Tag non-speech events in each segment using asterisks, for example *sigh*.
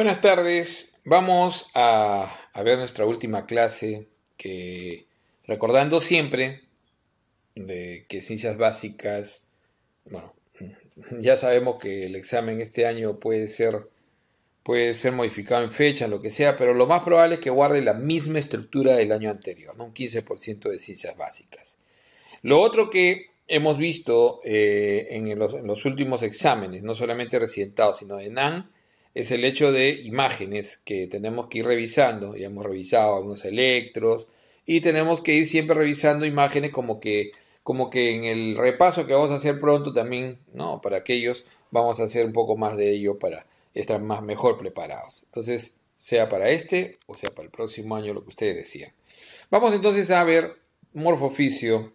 Buenas tardes, vamos a, ver nuestra última clase que recordando siempre de que ciencias básicas, bueno, *laughs* ya sabemos que el examen este año puede ser puede ser modificado en fecha, lo que sea, pero lo más probable es que guarde la misma estructura del año anterior, ¿no? un 15% de ciencias básicas. Lo otro que hemos visto eh, en, los, últimos exámenes, no solamente residentados, sino de NAN, es el hecho de imágenes que tenemos que ir revisando. Ya hemos revisado algunos electros y tenemos que ir siempre revisando imágenes como que, como que en el repaso que vamos a hacer pronto también, ¿no? Para aquellos vamos a hacer un poco más de ello para estar más mejor preparados. Entonces, sea para este o sea para el próximo año, lo que ustedes decían. Vamos entonces a ver morfoficio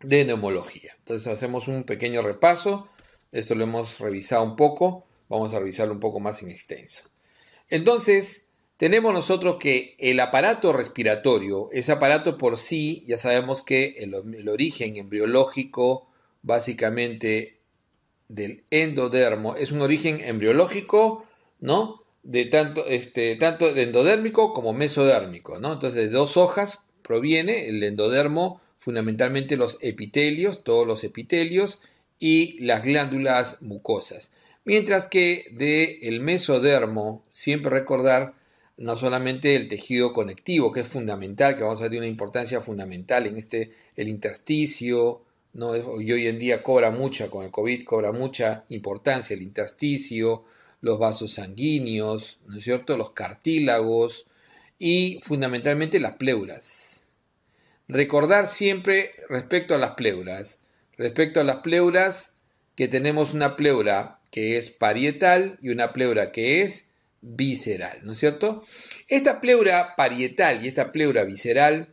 de neumología. Entonces hacemos un pequeño repaso. Esto lo hemos revisado un poco. Vamos a revisarlo un poco más en extenso. Entonces, tenemos nosotros que el aparato respiratorio, ese aparato por sí, ya sabemos que el, origen embriológico básicamente del endodermo es un origen embriológico, ¿no? De tanto, este, tanto endodérmico como mesodérmico, ¿no? Entonces, de dos hojas proviene el endodermo, fundamentalmente los epitelios, todos los epitelios y las glándulas mucosas. Mientras que del mesodermo, siempre recordar no solamente el tejido conectivo, que es fundamental, que vamos a ver una importancia fundamental en este, el intersticio, ¿no? y hoy en día cobra mucha, con el COVID cobra mucha importancia el intersticio, los vasos sanguíneos, ¿no es cierto?, los cartílagos y fundamentalmente las pleuras. Recordar siempre respecto a las pleuras, respecto a las pleuras, que tenemos una pleura que es parietal y una pleura que es visceral, ¿no es cierto? Esta pleura parietal y esta pleura visceral,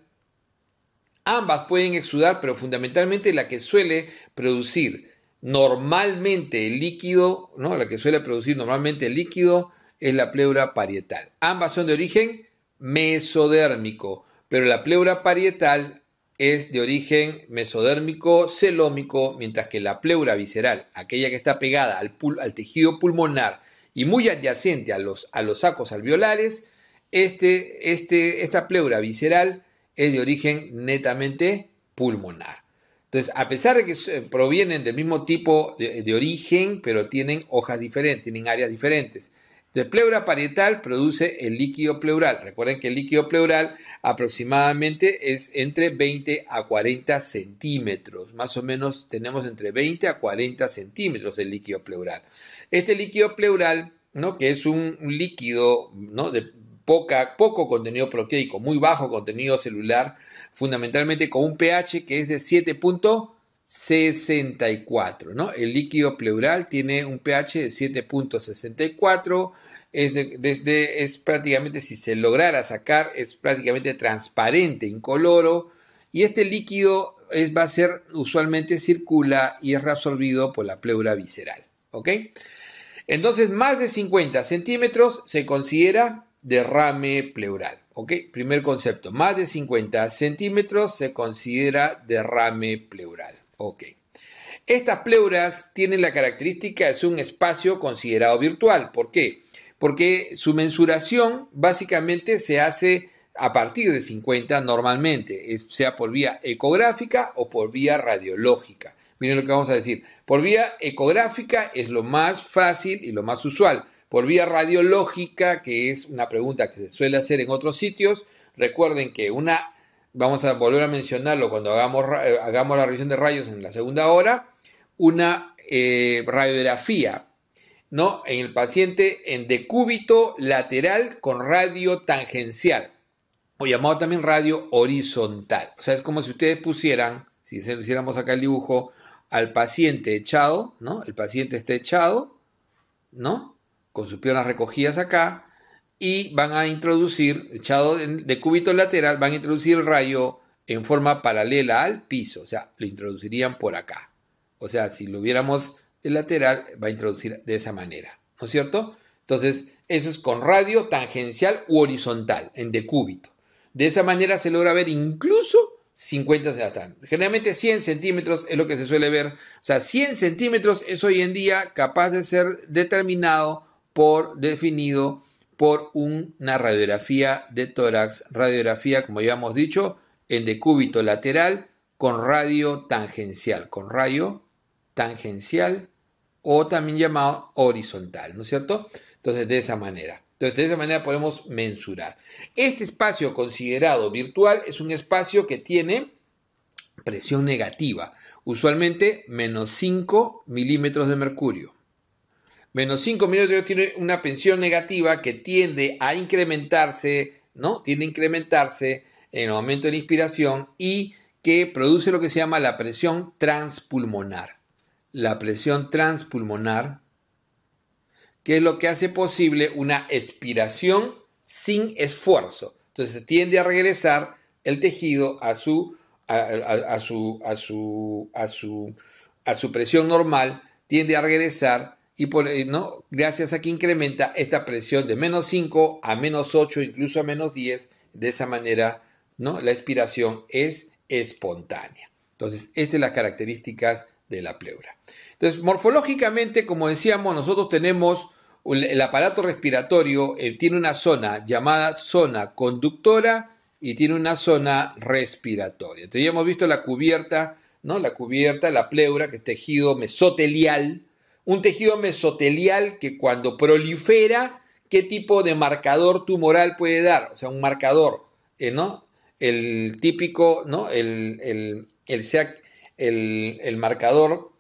ambas pueden exudar, pero fundamentalmente la que suele producir normalmente el líquido, ¿no? la que suele producir normalmente el líquido es la pleura parietal. Ambas son de origen mesodérmico, pero la pleura parietal es de origen mesodérmico celómico, mientras que la pleura visceral, aquella que está pegada al, tejido pulmonar y muy adyacente a los, sacos alveolares, este, este, esta pleura visceral es de origen netamente pulmonar. Entonces, a pesar de que provienen del mismo tipo de origen, pero tienen hojas diferentes, tienen áreas diferentes. De pleura parietal produce el líquido pleural. Recuerden que el líquido pleural aproximadamente es entre 20 a 40 centímetros. Más o menos tenemos entre 20 a 40 centímetros el líquido pleural. Este líquido pleural, ¿no? que es un, líquido ¿no? de poca, poco contenido proteico, muy bajo contenido celular, fundamentalmente con un pH que es de 7.64. ¿no? El líquido pleural tiene un pH de 7.64 es, desde, es prácticamente, si se lograra sacar, es prácticamente transparente, incoloro, y este líquido va a ser usualmente circula y es reabsorbido por la pleura visceral. Entonces, más de 50 centímetros se considera derrame pleural. Primer concepto, más de 50 centímetros se considera derrame pleural. Estas pleuras tienen la característica de ser un espacio considerado virtual. ¿Por qué? porque su mensuración básicamente se hace a partir de 50 normalmente, sea por vía ecográfica o por vía radiológica. Miren lo que vamos a decir. Por vía ecográfica es lo más fácil y lo más usual. Por vía radiológica, que es una pregunta que se suele hacer en otros sitios, recuerden que una, vamos a volver a mencionarlo cuando hagamos, eh, hagamos la revisión de rayos en la segunda hora, una eh, radiografía ¿no? En el paciente en decúbito lateral con radio tangencial, o llamado también radio horizontal. O sea, es como si ustedes pusieran, si se hiciéramos acá el dibujo, al paciente echado, ¿no? El paciente está echado, ¿no? Con sus piernas recogidas acá, y van a introducir, echado en decúbito lateral, van a introducir el rayo en forma paralela al piso, o sea, lo introducirían por acá. O sea, si lo hubiéramos el lateral va a introducir de esa manera, ¿no es cierto? Entonces, eso es con radio tangencial u horizontal, en decúbito. De esa manera se logra ver incluso 50 centímetros. Generalmente 100 centímetros es lo que se suele ver. O sea, 100 centímetros es hoy en día capaz de ser determinado por, definido por una radiografía de tórax. Radiografía, como ya hemos dicho, en decúbito lateral con radio tangencial. Con radio tangencial o también llamado horizontal, ¿no es cierto? Entonces, de esa manera. Entonces, de esa manera podemos mensurar. Este espacio considerado virtual es un espacio que tiene presión negativa, usualmente menos 5 milímetros de mercurio. Menos 5 milímetros tiene una presión negativa que tiende a incrementarse, ¿no? Tiende a incrementarse en el momento de inspiración y que produce lo que se llama la presión transpulmonar la presión transpulmonar, que es lo que hace posible una expiración sin esfuerzo. Entonces tiende a regresar el tejido a su, a, su, a su, a su, presión normal, tiende a regresar y por, eh, ¿no? gracias a que incrementa esta presión de menos 5 a menos 8, incluso a menos 10, de esa manera ¿no? la expiración es espontánea. Entonces, estas son las características de la pleura. Entonces, morfológicamente, como decíamos, nosotros tenemos el aparato respiratorio, eh, tiene una zona llamada zona conductora y tiene una zona respiratoria. Entonces, ya hemos visto la cubierta, ¿no? La cubierta, la pleura, que es tejido mesotelial, un tejido mesotelial que cuando prolifera, ¿qué tipo de marcador tumoral puede dar? O sea, un marcador, eh, ¿no? El típico, ¿no? El, el, el, el, marcador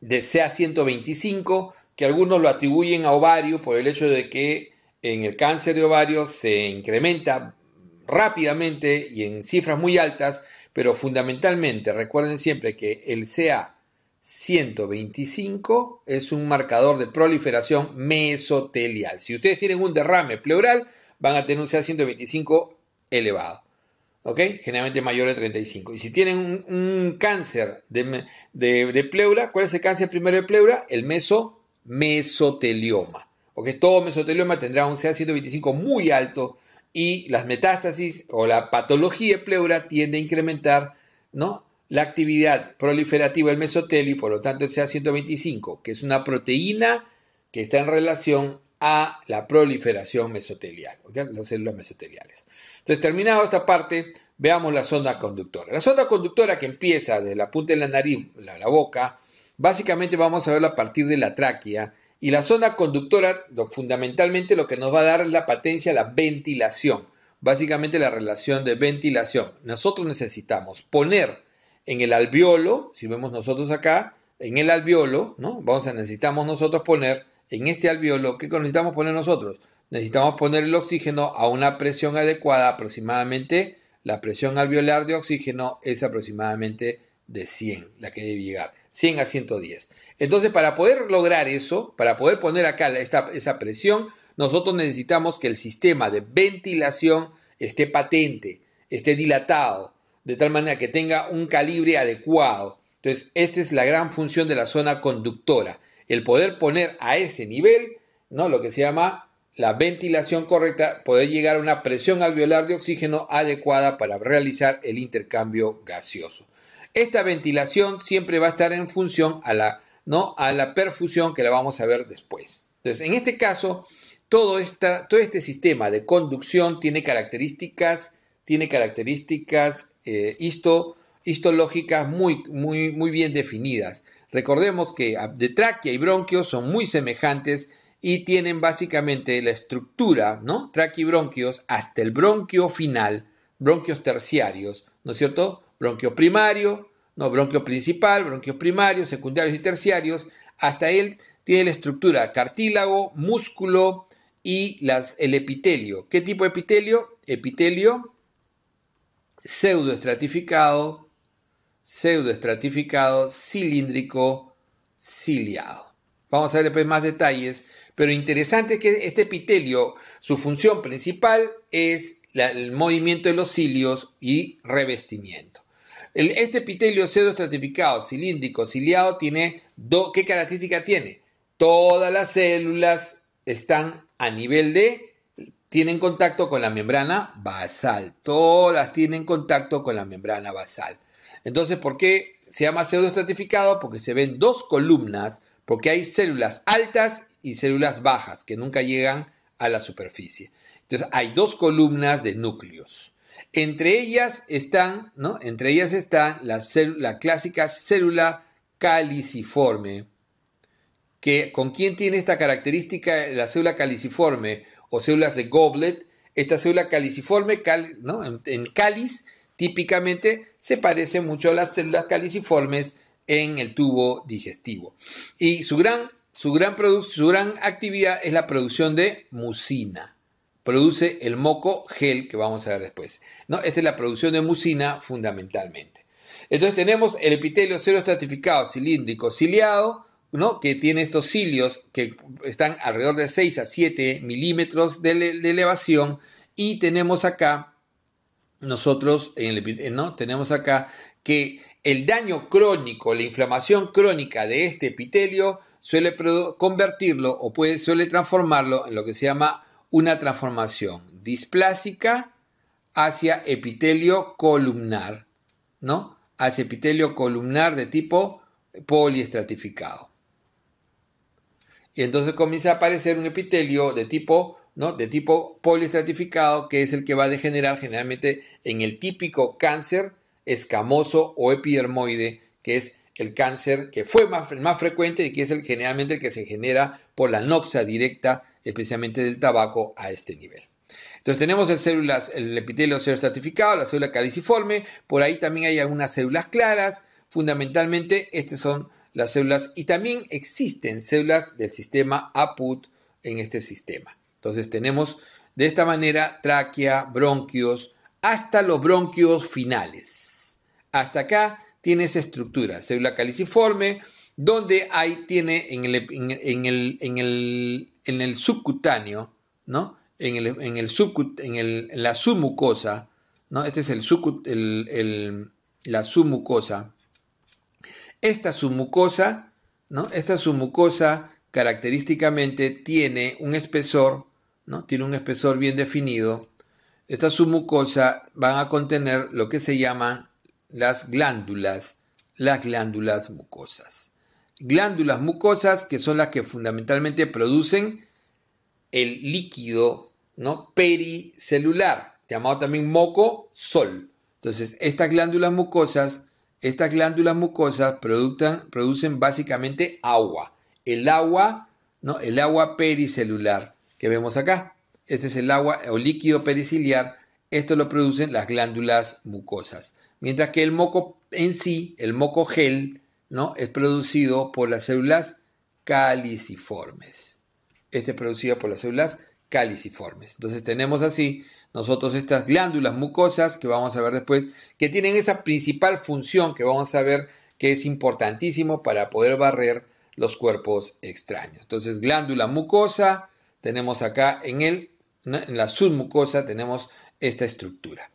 de CA125, que algunos lo atribuyen a ovario por el hecho de que en el cáncer de ovario se incrementa rápidamente y en cifras muy altas, pero fundamentalmente recuerden siempre que el CA125 es un marcador de proliferación mesotelial. Si ustedes tienen un derrame pleural, van a tener un CA125 elevado. ¿ok? Generalmente mayor de 35. Y si tienen un, cáncer de, pleura, ¿cuál es el cáncer primero de pleura? El meso, mesotelioma. ¿Ok? Todo mesotelioma tendrá un CA125 muy alto y las metástasis o la patología de pleura tiende a incrementar, ¿no? La actividad proliferativa del mesotelio y por lo tanto el CA125, que es una proteína que está en relación a la proliferación mesotelial, ya las células mesoteliales. Entonces, terminada esta parte, veamos la sonda conductora. La sonda conductora que empieza desde la punta de la nariz, la, boca, básicamente vamos a verla a partir de la tráquea, y la sonda conductora, fundamentalmente lo que nos va a dar es la patencia, la ventilación, básicamente la relación de ventilación. Nosotros necesitamos poner en el alveolo, si vemos nosotros acá, en el alveolo, ¿no? Vamos a necesitamos nosotros poner en este alveolo, ¿qué necesitamos poner nosotros? Necesitamos poner el oxígeno a una presión adecuada, aproximadamente la presión alveolar de oxígeno es aproximadamente de 100, la que debe llegar, 100 a 110. Entonces, para poder lograr eso, para poder poner acá esa presión, nosotros necesitamos que el sistema de ventilación esté patente, esté dilatado, de tal manera que tenga un calibre adecuado. Entonces, esta es la gran función de la zona conductora el poder poner a ese nivel, ¿no? Lo que se llama la ventilación correcta, poder llegar a una presión alveolar de oxígeno adecuada para realizar el intercambio gaseoso. Esta ventilación siempre va a estar en función a la, ¿no? a la perfusión que la vamos a ver después. Entonces, en este caso, todo, todo este sistema de conducción tiene características, tiene características eh, histológicas muy, muy, muy bien definidas. Recordemos que de tráquea y bronquios son muy semejantes y tienen básicamente la estructura, ¿no? Tráquea y bronquios hasta el bronquio final, bronquios terciarios, ¿no es cierto? Bronquio primario, no, bronquio principal, bronquios primarios, secundarios y terciarios, hasta él tiene la estructura cartílago, músculo y las, el epitelio. ¿Qué tipo de epitelio? Epitelio pseudoestratificado, pseudoestratificado, cilíndrico, ciliado. Vamos a ver después más detalles, pero interesante que este epitelio, su función principal es el movimiento de los cilios y revestimiento. este epitelio pseudoestratificado, cilíndrico, ciliado, tiene ¿qué característica tiene? Todas las células están a nivel de tienen contacto con la membrana basal. Todas tienen contacto con la membrana basal. Entonces, ¿por qué se llama pseudoestratificado? Porque se ven dos columnas, porque hay células altas y células bajas que nunca llegan a la superficie. Entonces, hay dos columnas de núcleos. Entre ellas están, ¿no? Entre ellas está la, clásica célula caliciforme, que con quién tiene esta característica la célula caliciforme o células de goblet, esta célula caliciforme, en, en cáliz, típicamente se parece mucho a las células caliciformes en el tubo digestivo. Y su gran, su gran, su gran actividad es la producción de mucina. Produce el moco gel que vamos a ver después. ¿no? Esta es la producción de mucina fundamentalmente. Entonces tenemos el epitelio cero estratificado, cilíndrico, ciliado, que tiene estos cilios que están alrededor de 6 a 7 milímetros de elevación. Y tenemos acá nosotros ¿no? tenemos acá que el daño crónico, la inflamación crónica de este epitelio suele convertirlo o puede, suele transformarlo en lo que se llama una transformación displásica hacia epitelio columnar, ¿no? Hacia epitelio columnar de tipo poliestratificado. Y entonces comienza a aparecer un epitelio de tipo de tipo poliestratificado, que es el que va a degenerar generalmente en el típico cáncer escamoso o epidermoide, que es el cáncer que fue más, frecuente y que es el, generalmente el que se genera por la noxa directa, especialmente del tabaco, a este nivel. Entonces tenemos el, células, el epitelio serostratificado, la célula caliciforme, por ahí también hay algunas células claras, fundamentalmente estas son las células y también existen células del sistema APUT en este sistema. Entonces tenemos de esta manera tráquea, bronquios, hasta los bronquios finales. Hasta acá tiene esa estructura, célula caliciforme, donde hay, tiene en el, en, el, subcutáneo, ¿no? En, el, en, en, la submucosa, ¿no? Este es la submucosa. Esta submucosa, ¿no? Esta submucosa característicamente tiene un espesor tiene un espesor bien definido, esta submucosa van a contener lo que se llaman las glándulas, las glándulas mucosas. Glándulas mucosas que son las que fundamentalmente producen el líquido ¿no? pericelular, llamado también moco sol. Entonces, estas glándulas mucosas, estas glándulas mucosas producen, básicamente agua. El agua, ¿no? El agua pericelular que vemos acá. Este es el agua o líquido periciliar. Esto lo producen las glándulas mucosas. Mientras que el moco en sí, el moco gel, ¿no? es producido por las células caliciformes. Este es producido por las células caliciformes. Entonces tenemos así nosotros estas glándulas mucosas que vamos a ver después, que tienen esa principal función que vamos a ver que es importantísimo para poder barrer los cuerpos extraños. Entonces glándula mucosa, tenemos acá en, el, en la submucosa, tenemos esta estructura.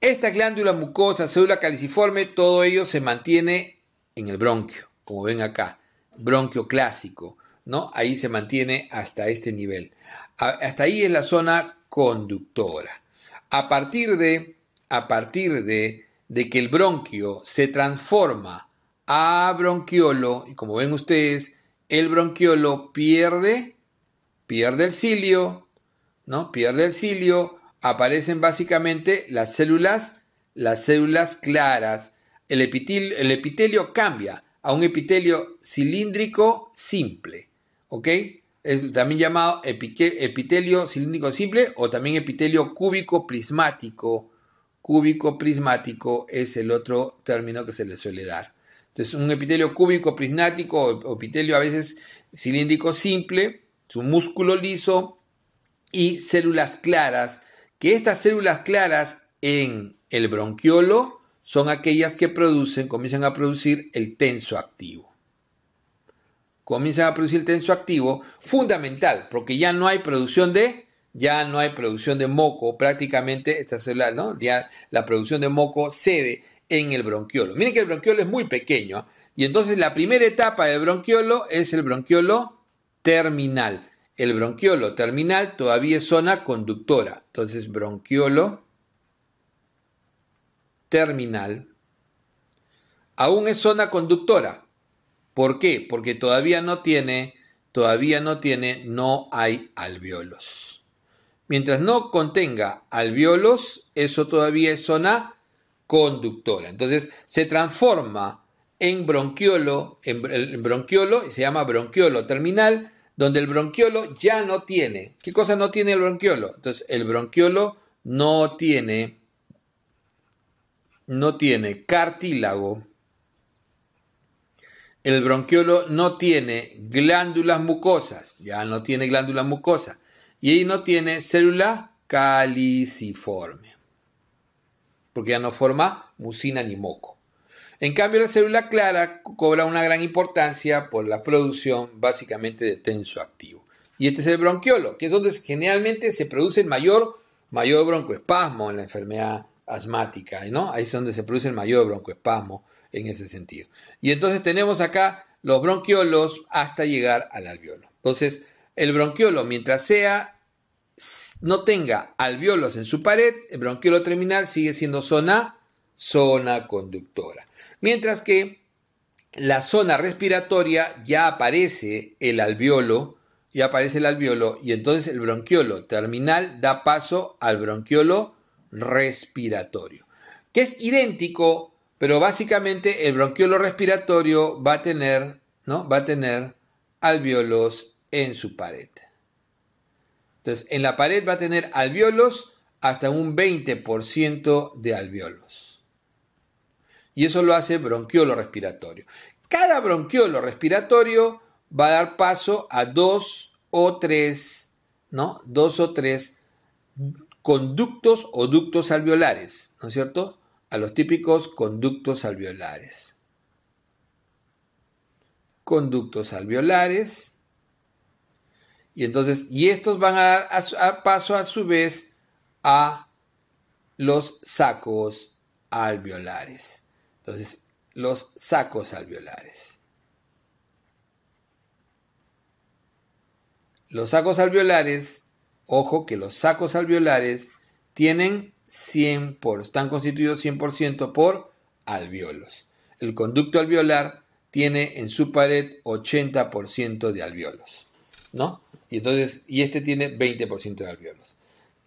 Esta glándula mucosa, célula caliciforme, todo ello se mantiene en el bronquio, como ven acá, bronquio clásico, ¿no? Ahí se mantiene hasta este nivel. Hasta ahí es la zona conductora. A partir de, a partir de, de que el bronquio se transforma a bronquiolo, y como ven ustedes, el bronquiolo pierde pierde el cilio, ¿no? Pierde el cilio, aparecen básicamente las células, las células claras. El, epitelio cambia a un epitelio cilíndrico simple, ¿ok? Es también llamado epitelio cilíndrico simple o también epitelio cúbico prismático. Cúbico prismático es el otro término que se le suele dar. Entonces, un epitelio cúbico prismático o epitelio a veces cilíndrico simple su músculo liso y células claras, que estas células claras en el bronquiolo son aquellas que producen, comienzan a producir el tenso activo. Comienzan a producir el tenso activo, fundamental, porque ya no hay producción de, ya no hay producción de moco, prácticamente esta célula, ¿no? Ya la producción de moco cede en el bronquiolo. Miren que el bronquiolo es muy pequeño, y entonces la primera etapa del bronquiolo es el bronquiolo terminal. El bronquiolo terminal todavía es zona conductora. Entonces, bronquiolo terminal aún es zona conductora. ¿Por qué? Porque todavía no tiene, todavía no tiene, no hay alveolos. Mientras no contenga alveolos, eso todavía es zona conductora. Entonces se transforma en bronquiolo, en, bronquiolo, se llama bronquiolo terminal, donde el bronquiolo ya no tiene. ¿Qué cosa no tiene el bronquiolo? Entonces, el bronquiolo no tiene, no tiene cartílago. El bronquiolo no tiene glándulas mucosas, ya no tiene glándulas mucosas. Y ahí no tiene célula caliciforme, porque ya no forma mucina ni moco. En cambio, la célula clara cobra una gran importancia por la producción básicamente de tenso activo. Y este es el bronquiolo, que es donde generalmente se produce el mayor, mayor broncoespasmo en la enfermedad asmática, ¿no? Ahí es donde se produce el mayor broncoespasmo en ese sentido. Y entonces tenemos acá los bronquiolos hasta llegar al alveolo. Entonces, el bronquiolo, mientras sea no tenga alveolos en su pared, el bronquiolo terminal sigue siendo zona, zona conductora. Mientras que la zona respiratoria ya aparece el alveolo, ya aparece el alveolo y entonces el bronquiolo terminal da paso al bronquiolo respiratorio, que es idéntico, pero básicamente el bronquiolo respiratorio va a tener, ¿no? Va a tener alveolos en su pared. Entonces, en la pared va a tener alveolos hasta un 20% de alveolos y eso lo hace bronquiolo respiratorio. Cada bronquiolo respiratorio va a dar paso a dos o tres, ¿no? Dos o tres conductos o ductos alveolares, ¿no es cierto? A los típicos conductos alveolares. Conductos alveolares. Y entonces, y estos van a dar paso a su vez a los sacos alveolares. Entonces, los sacos alveolares. Los sacos alveolares, ojo que los sacos alveolares tienen 100 están constituidos 100% por alveolos. El conducto alveolar tiene en su pared 80% de alveolos, ¿no? Y entonces, y este tiene 20% de alveolos.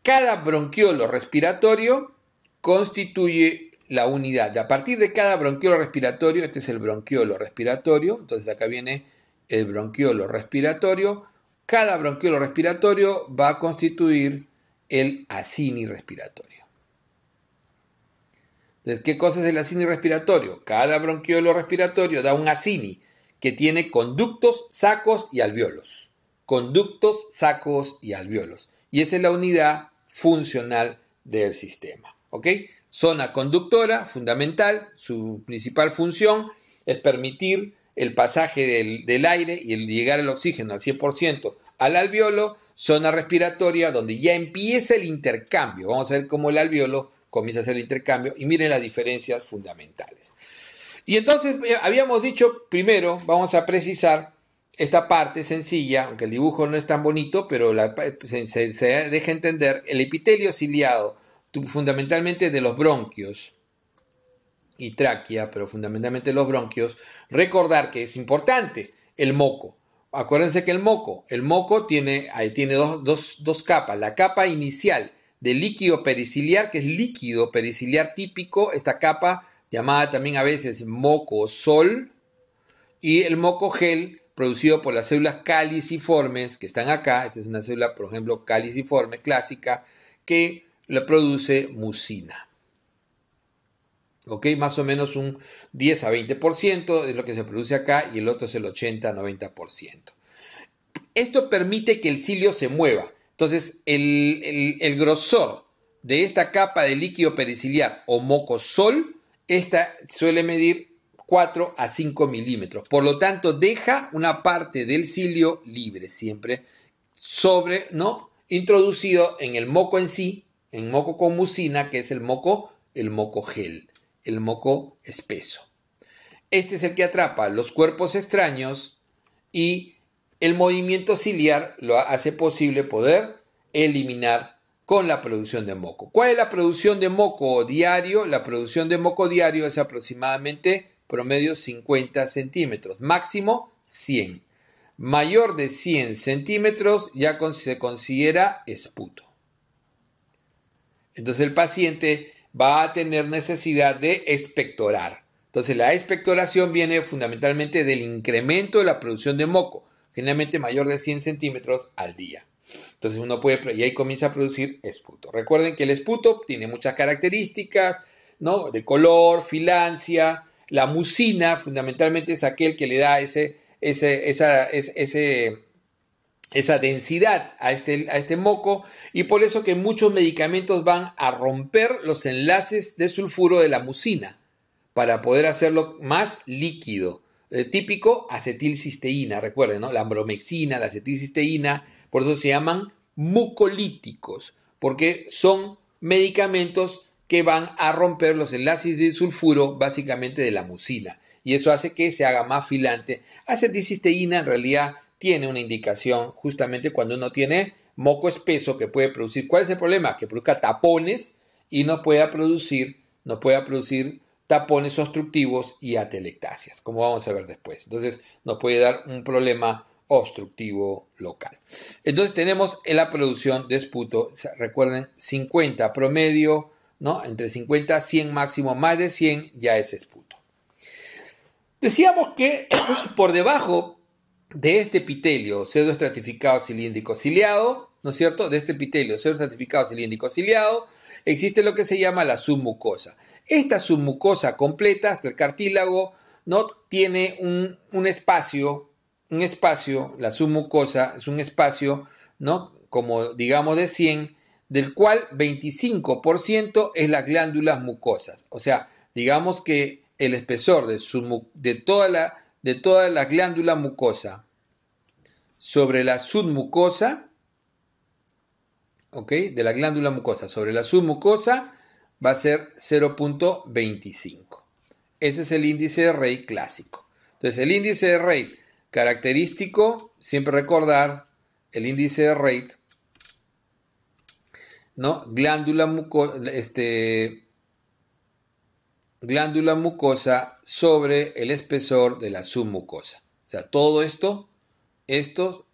Cada bronquiolo respiratorio constituye la unidad. A partir de cada bronquiolo respiratorio, este es el bronquiolo respiratorio, entonces acá viene el bronquiolo respiratorio. Cada bronquiolo respiratorio va a constituir el acini respiratorio. Entonces, ¿qué cosa es el acini respiratorio? Cada bronquiolo respiratorio da un acini que tiene conductos, sacos y alveolos. Conductos, sacos y alveolos. Y esa es la unidad funcional del sistema. ¿Ok? Zona conductora, fundamental, su principal función es permitir el pasaje del, aire y el llegar el oxígeno al 100% al alveolo, zona respiratoria donde ya empieza el intercambio. Vamos a ver cómo el alveolo comienza a hacer el intercambio y miren las diferencias fundamentales. Y entonces eh, habíamos dicho primero, vamos a precisar esta parte sencilla, aunque el dibujo no es tan bonito, pero eh, se, deja entender, el epitelio ciliado fundamentalmente de los bronquios y tráquea, pero fundamentalmente los bronquios, recordar que es importante el moco. Acuérdense que el moco, el moco tiene, ahí tiene dos, dos capas. La capa inicial de líquido periciliar, que es líquido periciliar típico, esta capa llamada también a veces moco sol, y el moco gel producido por las células caliciformes que están acá, esta es una célula, por ejemplo, caliciforme clásica, que le produce mucina. Más o menos un 10 a 20% es lo que se produce acá y el otro es el 80 a 90%. Esto permite que el cilio se mueva. Entonces, el, el, grosor de esta capa de líquido periciliar o sol, esta suele medir 4 a 5 milímetros. Por lo tanto, deja una parte del cilio libre siempre sobre, ¿no? Introducido en el moco en sí en moco con mucina, que es el moco, el moco gel, el moco espeso. Este es el que atrapa los cuerpos extraños y el movimiento ciliar lo hace posible poder eliminar con la producción de moco. ¿Cuál es la producción de moco diario? La producción de moco diario es aproximadamente promedio 50 centímetros, máximo 100. Mayor de 100 centímetros ya se considera esputo. Entonces el paciente va a tener necesidad de espectorar. Entonces la espectoración viene fundamentalmente del incremento de la producción de moco, generalmente mayor de 100 centímetros al día. Entonces uno puede, y ahí comienza a producir esputo. Recuerden que el esputo tiene muchas características, ¿no? De color, filancia, la mucina fundamentalmente es aquel que le da ese, ese, ese, esa densidad a este, a este moco y por eso que muchos medicamentos van a romper los enlaces de sulfuro de la mucina para poder hacerlo más líquido. Eh, típico acetilcisteína, recuerden, ¿no? La ambromexina, la acetilcisteína, por eso se llaman mucolíticos, porque son medicamentos que van a romper los enlaces de sulfuro básicamente de la mucina y eso hace que se haga más filante. Acetilcisteína en realidad tiene una indicación justamente cuando uno tiene moco espeso que puede producir. ¿Cuál es el problema? Que produzca tapones y no pueda producir, no pueda producir tapones obstructivos y atelectasias, como vamos a ver después. Entonces, nos puede dar un problema obstructivo local. Entonces, tenemos en la producción de esputo, recuerden, 50 promedio, ¿no? Entre 50 100 máximo, más de 100 ya es esputo. Decíamos que *coughs* por debajo de este epitelio pseudoestratificado cilíndrico ciliado, ¿no es cierto? De este epitelio pseudoestratificado cilíndrico ciliado, existe lo que se llama la submucosa. Esta submucosa completa hasta el cartílago no tiene un, un espacio, un espacio, la submucosa es un espacio, ¿no? Como digamos de 100, del cual 25% es las glándulas mucosas. O sea, digamos que el espesor de, de toda la de toda la glándula mucosa sobre la submucosa, ¿ok? De la glándula mucosa sobre la submucosa va a ser 0.25. Ese es el índice de Rey clásico. Entonces, el índice de Rey característico, siempre recordar, el índice de Rey, ¿no? Glándula mucosa, este, glándula mucosa sobre el espesor de la submucosa. O sea, todo esto, esto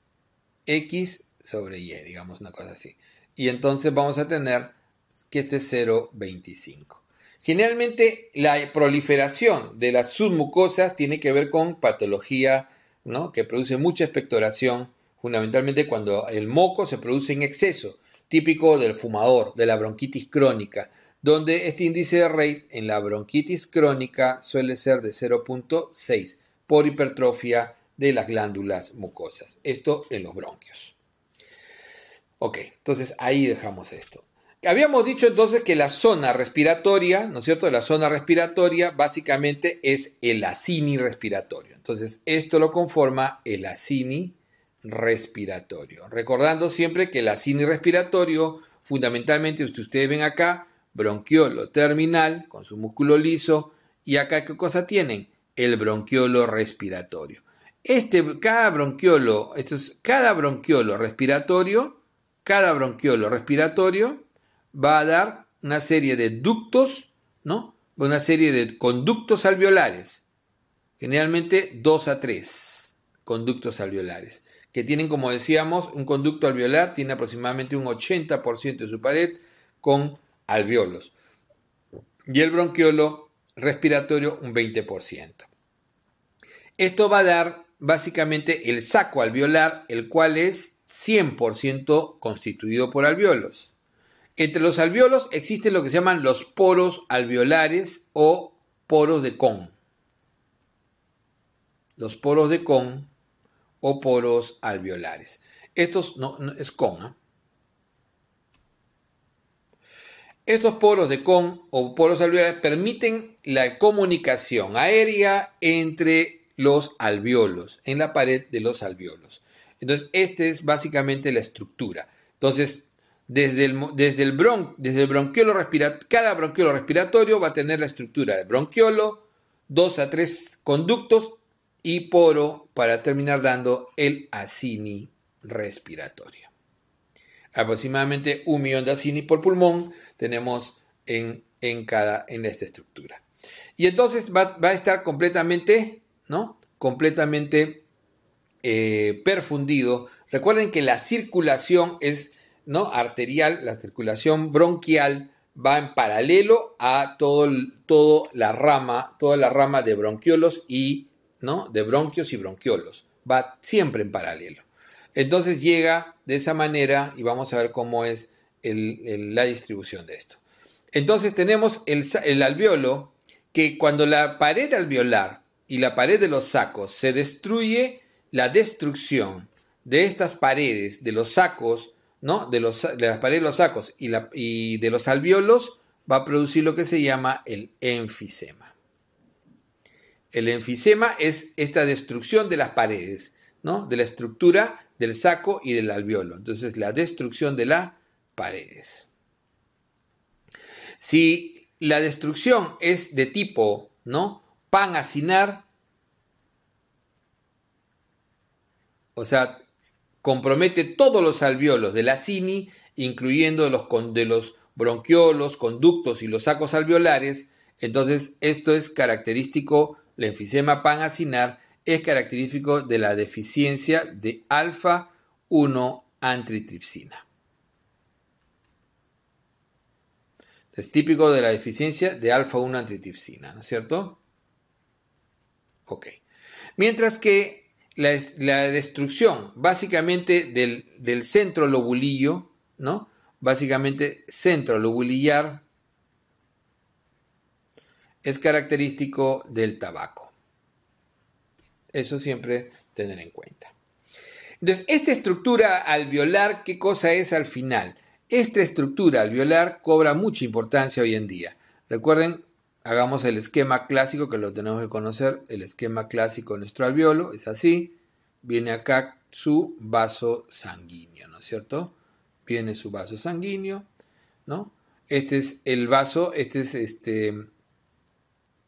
X sobre Y, digamos una cosa así. Y entonces vamos a tener que este es 0,25. Generalmente la proliferación de las submucosas tiene que ver con patología que produce mucha expectoración, fundamentalmente cuando el moco se produce en exceso, típico del fumador, de la bronquitis crónica, donde este índice de rate en la bronquitis crónica suele ser de 0.6 por hipertrofia de las glándulas mucosas. Esto en los bronquios. Ok, entonces ahí dejamos esto. Habíamos dicho entonces que la zona respiratoria, ¿no es cierto? La zona respiratoria básicamente es el acini respiratorio. Entonces esto lo conforma el acini respiratorio. Recordando siempre que el acini respiratorio, fundamentalmente, ustedes ven acá, bronquiolo terminal con su músculo liso y acá qué cosa tienen? El bronquiolo respiratorio. Este, cada, bronquiolo, es, cada bronquiolo respiratorio, cada bronquiolo respiratorio va a dar una serie de ductos, ¿no? Una serie de conductos alveolares, generalmente 2 a 3 conductos alveolares, que tienen, como decíamos, un conducto alveolar, tiene aproximadamente un 80% de su pared con alveolos. Y el bronquiolo respiratorio un 20%. Esto va a dar básicamente el saco alveolar, el cual es 100% constituido por alveolos. Entre los alveolos existen lo que se llaman los poros alveolares o poros de con. Los poros de con o poros alveolares. Estos no, es con. ¿ah? Estos poros de con o poros alveolares permiten la comunicación aérea entre los alveolos, en la pared de los alveolos. Entonces, esta es básicamente la estructura. Entonces, desde el, desde el, desde el bronquiolo respiratorio, cada bronquiolo respiratorio va a tener la estructura de bronquiolo, dos a tres conductos y poro para terminar dando el acini respiratorio. Aproximadamente un millón de acini por pulmón, tenemos en, cada, en esta estructura. Y entonces va, a estar completamente, ¿no? Completamente eh, perfundido. Recuerden que la circulación es, ¿no? Arterial, la circulación bronquial va en paralelo a todo, todo la rama, toda la rama de bronquiolos y, ¿no? De bronquios y bronquiolos. Va siempre en paralelo. Entonces llega de esa manera y vamos a ver cómo es la distribución de esto. Entonces tenemos el, alveolo que cuando la pared alveolar y la pared de los sacos se destruye, la destrucción de estas paredes, de los sacos, ¿no? de, los, las paredes de los sacos y, la, de los alveolos, va a producir lo que se llama el enfisema. El enfisema es esta destrucción de las paredes, ¿no? de la estructura del saco y del alveolo. Entonces, la destrucción de la paredes. Si la destrucción es de tipo, ¿no? Pan o sea, compromete todos los alveolos de la cini, incluyendo los, de los bronquiolos, conductos y los sacos alveolares. Entonces, esto es característico, la enfisema panacinar es característico de la deficiencia de alfa-1 antitripsina. Es típico de la deficiencia de alfa-1 antitripsina, ¿no es cierto? Ok. Mientras que la, destrucción básicamente del, centro lobulillo, ¿no? Básicamente centro lobulillar es característico del tabaco. Eso siempre tener en cuenta. Entonces, esta estructura alveolar, ¿qué cosa es al final? Esta estructura alveolar cobra mucha importancia hoy en día. Recuerden, hagamos el esquema clásico que lo tenemos que conocer, el esquema clásico de nuestro alveolo, es así, viene acá su vaso sanguíneo, ¿no es cierto? Viene su vaso sanguíneo, ¿no? Este es el vaso, este es este,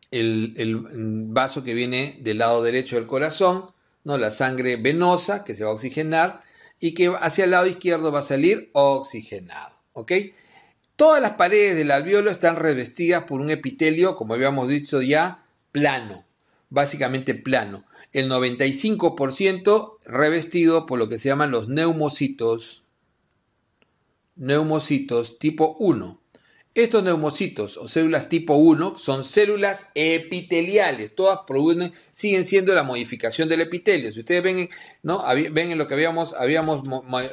el, el vaso que viene del lado derecho del corazón, ¿no? La sangre venosa que se va a oxigenar y que hacia el lado izquierdo va a salir oxigenado. ¿ok? Todas las paredes del alveolo están revestidas por un epitelio, como habíamos dicho ya, plano, básicamente plano. El 95% revestido por lo que se llaman los neumocitos, neumocitos tipo 1. Estos neumocitos o células tipo 1 son células epiteliales, todas siguen siendo la modificación del epitelio. Si ustedes ven, ¿no? ven en lo que habíamos,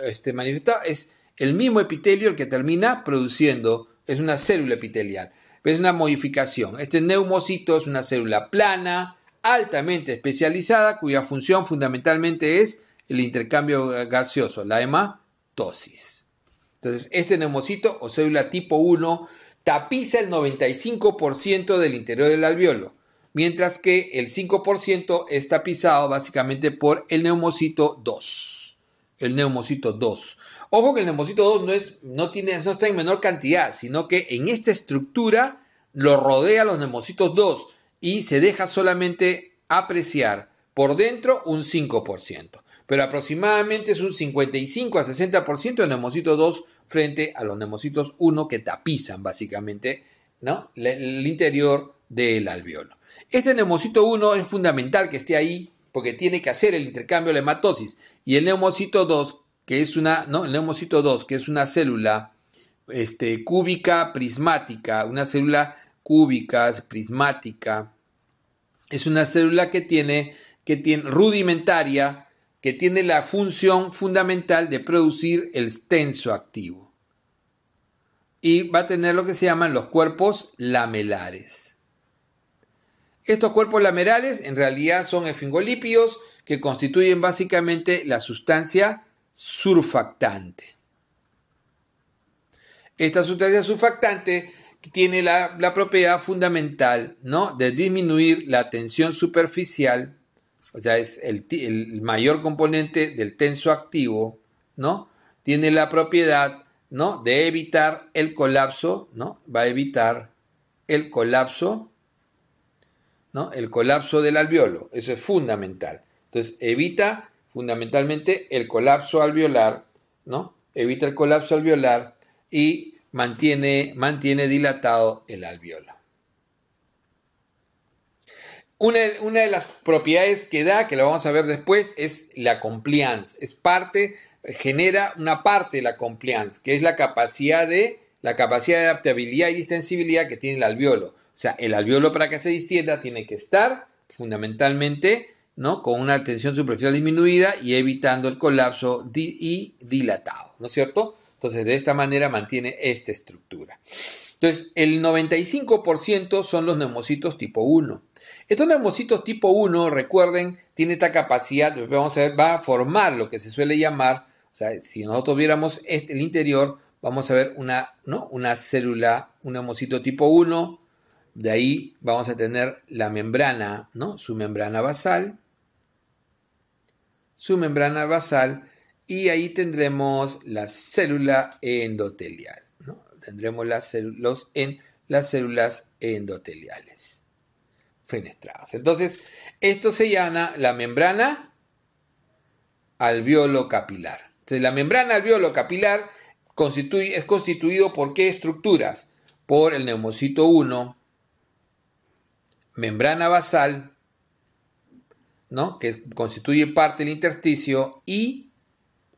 este, manifestado, es el mismo epitelio el que termina produciendo, es una célula epitelial, es una modificación. Este neumocito es una célula plana, altamente especializada, cuya función fundamentalmente es el intercambio gaseoso, la hematosis. Entonces, este neumocito o célula tipo 1 tapiza el 95% del interior del alveolo, mientras que el 5% es tapizado básicamente por el neumocito 2. El neumocito 2. Ojo que el neumocito 2 no, es, no, tiene, no está en menor cantidad, sino que en esta estructura lo rodea los neumocitos 2 y se deja solamente apreciar por dentro un 5% pero aproximadamente es un 55 a 60% de neumocito 2 frente a los neumocitos 1 que tapizan básicamente el interior del alveolo. Este neumocito 1 es fundamental que esté ahí porque tiene que hacer el intercambio de la hematosis y el neumocito 2 que es una, ¿no? el neumocito 2 que es una célula este, cúbica prismática, una célula cúbica prismática, es una célula que tiene, que tiene rudimentaria, que tiene la función fundamental de producir el tenso activo. Y va a tener lo que se llaman los cuerpos lamelares. Estos cuerpos lamelares en realidad son esfingolípidos que constituyen básicamente la sustancia surfactante. Esta sustancia surfactante tiene la, propiedad fundamental ¿no? de disminuir la tensión superficial o sea, es el, mayor componente del tenso activo, ¿no? Tiene la propiedad, ¿no? De evitar el colapso, ¿no? Va a evitar el colapso, ¿no? El colapso del alveolo, eso es fundamental. Entonces, evita fundamentalmente el colapso alveolar, ¿no? Evita el colapso alveolar y mantiene, mantiene dilatado el alveolo. Una, de las propiedades que da, que lo vamos a ver después, es la compliance. Es parte, genera una parte de la compliance, que es la capacidad de, la capacidad de adaptabilidad y distensibilidad que tiene el alveolo. O sea, el alveolo para que se distienda tiene que estar fundamentalmente ¿no? con una tensión superficial disminuida y evitando el colapso y dilatado, ¿no es cierto? Entonces, de esta manera mantiene esta estructura. Entonces, el 95% son los neumocitos tipo 1 estos neumocitos tipo 1, recuerden, tiene esta capacidad, vamos a ver, va a formar lo que se suele llamar, o sea, si nosotros viéramos este, el interior, vamos a ver una, una célula, un hemocito tipo 1, de ahí vamos a tener la membrana, ¿no? su membrana basal, su membrana basal, y ahí tendremos la célula endotelial. Tendremos las, los en, las células endoteliales fenestradas. Entonces, esto se llama la membrana alveolo capilar. Entonces, la membrana alveolocapilar constituye, es constituido por qué estructuras? Por el neumocito 1, membrana basal, ¿no? que constituye parte del intersticio, y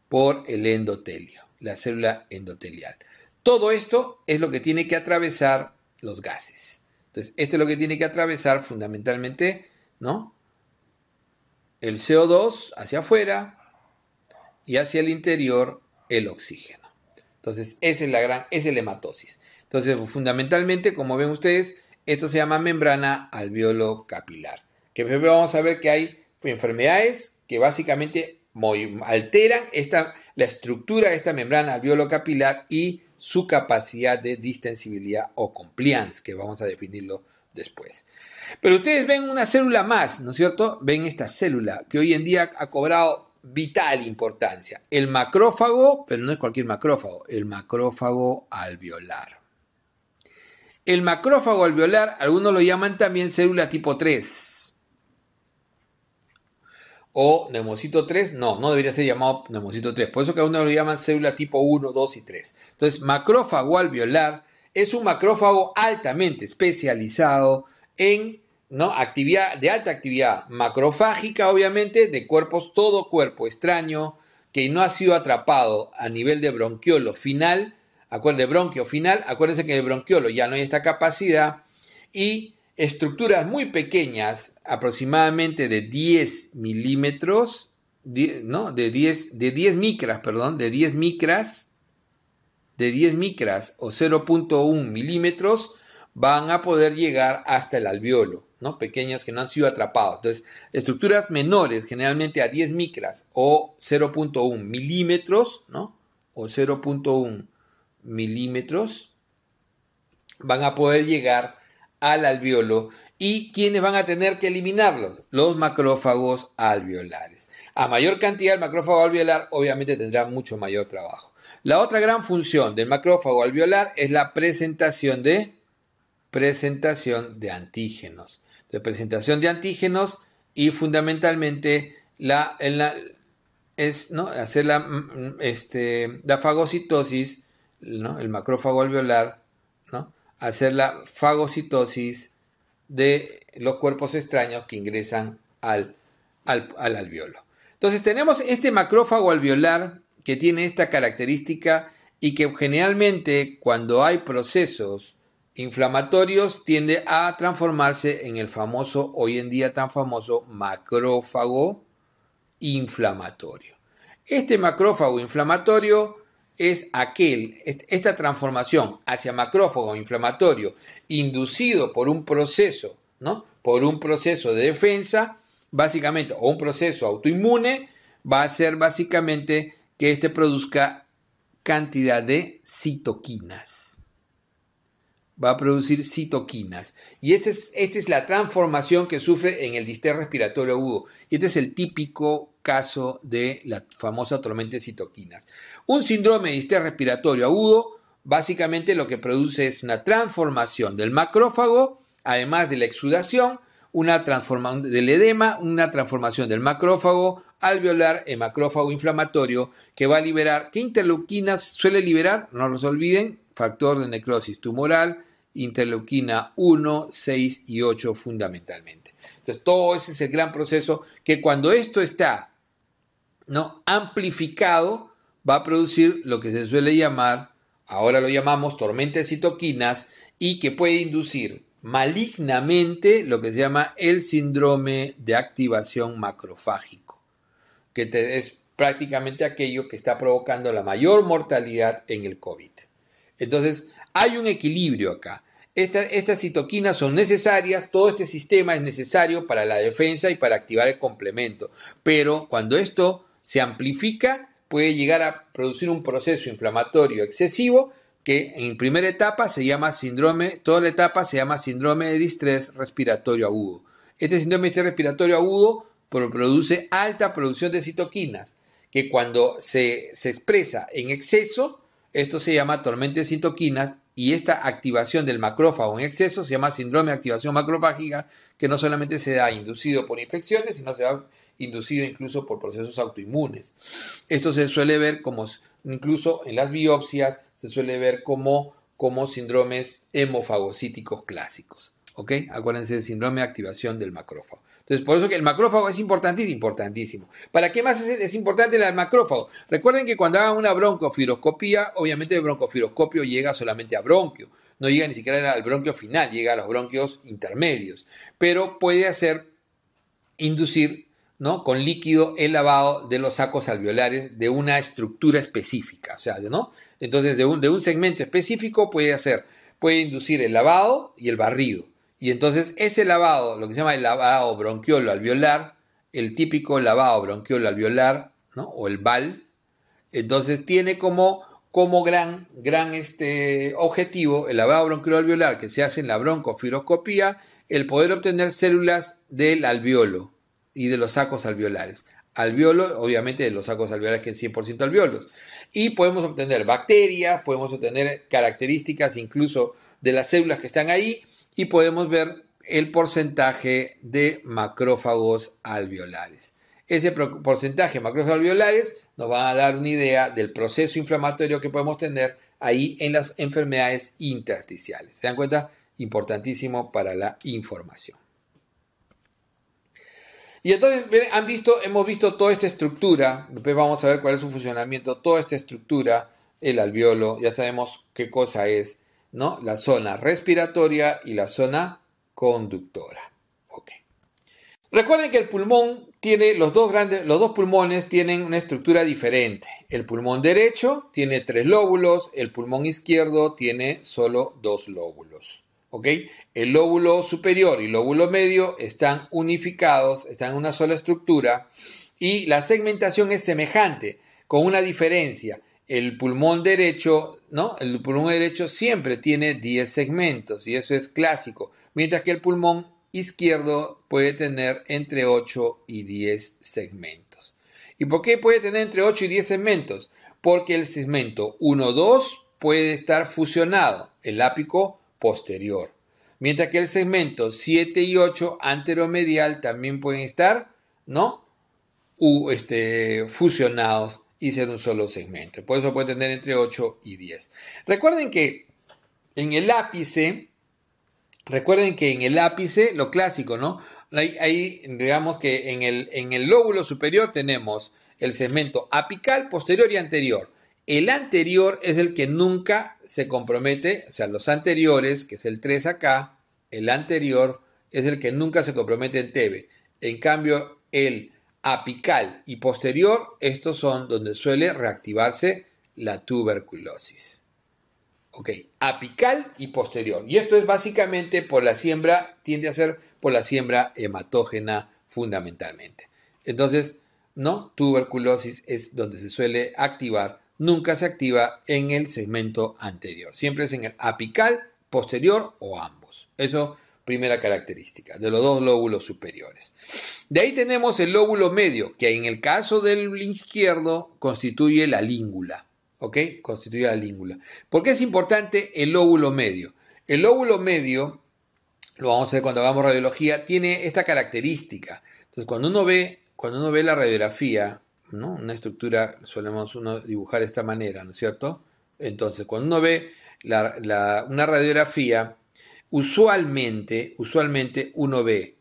por el endotelio, la célula endotelial. Todo esto es lo que tiene que atravesar los gases. Entonces, esto es lo que tiene que atravesar fundamentalmente, ¿no? El CO2 hacia afuera y hacia el interior el oxígeno. Entonces, esa es la gran, es la hematosis. Entonces, fundamentalmente, como ven ustedes, esto se llama membrana alveolo capilar. Que vamos a ver que hay enfermedades que básicamente alteran la estructura de esta membrana alveolo capilar y su capacidad de distensibilidad o compliance, que vamos a definirlo después. Pero ustedes ven una célula más, ¿no es cierto? Ven esta célula que hoy en día ha cobrado vital importancia. El macrófago, pero no es cualquier macrófago, el macrófago alveolar. El macrófago alveolar, algunos lo llaman también célula tipo 3 o neumocito 3, no, no debería ser llamado neumocito 3. Por eso que a uno lo llaman célula tipo 1, 2 y 3. Entonces, macrófago alveolar es un macrófago altamente especializado en ¿no? actividad, de alta actividad macrofágica, obviamente, de cuerpos, todo cuerpo extraño que no ha sido atrapado a nivel de bronquiolo final, acuérdense, bronquio final, acuérdense que en el bronquiolo ya no hay esta capacidad y estructuras muy pequeñas, aproximadamente de 10 milímetros, no, de 10, de 10 micras, perdón, de 10 micras, de 10 micras o 0.1 milímetros, van a poder llegar hasta el alveolo, ¿no? Pequeñas que no han sido atrapados. Entonces, estructuras menores, generalmente a 10 micras o 0.1 milímetros, ¿no? O 0.1 milímetros, van a poder llegar al alveolo y quienes van a tener que eliminarlos, los macrófagos alveolares. A mayor cantidad el macrófago alveolar obviamente tendrá mucho mayor trabajo. La otra gran función del macrófago alveolar es la presentación de presentación de antígenos. De presentación de antígenos y fundamentalmente la, en es ¿no? hacer la, mm, mm, este, la fagocitosis, ¿no? el macrófago alveolar, hacer la fagocitosis de los cuerpos extraños que ingresan al, alveolo. Entonces tenemos este macrófago alveolar que tiene esta característica y que generalmente cuando hay procesos inflamatorios tiende a transformarse en el famoso, hoy en día tan famoso, macrófago inflamatorio. Este macrófago inflamatorio es aquel, esta transformación hacia macrófago inflamatorio inducido por un proceso, ¿no? Por un proceso de defensa, básicamente, o un proceso autoinmune, va a ser básicamente que este produzca cantidad de citoquinas. Va a producir citoquinas. Y es, esta es la transformación que sufre en el distrés respiratorio agudo. Y este es el típico caso de la famosa tormenta de citoquinas. Un síndrome de respiratorio agudo básicamente lo que produce es una transformación del macrófago, además de la exudación, una transformación del edema, una transformación del macrófago alveolar, el macrófago inflamatorio, que va a liberar, ¿qué interleuquinas suele liberar? No los olviden, factor de necrosis tumoral, interleuquina 1, 6 y 8 fundamentalmente. Entonces, todo ese es el gran proceso que cuando esto está ¿no? amplificado, va a producir lo que se suele llamar, ahora lo llamamos tormenta de citoquinas, y que puede inducir malignamente lo que se llama el síndrome de activación macrofágico, que es prácticamente aquello que está provocando la mayor mortalidad en el COVID. Entonces, hay un equilibrio acá. estas citoquinas son necesarias, todo este sistema es necesario para la defensa y para activar el complemento, pero cuando esto se amplifica, puede llegar a producir un proceso inflamatorio excesivo que en primera etapa se llama síndrome, toda la etapa se llama síndrome de distrés respiratorio agudo. Este síndrome de distrés respiratorio agudo produce alta producción de citoquinas, que cuando se, expresa en exceso, esto se llama tormenta de citoquinas y esta activación del macrófago en exceso se llama síndrome de activación macrofágica, que no solamente se da inducido por infecciones, sino se da inducido incluso por procesos autoinmunes. Esto se suele ver como, incluso en las biopsias, se suele ver como, como síndromes hemofagocíticos clásicos. ¿Ok? Acuérdense del síndrome de activación del macrófago. Entonces, por eso que el macrófago es importantísimo, importantísimo. ¿Para qué más es, importante el macrófago? Recuerden que cuando hagan una broncofiroscopía, obviamente el broncofiroscopio llega solamente a bronquio, no llega ni siquiera al bronquio final, llega a los bronquios intermedios, pero puede hacer inducir con líquido el lavado de los sacos alveolares de una estructura específica. O sea, ¿no? Entonces, de un, segmento específico puede hacer, puede inducir el lavado y el barrido. Y entonces ese lavado, lo que se llama el lavado bronquiolo alveolar, el típico lavado bronquiolo alveolar, ¿no? o el BAL, entonces tiene como, como gran, gran este objetivo el lavado bronquiolo alveolar que se hace en la broncofiroscopía, el poder obtener células del alveolo y de los sacos alveolares. Alveolos, obviamente de los sacos alveolares que es 100% alveolos. Y podemos obtener bacterias, podemos obtener características incluso de las células que están ahí y podemos ver el porcentaje de macrófagos alveolares. Ese porcentaje de macrófagos alveolares nos va a dar una idea del proceso inflamatorio que podemos tener ahí en las enfermedades intersticiales. ¿Se dan cuenta? Importantísimo para la información. Y entonces, han visto, hemos visto toda esta estructura, después vamos a ver cuál es su funcionamiento, toda esta estructura, el alveolo, ya sabemos qué cosa es, ¿no? La zona respiratoria y la zona conductora. Recuerden que el pulmón tiene los dos grandes, los dos pulmones tienen una estructura diferente. El pulmón derecho tiene tres lóbulos, el pulmón izquierdo tiene solo dos lóbulos. El lóbulo superior y el lóbulo medio están unificados, están en una sola estructura y la segmentación es semejante, con una diferencia. El pulmón derecho, El pulmón derecho siempre tiene 10 segmentos y eso es clásico, mientras que el pulmón izquierdo puede tener entre 8 y 10 segmentos. ¿Y por qué puede tener entre 8 y 10 segmentos? Porque el segmento 1-2 puede estar fusionado, el ápico posterior. Mientras que el segmento 7 y 8 anteromedial también pueden estar, ¿no? este, fusionados y ser un solo segmento. Por eso puede tener entre 8 y 10. Recuerden que en el ápice, recuerden que en el ápice, lo clásico, ¿no? ahí digamos que en el, en el lóbulo superior tenemos el segmento apical, posterior y anterior. El anterior es el que nunca se compromete, o sea, los anteriores, que es el 3 acá, el anterior es el que nunca se compromete en TB. En cambio, el apical y posterior, estos son donde suele reactivarse la tuberculosis. Ok, apical y posterior. Y esto es básicamente por la siembra, tiende a ser por la siembra hematógena fundamentalmente. Entonces, ¿no? Tuberculosis es donde se suele activar nunca se activa en el segmento anterior. Siempre es en el apical, posterior o ambos. Eso, primera característica, de los dos lóbulos superiores. De ahí tenemos el lóbulo medio, que en el caso del izquierdo constituye la língula. ¿Ok? Constituye la língula. ¿Por qué es importante el lóbulo medio? El lóbulo medio, lo vamos a ver cuando hagamos radiología, tiene esta característica. Entonces, cuando uno ve, cuando uno ve la radiografía una estructura solemos uno dibujar de esta manera, ¿no es cierto? Entonces, cuando uno ve una radiografía, usualmente, usualmente uno ve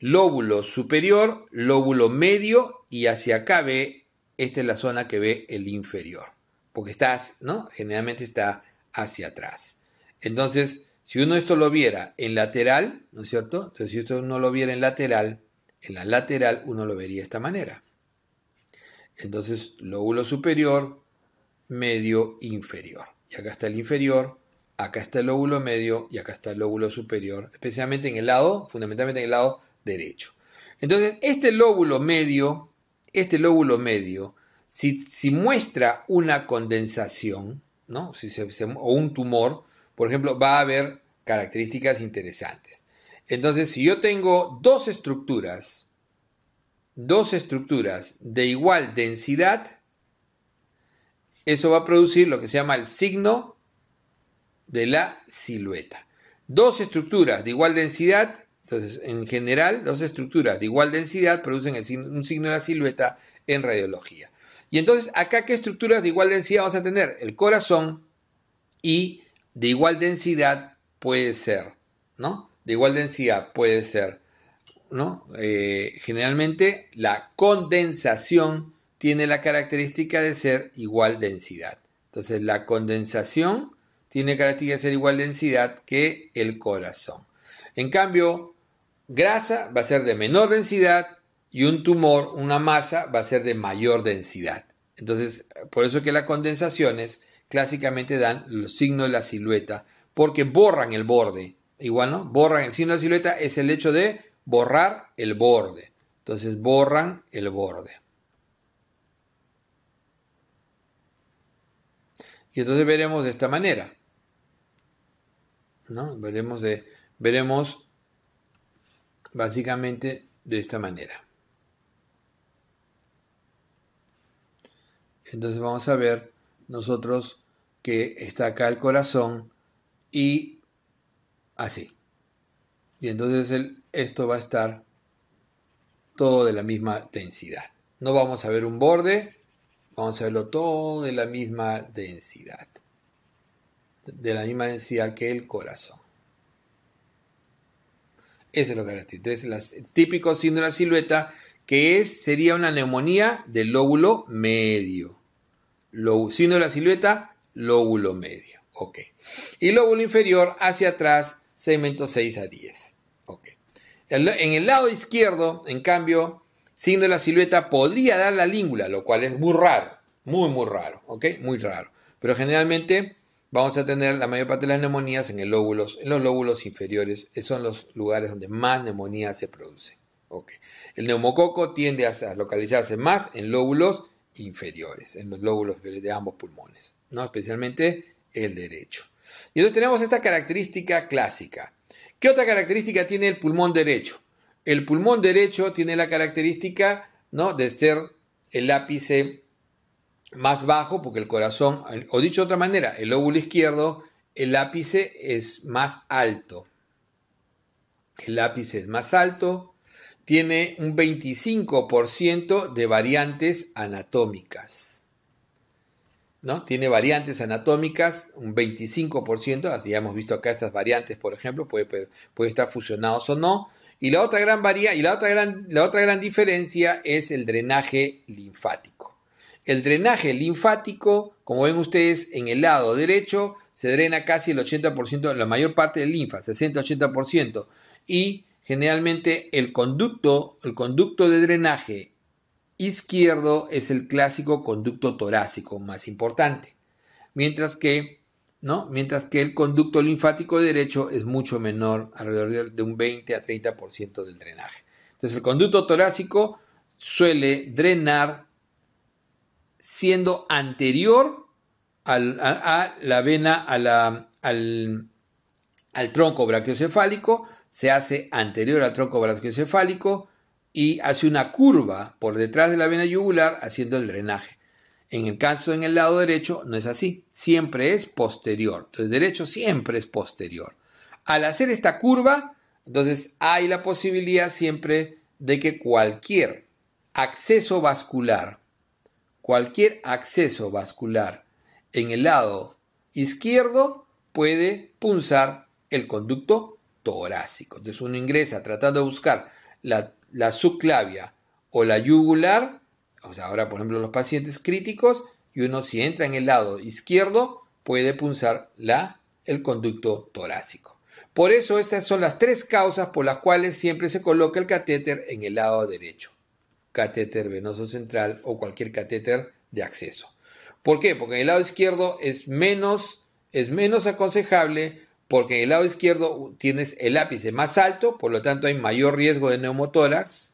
lóbulo superior, lóbulo medio y hacia acá ve, esta es la zona que ve el inferior, porque estás, ¿no? Generalmente está hacia atrás. Entonces, si uno esto lo viera en lateral, ¿no es cierto? Entonces, si esto uno lo viera en lateral, en la lateral uno lo vería de esta manera. Entonces, lóbulo superior, medio inferior. Y acá está el inferior, acá está el lóbulo medio y acá está el lóbulo superior, especialmente en el lado, fundamentalmente en el lado derecho. Entonces, este lóbulo medio, este lóbulo medio, si, si muestra una condensación, ¿no? Si o un tumor, por ejemplo, va a haber características interesantes. Entonces, si yo tengo dos estructuras, dos estructuras de igual densidad, eso va a producir lo que se llama el signo de la silueta. Dos estructuras de igual densidad, entonces en general dos estructuras de igual densidad producen un signo de la silueta en radiología. Y entonces acá qué estructuras de igual densidad vamos a tener? El corazón y de igual densidad puede ser, ¿no? De igual densidad puede ser eh, generalmente la condensación tiene la característica de ser igual densidad. Entonces la condensación tiene característica de ser igual densidad que el corazón. En cambio, grasa va a ser de menor densidad y un tumor, una masa, va a ser de mayor densidad. Entonces, por eso que las condensaciones clásicamente dan los signos de la silueta, porque borran el borde. Igual, ¿no? Borran el signo de la silueta, es el hecho de borrar el borde. Entonces borran el borde. Y entonces veremos de esta manera. ¿no? Veremos, de, veremos básicamente de esta manera. Entonces vamos a ver nosotros que está acá el corazón y así. Y entonces el, esto va a estar todo de la misma densidad. No vamos a ver un borde, vamos a verlo todo de la misma densidad. De la misma densidad que el corazón. Eso es lo que Entonces, las, típico signo de la silueta, que es, sería una neumonía del lóbulo medio. signo de la silueta, lóbulo medio. Ok. Y lóbulo inferior hacia atrás, segmento 6 a 10. En el lado izquierdo, en cambio, siendo la silueta, podría dar la língula, lo cual es muy raro, muy, muy raro, ¿ok? Muy raro. Pero generalmente vamos a tener la mayor parte de las neumonías en, lóbulos, en los lóbulos inferiores, esos son los lugares donde más neumonía se produce. El neumococo tiende a localizarse más en lóbulos inferiores, en los lóbulos de ambos pulmones, ¿no? especialmente el derecho. Y entonces tenemos esta característica clásica. ¿Qué otra característica tiene el pulmón derecho? El pulmón derecho tiene la característica ¿no? de ser el ápice más bajo, porque el corazón, o dicho de otra manera, el lóbulo izquierdo, el ápice es más alto. El ápice es más alto, tiene un 25% de variantes anatómicas. Tiene variantes anatómicas, un 25%, ya hemos visto acá estas variantes, por ejemplo, puede, estar fusionados o no. Y la otra gran varía, y la otra gran, la otra gran diferencia es el drenaje linfático. El drenaje linfático, como ven ustedes, en el lado derecho se drena casi el 80%, la mayor parte del linfa, 60-80%. Y generalmente el conducto, el conducto de drenaje izquierdo es el clásico conducto torácico más importante, mientras que, ¿no? mientras que el conducto linfático derecho es mucho menor, alrededor de un 20 a 30% del drenaje. Entonces el conducto torácico suele drenar siendo anterior a, la vena, al, al tronco brachiocefálico, se hace anterior al tronco brachiocefálico, y hace una curva por detrás de la vena yugular haciendo el drenaje. En el caso en el lado derecho no es así, siempre es posterior. Entonces derecho siempre es posterior. Al hacer esta curva, entonces hay la posibilidad siempre de que cualquier acceso vascular, cualquier acceso vascular en el lado izquierdo puede punzar el conducto torácico. Entonces uno ingresa tratando de buscar la la subclavia o la yugular, o sea, ahora por ejemplo los pacientes críticos, y uno si entra en el lado izquierdo puede punzar la, el conducto torácico. Por eso estas son las tres causas por las cuales siempre se coloca el catéter en el lado derecho. Catéter venoso central o cualquier catéter de acceso. ¿Por qué? Porque en el lado izquierdo es menos, es menos aconsejable porque en el lado izquierdo tienes el ápice más alto, por lo tanto hay mayor riesgo de neumotórax.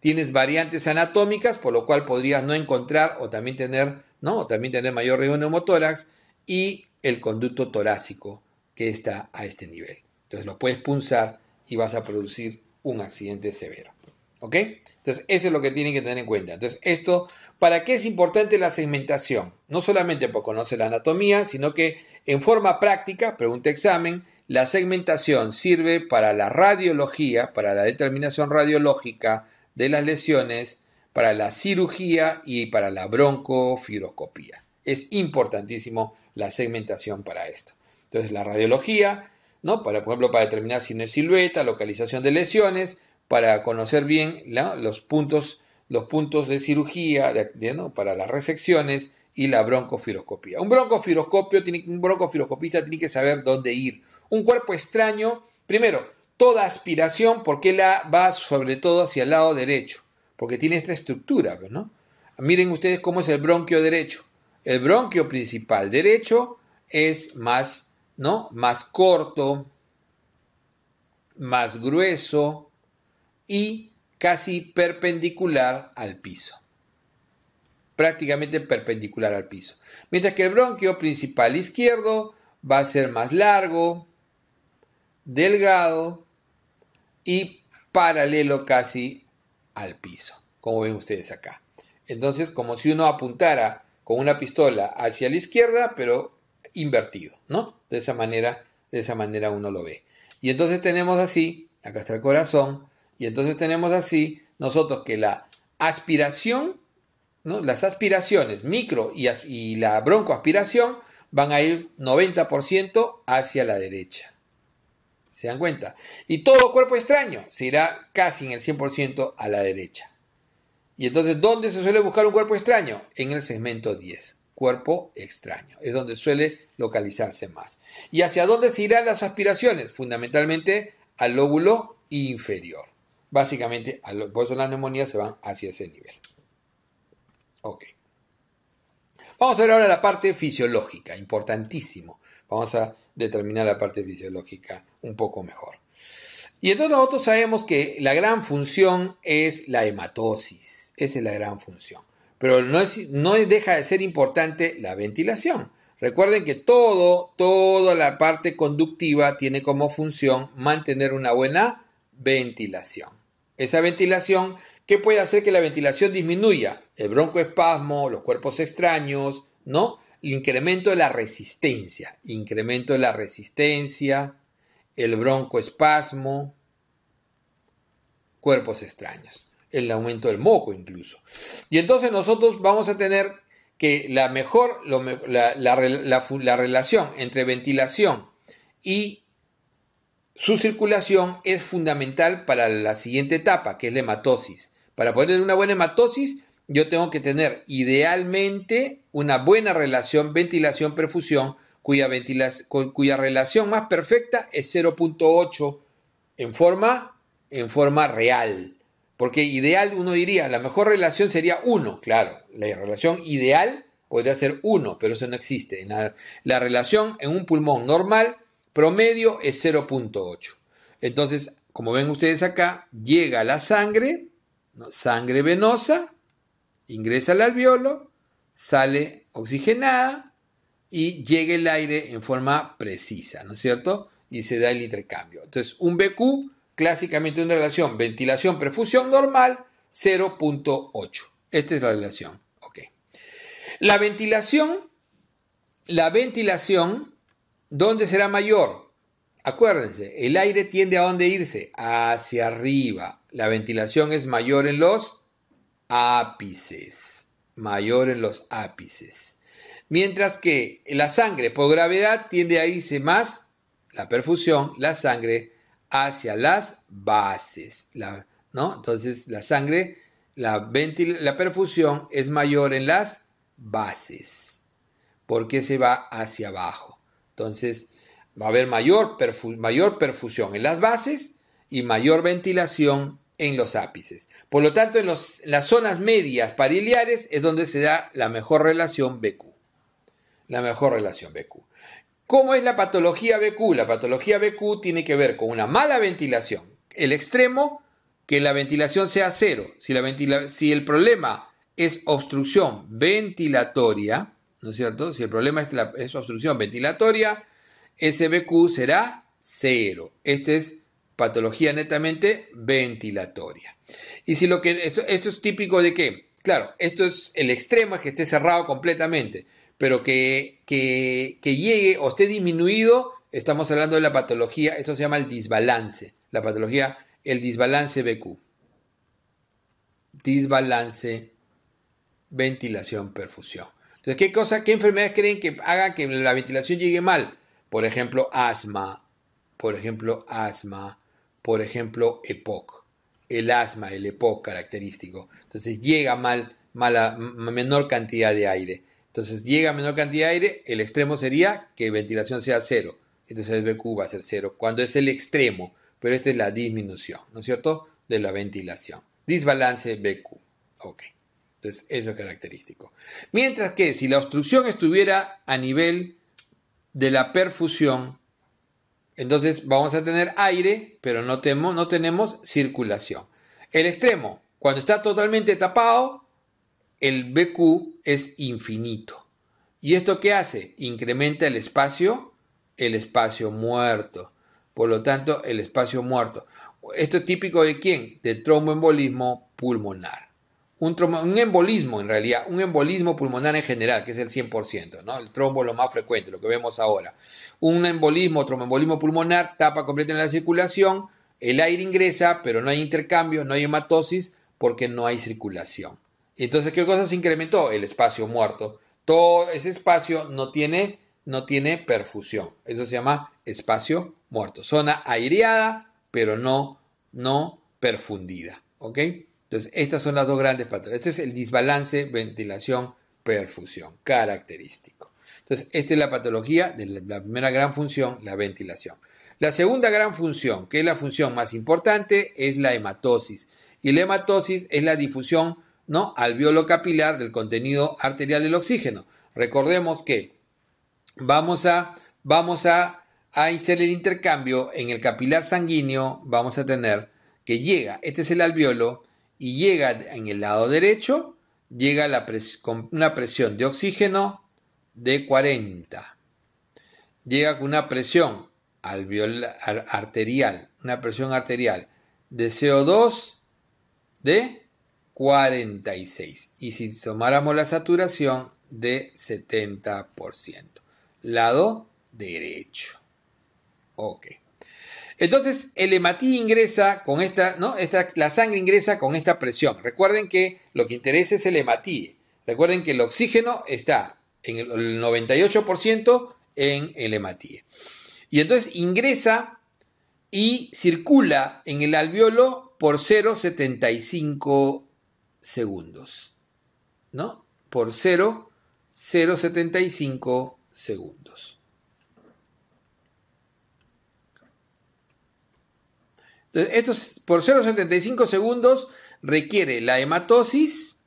Tienes variantes anatómicas, por lo cual podrías no encontrar o también tener, ¿no? también tener mayor riesgo de neumotórax y el conducto torácico que está a este nivel. Entonces lo puedes punzar y vas a producir un accidente severo. ¿Ok? Entonces, eso es lo que tienen que tener en cuenta. Entonces, esto, ¿para qué es importante la segmentación? No solamente por conocer la anatomía, sino que en forma práctica, pregunta examen, la segmentación sirve para la radiología, para la determinación radiológica de las lesiones, para la cirugía y para la broncofiroscopía. Es importantísimo la segmentación para esto. Entonces, la radiología, ¿no? Para, por ejemplo, para determinar si no es silueta, localización de lesiones, para conocer bien los, puntos, los puntos de cirugía, para las resecciones, y la broncofiroscopía. Un, broncofiroscopio tiene, un broncofiroscopista tiene que saber dónde ir. Un cuerpo extraño, primero, toda aspiración, porque la va sobre todo hacia el lado derecho, porque tiene esta estructura, pues, ¿no? Miren ustedes cómo es el bronquio derecho. El bronquio principal derecho es más, ¿no? Más corto, más grueso y casi perpendicular al piso prácticamente perpendicular al piso. Mientras que el bronquio principal izquierdo va a ser más largo, delgado y paralelo casi al piso, como ven ustedes acá. Entonces, como si uno apuntara con una pistola hacia la izquierda, pero invertido, ¿no? De esa manera, de esa manera uno lo ve. Y entonces tenemos así, acá está el corazón, y entonces tenemos así nosotros que la aspiración las aspiraciones micro y, y la broncoaspiración van a ir 90% hacia la derecha. ¿Se dan cuenta? Y todo cuerpo extraño se irá casi en el 100% a la derecha. Y entonces, ¿dónde se suele buscar un cuerpo extraño? En el segmento 10, cuerpo extraño. Es donde suele localizarse más. ¿Y hacia dónde se irán las aspiraciones? Fundamentalmente al lóbulo inferior. Básicamente, por eso las neumonías se van hacia ese nivel. Ok. Vamos a ver ahora la parte fisiológica, importantísimo. Vamos a determinar la parte fisiológica un poco mejor. Y entonces nosotros sabemos que la gran función es la hematosis. Esa es la gran función. Pero no, es, no deja de ser importante la ventilación. Recuerden que todo, toda la parte conductiva tiene como función mantener una buena ventilación. Esa ventilación ¿Qué puede hacer que la ventilación disminuya? El broncoespasmo, los cuerpos extraños, ¿no? El incremento de la resistencia, incremento de la resistencia, el broncoespasmo, cuerpos extraños, el aumento del moco incluso. Y entonces nosotros vamos a tener que la mejor, la, la relación entre ventilación y su circulación es fundamental para la siguiente etapa, que es la hematosis. Para poner una buena hematosis, yo tengo que tener idealmente una buena relación ventilación-perfusión, cuya, cuya relación más perfecta es 0.8 en forma, en forma real. Porque ideal uno diría, la mejor relación sería 1, claro, la relación ideal podría ser 1, pero eso no existe. la relación en un pulmón normal promedio es 0.8. Entonces, como ven ustedes acá, llega la sangre Sangre venosa, ingresa al alvéolo sale oxigenada y llega el aire en forma precisa, ¿no es cierto? Y se da el intercambio. Entonces, un BQ clásicamente una relación ventilación-perfusión normal 0.8. Esta es la relación. ok La ventilación, la ventilación, ¿dónde será mayor? Acuérdense, el aire tiende a dónde irse? Hacia arriba la ventilación es mayor en los ápices, mayor en los ápices. Mientras que la sangre por gravedad tiende a irse más, la perfusión, la sangre, hacia las bases. ¿no? Entonces la sangre, la, la perfusión es mayor en las bases, porque se va hacia abajo. Entonces va a haber mayor, mayor perfusión en las bases y mayor ventilación en los ápices. Por lo tanto, en las zonas medias pariliares es donde se da la mejor relación BQ. La mejor relación BQ. ¿Cómo es la patología BQ? La patología BQ tiene que ver con una mala ventilación. El extremo, que la ventilación sea cero. Si, la si el problema es obstrucción ventilatoria, ¿no es cierto? Si el problema es, es obstrucción ventilatoria, ese BQ será cero. Este es patología netamente ventilatoria. Y si lo que esto, es típico de qué? Claro, esto es el extremo, que esté cerrado completamente, pero que, que, llegue o esté disminuido, estamos hablando de la patología, esto se llama el desbalance, la patología, el desbalance BQ. Disbalance, ventilación, perfusión. Entonces, ¿qué cosa, qué enfermedades creen que hagan que la ventilación llegue mal? Por ejemplo, asma, por ejemplo, asma, por ejemplo, EPOC, el asma, el EPOC característico. Entonces llega mal, mala, menor cantidad de aire. Entonces llega menor cantidad de aire, el extremo sería que ventilación sea cero. Entonces el BQ va a ser cero, cuando es el extremo, pero esta es la disminución, ¿no es cierto?, de la ventilación. Disbalance BQ. Ok. Entonces, eso es característico. Mientras que si la obstrucción estuviera a nivel de la perfusión, entonces vamos a tener aire, pero no, tenemos circulación. El extremo, cuando está totalmente tapado, el BQ es infinito. ¿Y esto qué hace? Incrementa el espacio, el espacio muerto. Por lo tanto, el espacio muerto. Esto es típico de quién? Del tromboembolismo pulmonar un, embolismo en realidad, un embolismo pulmonar en general, que es el 100%, ¿no? El trombo lo más frecuente, lo que vemos ahora. Un embolismo, tromboembolismo pulmonar, tapa completa en la circulación, el aire ingresa, pero no hay intercambio, no hay hematosis, porque no hay circulación. Entonces, ¿qué cosa se incrementó? El espacio muerto. Todo ese espacio no tiene, no tiene perfusión. Eso se llama espacio muerto. Zona aireada, pero no, no perfundida. ¿Ok? Entonces, estas son las dos grandes patologías. Este es el desbalance ventilación-perfusión, característico. Entonces, esta es la patología de la primera gran función, la ventilación. La segunda gran función, que es la función más importante, es la hematosis. Y la hematosis es la difusión ¿no? alveolo capilar del contenido arterial del oxígeno. Recordemos que vamos a, vamos a, a hacer el intercambio en el capilar sanguíneo, vamos a tener que llega, este es el alveolo, y llega en el lado derecho, llega con una presión de oxígeno de 40. Llega con una presión arterial, una presión arterial de CO2 de 46. Y si tomáramos la saturación de 70%. Lado derecho. Ok. Entonces el hematí ingresa con esta, ¿no? Esta, la sangre ingresa con esta presión. Recuerden que lo que interesa es el hematí. Recuerden que el oxígeno está en el 98% en el hematí. Y entonces ingresa y circula en el alveolo por 0,75 segundos. ¿No? Por 0,075 segundos. Entonces, esto es, por 0,75 segundos requiere la hematosis,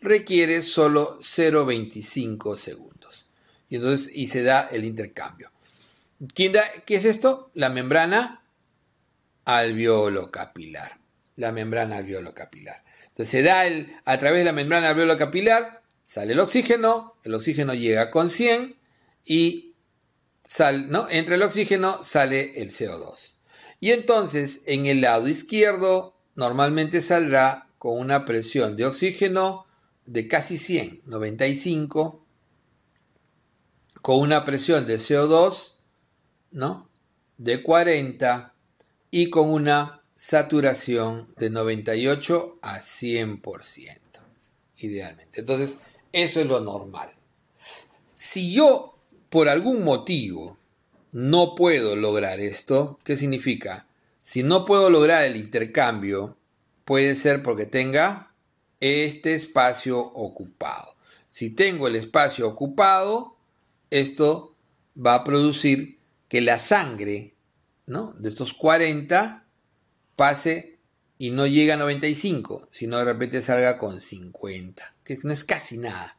requiere solo 0,25 segundos. Y entonces, y se da el intercambio. ¿Quién da, ¿Qué es esto? La membrana alveolocapilar. La membrana alveolocapilar. Entonces se da el, a través de la membrana alveolocapilar, sale el oxígeno, el oxígeno llega con 100 y ¿no? entre el oxígeno sale el CO2. Y entonces en el lado izquierdo normalmente saldrá con una presión de oxígeno de casi 100, 95, con una presión de CO2 ¿no? de 40 y con una saturación de 98 a 100%, idealmente. Entonces, eso es lo normal. Si yo por algún motivo no puedo lograr esto, ¿qué significa? Si no puedo lograr el intercambio, puede ser porque tenga este espacio ocupado. Si tengo el espacio ocupado, esto va a producir que la sangre ¿no? de estos 40 pase y no llegue a 95, sino de repente salga con 50, que no es casi nada,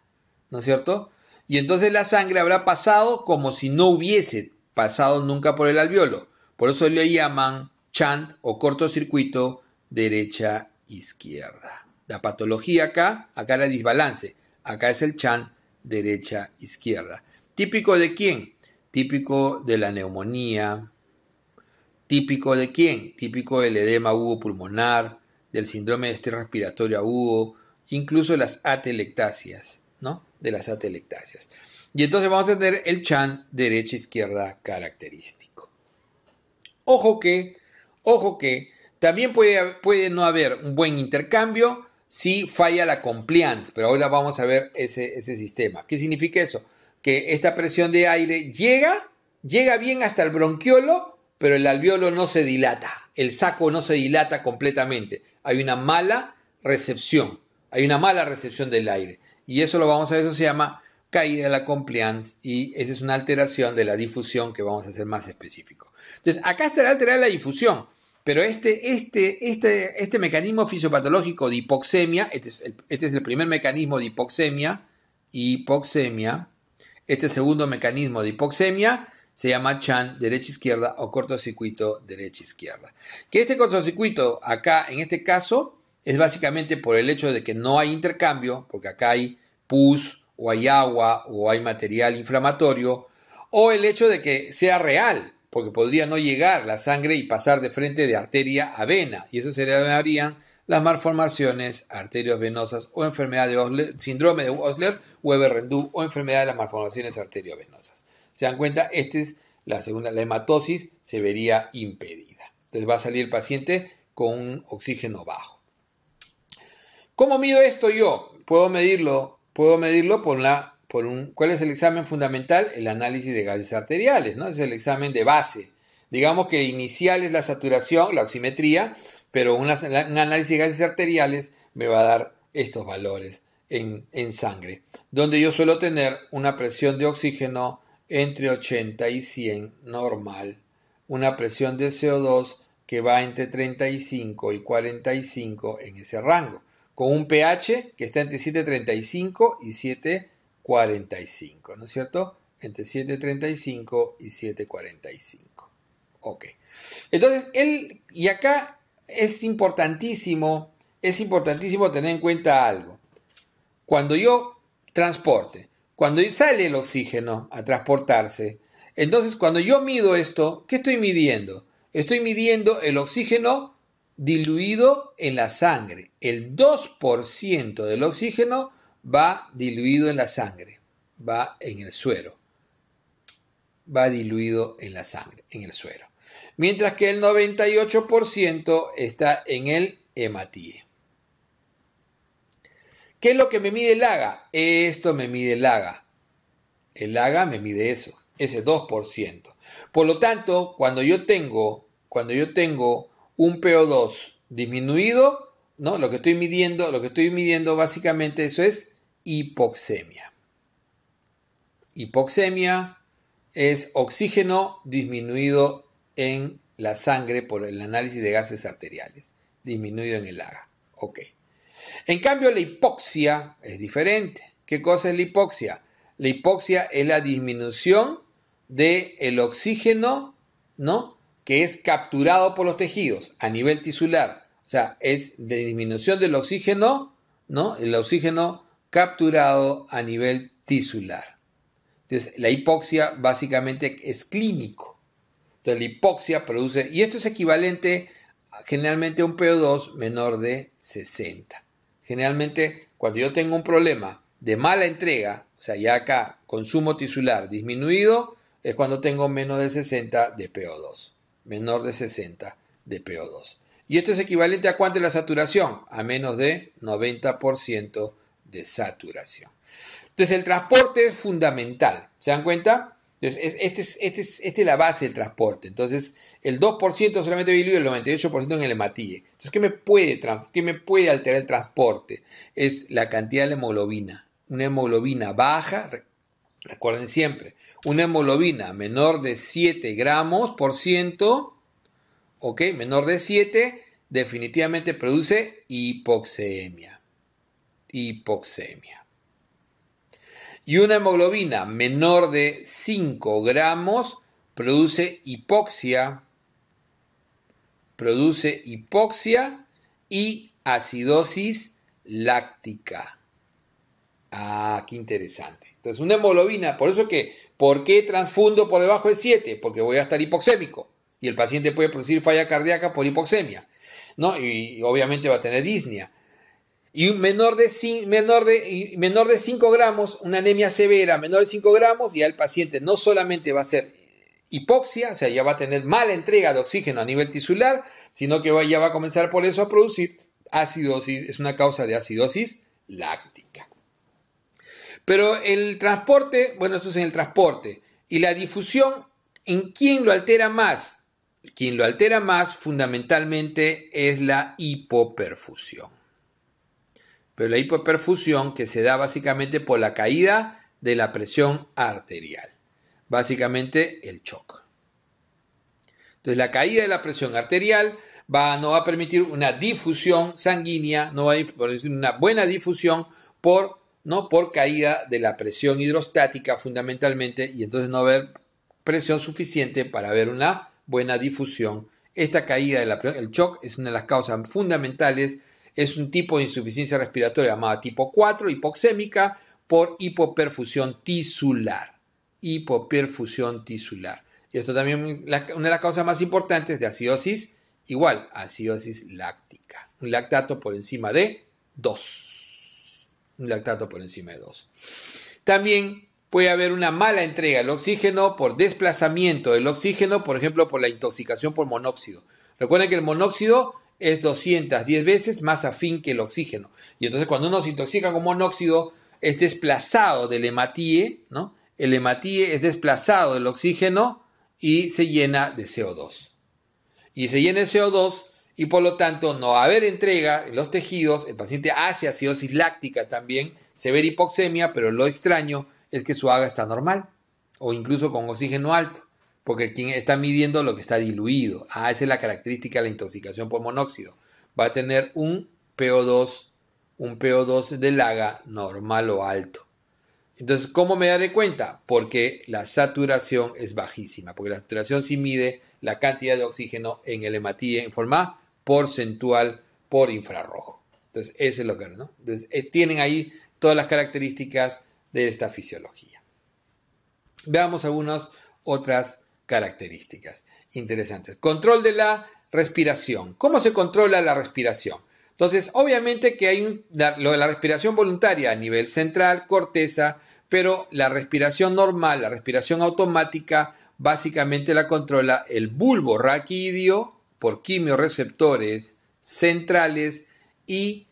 ¿no es cierto? y entonces la sangre habrá pasado como si no hubiese pasado nunca por el alveolo. Por eso le llaman chant o cortocircuito derecha-izquierda. La patología acá, acá la desbalance. Acá es el chant derecha-izquierda. ¿Típico de quién? Típico de la neumonía. ¿Típico de quién? Típico del edema agudo pulmonar, del síndrome de estrés respiratorio agudo, incluso las atelectasias, ¿no? de las atelectasias. Y entonces vamos a tener el chan derecha-izquierda característico. Ojo que, ojo que, también puede, puede no haber un buen intercambio si falla la compliance, pero ahora vamos a ver ese, ese sistema. ¿Qué significa eso? Que esta presión de aire llega, llega bien hasta el bronquiolo, pero el alveolo no se dilata, el saco no se dilata completamente. Hay una mala recepción, hay una mala recepción del aire. Y eso lo vamos a ver, eso se llama caída de la compliance y esa es una alteración de la difusión que vamos a hacer más específico. Entonces, acá estará de la difusión, pero este, este, este, este mecanismo fisiopatológico de hipoxemia, este, este es, el, primer mecanismo de hipoxemia, hipoxemia, este segundo mecanismo de hipoxemia se llama chan derecha-izquierda o cortocircuito derecha-izquierda. Que este cortocircuito acá, en este caso, es básicamente por el hecho de que no hay intercambio, porque acá hay pus o hay agua o hay material inflamatorio, o el hecho de que sea real, porque podría no llegar la sangre y pasar de frente de arteria a vena, y eso se darían las malformaciones arteriovenosas o enfermedad de Osler, síndrome de Osler, Weber-Rendú o enfermedad de las malformaciones arteriovenosas. Se dan cuenta, esta es la segunda, la hematosis se vería impedida. Entonces va a salir el paciente con un oxígeno bajo. ¿Cómo mido esto yo? Puedo medirlo Puedo medirlo por un, ¿cuál es el examen fundamental? El análisis de gases arteriales, ¿no? Es el examen de base. Digamos que inicial es la saturación, la oximetría, pero un análisis de gases arteriales me va a dar estos valores en sangre, donde yo suelo tener una presión de oxígeno entre 80 y 100 normal, una presión de CO2 que va entre 35 y 45 en ese rango con un pH que está entre 7,35 y 7,45, ¿no es cierto? Entre 7,35 y 7,45. Ok. Entonces, él, y acá es importantísimo, es importantísimo tener en cuenta algo. Cuando yo transporte, cuando sale el oxígeno a transportarse, entonces cuando yo mido esto, ¿qué estoy midiendo? Estoy midiendo el oxígeno diluido en la sangre. El 2% del oxígeno va diluido en la sangre, va en el suero. Va diluido en la sangre, en el suero. Mientras que el 98% está en el hematíe. ¿Qué es lo que me mide el haga Esto me mide el haga El haga me mide eso, ese 2%. Por lo tanto, cuando yo tengo, cuando yo tengo un PO2 disminuido, ¿no? Lo que estoy midiendo, lo que estoy midiendo básicamente eso es hipoxemia. Hipoxemia es oxígeno disminuido en la sangre por el análisis de gases arteriales, disminuido en el ARA. Ok. En cambio, la hipoxia es diferente. ¿Qué cosa es la hipoxia? La hipoxia es la disminución del oxígeno, ¿no? que es capturado por los tejidos a nivel tisular, o sea, es de disminución del oxígeno, ¿no? El oxígeno capturado a nivel tisular. Entonces, la hipoxia básicamente es clínico. Entonces, la hipoxia produce, y esto es equivalente generalmente a un PO2 menor de 60. Generalmente, cuando yo tengo un problema de mala entrega, o sea, ya acá consumo tisular disminuido, es cuando tengo menos de 60 de PO2 menor de 60 de PO2. Y esto es equivalente a cuánto es la saturación? A menos de 90% de saturación. Entonces el transporte es fundamental. ¿Se dan cuenta? Entonces, este es, este, este la base del transporte. Entonces, el 2% solamente y el 98% en el hematíe. Entonces, ¿qué me, puede, ¿qué me puede alterar el transporte? Es la cantidad de hemoglobina. Una hemoglobina baja, recuerden siempre, una hemoglobina menor de 7 gramos por ciento, ok, menor de 7, definitivamente produce hipoxemia. Hipoxemia. Y una hemoglobina menor de 5 gramos produce hipoxia. Produce hipoxia y acidosis láctica. Ah, qué interesante. Entonces, una hemoglobina, por eso que ¿Por qué transfundo por debajo de 7? Porque voy a estar hipoxémico y el paciente puede producir falla cardíaca por hipoxemia, ¿no? Y, obviamente va a tener disnea. Y menor de, menor, de, menor de 5 gramos, una anemia severa, menor de 5 gramos, ya el paciente no solamente va a ser hipoxia, o sea, ya va a tener mala entrega de oxígeno a nivel tisular, sino que ya va a comenzar por eso a producir acidosis, es una causa de acidosis láctea. Pero el transporte, bueno, esto es en el transporte. Y la difusión, ¿en quién lo altera más? Quien lo altera más fundamentalmente es la hipoperfusión. Pero la hipoperfusión que se da básicamente por la caída de la presión arterial. Básicamente el shock. Entonces la caída de la presión arterial va, no va a permitir una difusión sanguínea, no va a permitir una buena difusión por ¿no? Por caída de la presión hidrostática fundamentalmente y entonces no haber presión suficiente para haber una buena difusión. Esta caída del el shock es una de las causas fundamentales. Es un tipo de insuficiencia respiratoria llamada tipo 4, hipoxémica, por hipoperfusión tisular. Hipoperfusión tisular. Y esto también es una de las causas más importantes de acidosis, igual, acidosis láctica. Un lactato por encima de 2 un lactato por encima de 2. También puede haber una mala entrega del oxígeno por desplazamiento del oxígeno, por ejemplo, por la intoxicación por monóxido. Recuerden que el monóxido es 210 veces más afín que el oxígeno. Y entonces cuando uno se intoxica con monóxido, es desplazado del hematíe, ¿no? El hematíe es desplazado del oxígeno y se llena de CO2. Y se llena de CO2, y por lo tanto no va a haber entrega en los tejidos, el paciente hace acidosis láctica también, se severa hipoxemia, pero lo extraño es que su haga está normal o incluso con oxígeno alto, porque quien está midiendo lo que está diluido. Ah, esa es la característica de la intoxicación por monóxido. Va a tener un PO2, un PO2 del haga normal o alto. Entonces, ¿cómo me daré cuenta? Porque la saturación es bajísima, porque la saturación sí mide la cantidad de oxígeno en el hematía en forma porcentual por infrarrojo. Entonces, ese es lo que, eh, tienen ahí todas las características de esta fisiología. Veamos algunas otras características interesantes. Control de la respiración. ¿Cómo se controla la respiración? Entonces, obviamente que hay lo de la respiración voluntaria a nivel central, corteza, pero la respiración normal, la respiración automática, básicamente la controla el bulbo raquídeo por quimioreceptores centrales y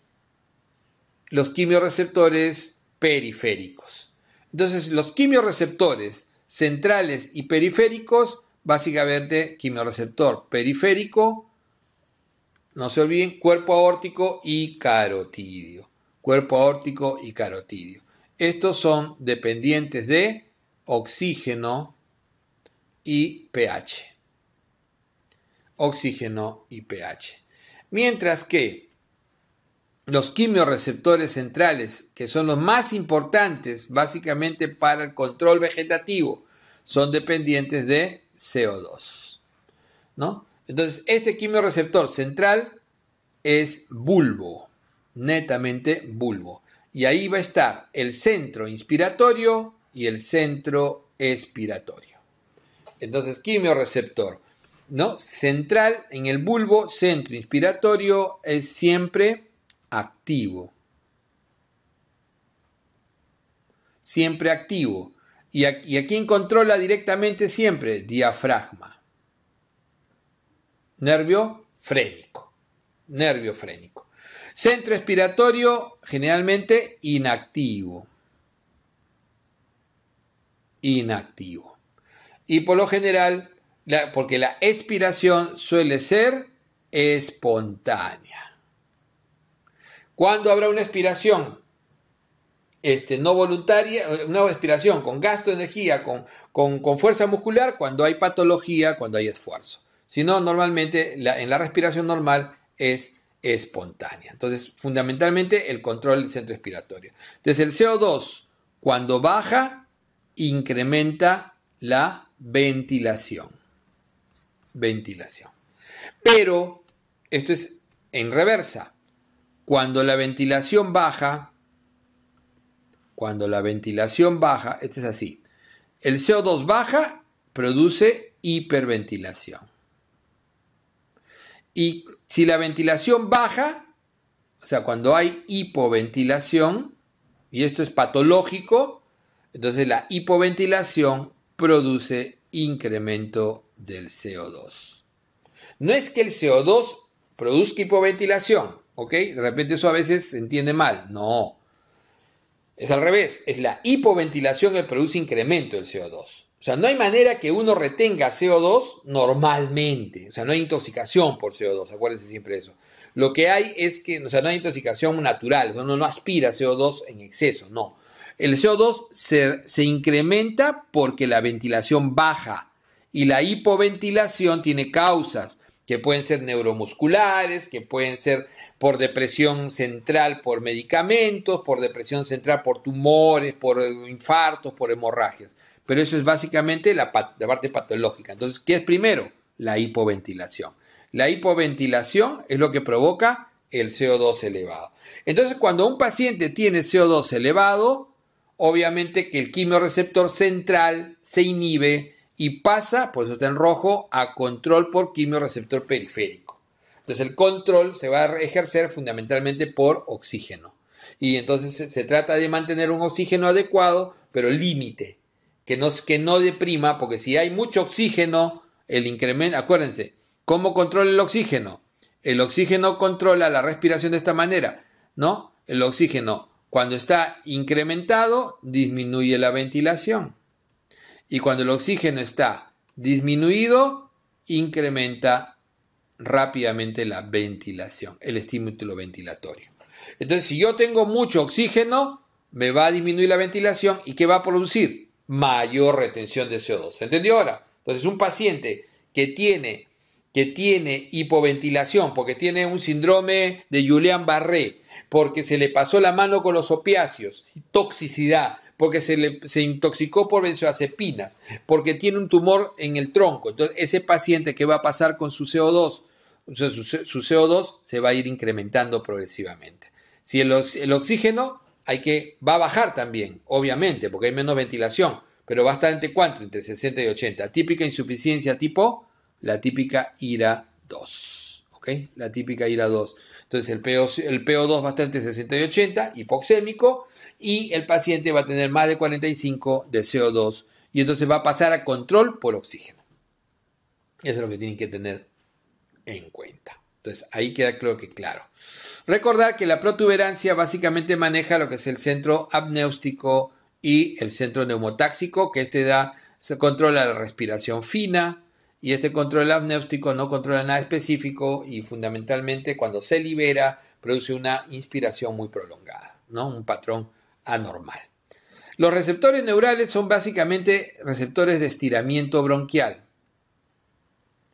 los quimioreceptores periféricos. Entonces, los quimioreceptores centrales y periféricos, básicamente quimioreceptor periférico, no se olviden, cuerpo aórtico y carotidio. Cuerpo aórtico y carotidio. Estos son dependientes de oxígeno y pH oxígeno y pH. Mientras que los quimiorreceptores centrales, que son los más importantes básicamente para el control vegetativo, son dependientes de CO2. ¿no? Entonces, este quimiorreceptor central es bulbo, netamente bulbo. Y ahí va a estar el centro inspiratorio y el centro expiratorio. Entonces, quimiorreceptor. ¿no? Central en el bulbo, centro inspiratorio es siempre activo. Siempre activo. ¿Y a, y quién controla directamente siempre? Diafragma. Nervio frénico. Nervio frénico. Centro expiratorio generalmente inactivo. Inactivo. Y por lo general porque la expiración suele ser espontánea. Cuando habrá una expiración? Este, no voluntaria, una expiración con gasto de energía, con, fuerza muscular, cuando hay patología, cuando hay esfuerzo. Si no, normalmente en la respiración normal es espontánea. Entonces, fundamentalmente el control del centro respiratorio. Entonces, el CO2 cuando baja incrementa la ventilación ventilación. Pero esto es en reversa. Cuando la ventilación baja, cuando la ventilación baja, esto es así. El CO2 baja, produce hiperventilación. Y si la ventilación baja, o sea, cuando hay hipoventilación, y esto es patológico, entonces la hipoventilación produce incremento del CO2. No es que el CO2 produzca hipoventilación, ¿ok? De repente eso a veces se entiende mal. No. Es al revés. Es la hipoventilación que produce incremento del CO2. O sea, no hay manera que uno retenga CO2 normalmente. O sea, no hay intoxicación por CO2. Acuérdense siempre de eso. Lo que hay es que, o sea, no hay intoxicación natural. Uno no aspira CO2 en exceso, no. El CO2 se incrementa porque la ventilación baja y la hipoventilación tiene causas que pueden ser neuromusculares, que pueden ser por depresión central por medicamentos, por depresión central por tumores, por infartos, por hemorragias. Pero eso es básicamente la, parte patológica. Entonces, ¿qué es primero? La hipoventilación. La hipoventilación es lo que provoca el CO2 elevado. Entonces, cuando un paciente tiene CO2 elevado, obviamente que el quimioreceptor central se inhibe, y pasa, por eso está en rojo, a control por quimioreceptor periférico. Entonces el control se va a ejercer fundamentalmente por oxígeno. Y entonces se trata de mantener un oxígeno adecuado, pero límite, que no, que no deprima, porque si hay mucho oxígeno, el incremento, acuérdense, ¿cómo controla el oxígeno? El oxígeno controla la respiración de esta manera, ¿no? El oxígeno, cuando está incrementado, disminuye la ventilación. Y cuando el oxígeno está disminuido, incrementa rápidamente la ventilación, el estímulo ventilatorio. Entonces, si yo tengo mucho oxígeno, me va a disminuir la ventilación y ¿qué va a producir? Mayor retención de CO2. entendió ahora? Entonces, un paciente que tiene, que tiene hipoventilación, porque tiene un síndrome de Julian Barré, porque se le pasó la mano con los opiáceos, toxicidad, porque se, le, se intoxicó por benzoacepinas, porque tiene un tumor en el tronco. Entonces, ese paciente que va a pasar con su CO2, su, CO2 se va a ir incrementando progresivamente. Si el, oxígeno hay que, va a bajar también, obviamente, porque hay menos ventilación, pero va a estar entre cuánto, entre 60 y 80. Típica insuficiencia tipo, la típica IRA 2. ¿Ok? La típica IRA 2. Entonces el, PO, el PO2 bastante entre 60 y 80, hipoxémico, y el paciente va a tener más de 45 de CO2 y entonces va a pasar a control por oxígeno. Eso es lo que tienen que tener en cuenta. Entonces ahí queda claro que claro. Recordar que la protuberancia básicamente maneja lo que es el centro apnéustico y el centro neumotáxico, que este da, se controla la respiración fina y este control apnéustico no controla nada específico y fundamentalmente cuando se libera produce una inspiración muy prolongada, ¿no? Un patrón anormal. Los receptores neurales son básicamente receptores de estiramiento bronquial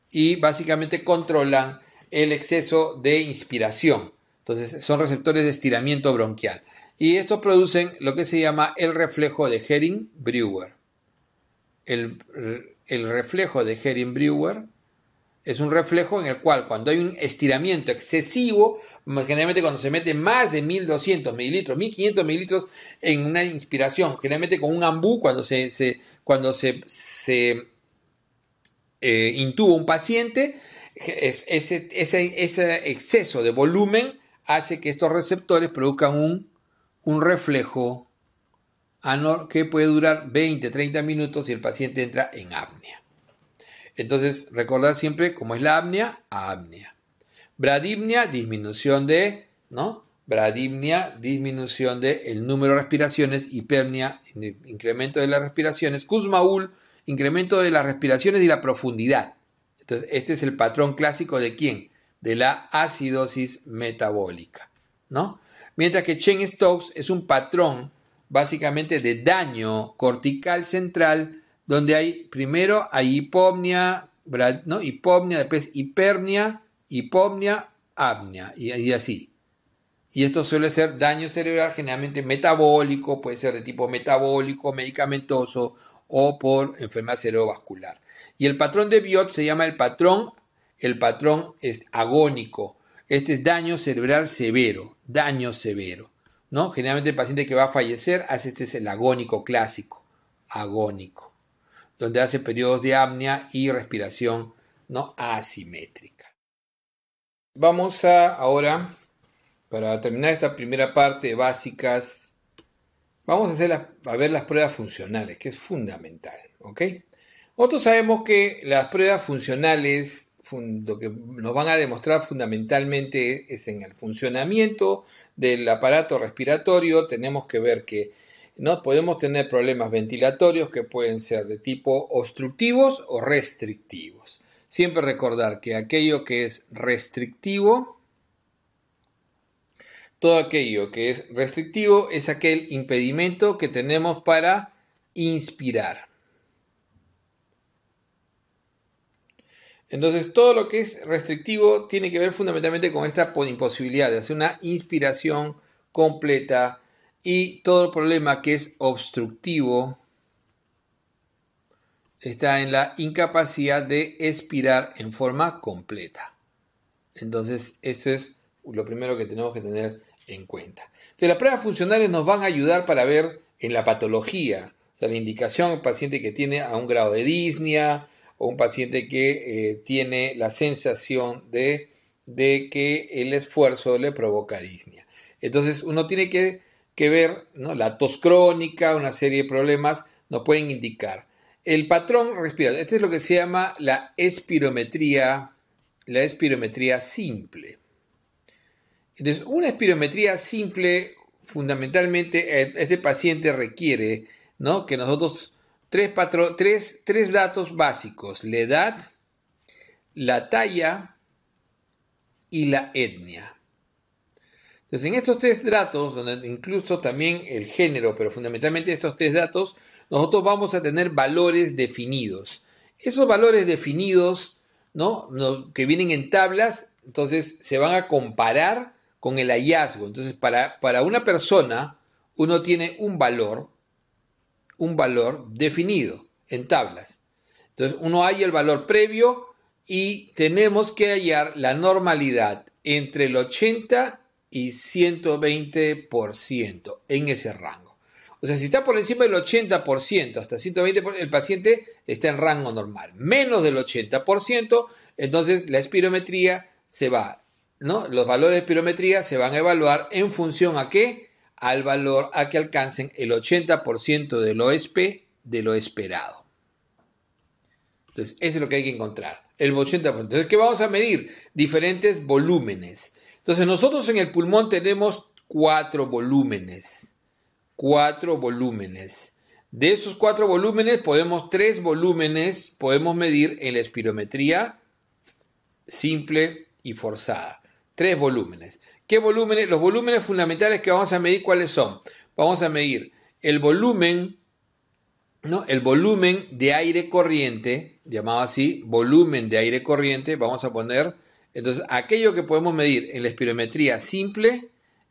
y básicamente controlan el exceso de inspiración. Entonces son receptores de estiramiento bronquial. Y estos producen lo que se llama el reflejo de Herring-Brewer. El, reflejo de Herring-Brewer es un reflejo en el cual cuando hay un estiramiento excesivo, generalmente cuando se mete más de 1200 mililitros, 1500 mililitros en una inspiración, generalmente con un ambú, cuando se, cuando se, eh, intuba un paciente, ese, exceso de volumen hace que estos receptores produzcan un, un reflejo que puede durar 20, 30 minutos y el paciente entra en apnea. Entonces, recordar siempre cómo es la apnea, apnea. Bradipnea, disminución de, ¿no? Bradipnea, disminución de el número de respiraciones, hipernia, incremento de las respiraciones, Kuzmaul, incremento de las respiraciones y la profundidad. Entonces, este es el patrón clásico de quién? De la acidosis metabólica, ¿no? Mientras que Chen-Stokes es un patrón básicamente de daño cortical central donde hay primero hay hipomnia, ¿no? hipomnia, después hipernia, hipomnia, apnea y, así. Y esto suele ser daño cerebral generalmente metabólico, puede ser de tipo metabólico, medicamentoso o por enfermedad cerebrovascular. Y el patrón de Biot se llama el patrón, el patrón es agónico. Este es daño cerebral severo, daño severo. ¿no? Generalmente el paciente que va a fallecer hace este es el agónico clásico, agónico donde hace periodos de apnea y respiración no asimétrica. Vamos a ahora, para terminar esta primera parte básicas, vamos a, hacer a ver las pruebas funcionales, que es fundamental. ¿ok? Nosotros sabemos que las pruebas funcionales lo que nos van a demostrar fundamentalmente es en el funcionamiento del aparato respiratorio, tenemos que ver que ¿no? podemos tener problemas ventilatorios que pueden ser de tipo obstructivos o restrictivos. Siempre recordar que aquello que es restrictivo, todo aquello que es restrictivo es aquel impedimento que tenemos para inspirar. Entonces todo lo que es restrictivo tiene que ver fundamentalmente con esta imposibilidad de hacer una inspiración completa, y todo el problema que es obstructivo está en la incapacidad de expirar en forma completa. Entonces, eso es lo primero que tenemos que tener en cuenta. Entonces, las pruebas funcionales nos van a ayudar para ver en la patología, o sea, la indicación, un paciente que tiene a un grado de disnea o un paciente que eh, tiene la sensación de, de que el esfuerzo le provoca disnea. Entonces, uno tiene que que ver, la tos crónica, una serie de problemas nos pueden indicar. El patrón respiratorio, este es lo que se llama la espirometría, la espirometría simple. Entonces, una espirometría simple, fundamentalmente, eh, este paciente requiere ¿no? que nosotros tres, tres datos básicos, la edad, la talla y la etnia. Entonces, en estos tres datos, donde incluso también el género, pero fundamentalmente estos tres datos, nosotros vamos a tener valores definidos. Esos valores definidos, que vienen en tablas, entonces se van a comparar con el hallazgo. Entonces, para, para una persona, uno tiene un valor, un valor definido en tablas. Entonces, uno halla el valor previo y tenemos que hallar la normalidad entre el 80 y 120% en ese rango. O sea, si está por encima del 80% hasta 120%, el paciente está en rango normal. Menos del 80%, entonces la espirometría se va, ¿no? Los valores de espirometría se van a evaluar en función a qué? Al valor a que alcancen el 80% del OSP de lo esperado. Entonces, eso es lo que hay que encontrar. El 80%. Entonces, ¿qué vamos a medir? Diferentes volúmenes. Entonces nosotros en el pulmón tenemos cuatro volúmenes, cuatro volúmenes. De esos cuatro volúmenes podemos, tres volúmenes podemos medir en la espirometría simple y forzada. Tres volúmenes. ¿Qué volúmenes? Los volúmenes fundamentales que vamos a medir, ¿cuáles son? Vamos a medir el volumen, ¿no? El volumen de aire corriente, llamado así, volumen de aire corriente, vamos a poner entonces, aquello que podemos medir en la espirometría simple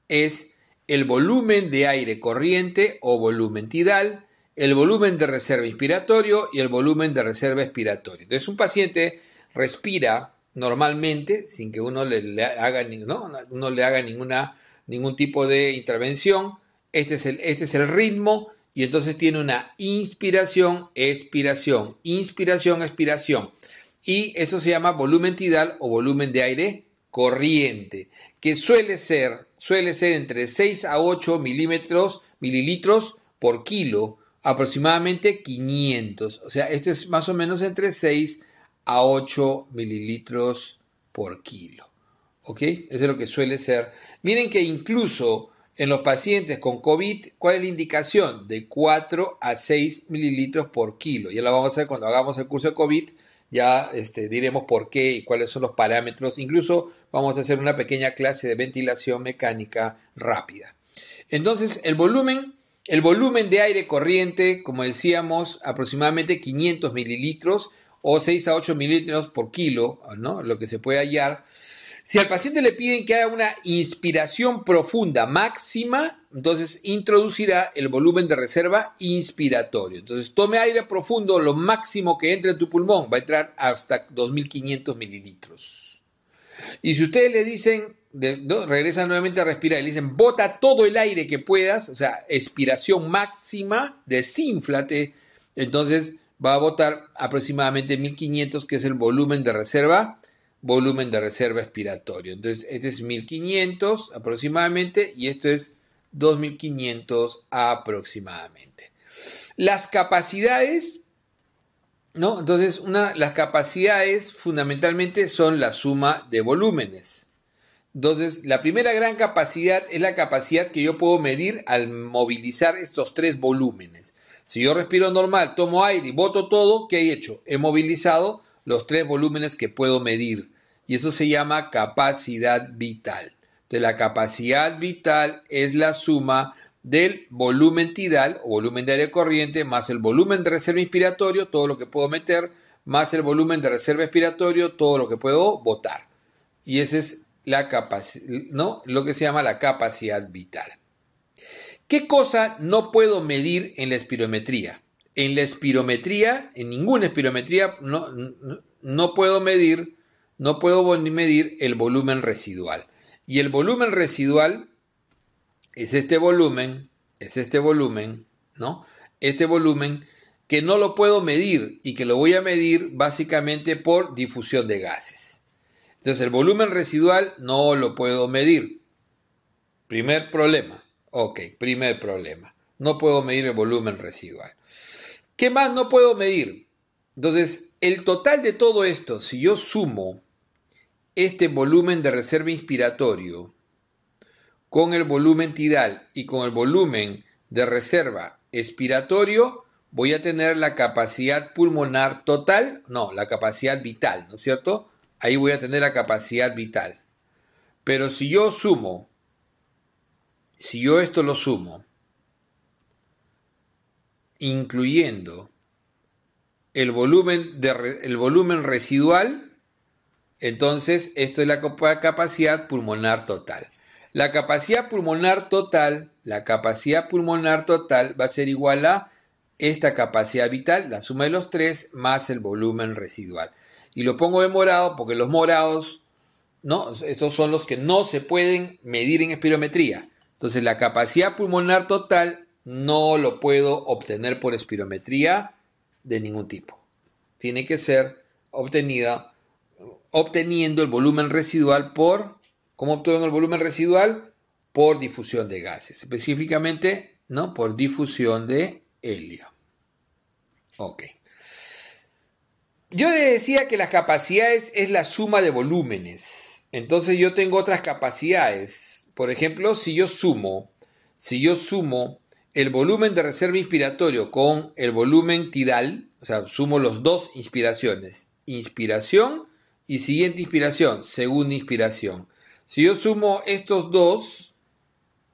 es el volumen de aire corriente o volumen tidal, el volumen de reserva inspiratorio y el volumen de reserva expiratoria. Entonces, un paciente respira normalmente sin que uno le, haga, ningún tipo de intervención. Este es, el, este es el ritmo y entonces tiene una inspiración, expiración, inspiración, expiración y eso se llama volumen tidal o volumen de aire corriente, que suele ser, suele ser entre 6 a 8 milímetros, mililitros por kilo, aproximadamente 500. O sea, esto es más o menos entre 6 a 8 mililitros por kilo. ¿Ok? Eso es lo que suele ser. Miren que incluso en los pacientes con COVID, ¿cuál es la indicación? De 4 a 6 mililitros por kilo. Ya lo vamos a ver cuando hagamos el curso de COVID ya este, diremos por qué y cuáles son los parámetros. Incluso vamos a hacer una pequeña clase de ventilación mecánica rápida. Entonces, el volumen, el volumen de aire corriente, como decíamos, aproximadamente 500 mililitros o 6 a 8 mililitros por kilo, ¿no? lo que se puede hallar. Si al paciente le piden que haga una inspiración profunda máxima, entonces introducirá el volumen de reserva inspiratorio. Entonces tome aire profundo lo máximo que entre en tu pulmón. Va a entrar hasta 2.500 mililitros. Y si ustedes le dicen, regresan nuevamente a respirar y le dicen, bota todo el aire que puedas, o sea, expiración máxima, desinflate. Entonces va a botar aproximadamente 1.500, que es el volumen de reserva volumen de reserva expiratorio. Entonces, este es 1500 aproximadamente y esto es 2.500 aproximadamente. Las capacidades, ¿no? Entonces, una, las capacidades fundamentalmente son la suma de volúmenes. Entonces, la primera gran capacidad es la capacidad que yo puedo medir al movilizar estos tres volúmenes. Si yo respiro normal, tomo aire y boto todo, ¿qué he hecho? He movilizado los tres volúmenes que puedo medir. Y eso se llama capacidad vital de la capacidad vital es la suma del volumen tidal o volumen de aire corriente más el volumen de reserva inspiratorio, todo lo que puedo meter, más el volumen de reserva expiratorio, todo lo que puedo botar. Y esa es la ¿no? lo que se llama la capacidad vital. ¿Qué cosa no puedo medir en la espirometría? En la espirometría, en ninguna espirometría, no, no puedo medir, no puedo medir el volumen residual. Y el volumen residual es este volumen, es este volumen, ¿no? Este volumen que no lo puedo medir y que lo voy a medir básicamente por difusión de gases. Entonces el volumen residual no lo puedo medir. Primer problema. Ok, primer problema. No puedo medir el volumen residual. ¿Qué más no puedo medir? Entonces, el total de todo esto, si yo sumo este volumen de reserva inspiratorio con el volumen tidal y con el volumen de reserva expiratorio, voy a tener la capacidad pulmonar total, no, la capacidad vital, ¿no es cierto? Ahí voy a tener la capacidad vital. Pero si yo sumo, si yo esto lo sumo, incluyendo el volumen, de, el volumen residual, entonces, esto es la capacidad pulmonar total. La capacidad pulmonar total, la capacidad pulmonar total va a ser igual a esta capacidad vital, la suma de los tres, más el volumen residual. Y lo pongo de morado porque los morados, ¿no? Estos son los que no se pueden medir en espirometría. Entonces, la capacidad pulmonar total no lo puedo obtener por espirometría de ningún tipo. Tiene que ser obtenida obteniendo el volumen residual por, ¿cómo obtengo el volumen residual? Por difusión de gases, específicamente, ¿no? Por difusión de helio. Ok. Yo decía que las capacidades es la suma de volúmenes. Entonces yo tengo otras capacidades. Por ejemplo, si yo sumo, si yo sumo el volumen de reserva inspiratorio con el volumen tidal, o sea, sumo los dos inspiraciones, inspiración y siguiente inspiración, segunda inspiración. Si yo sumo estos dos,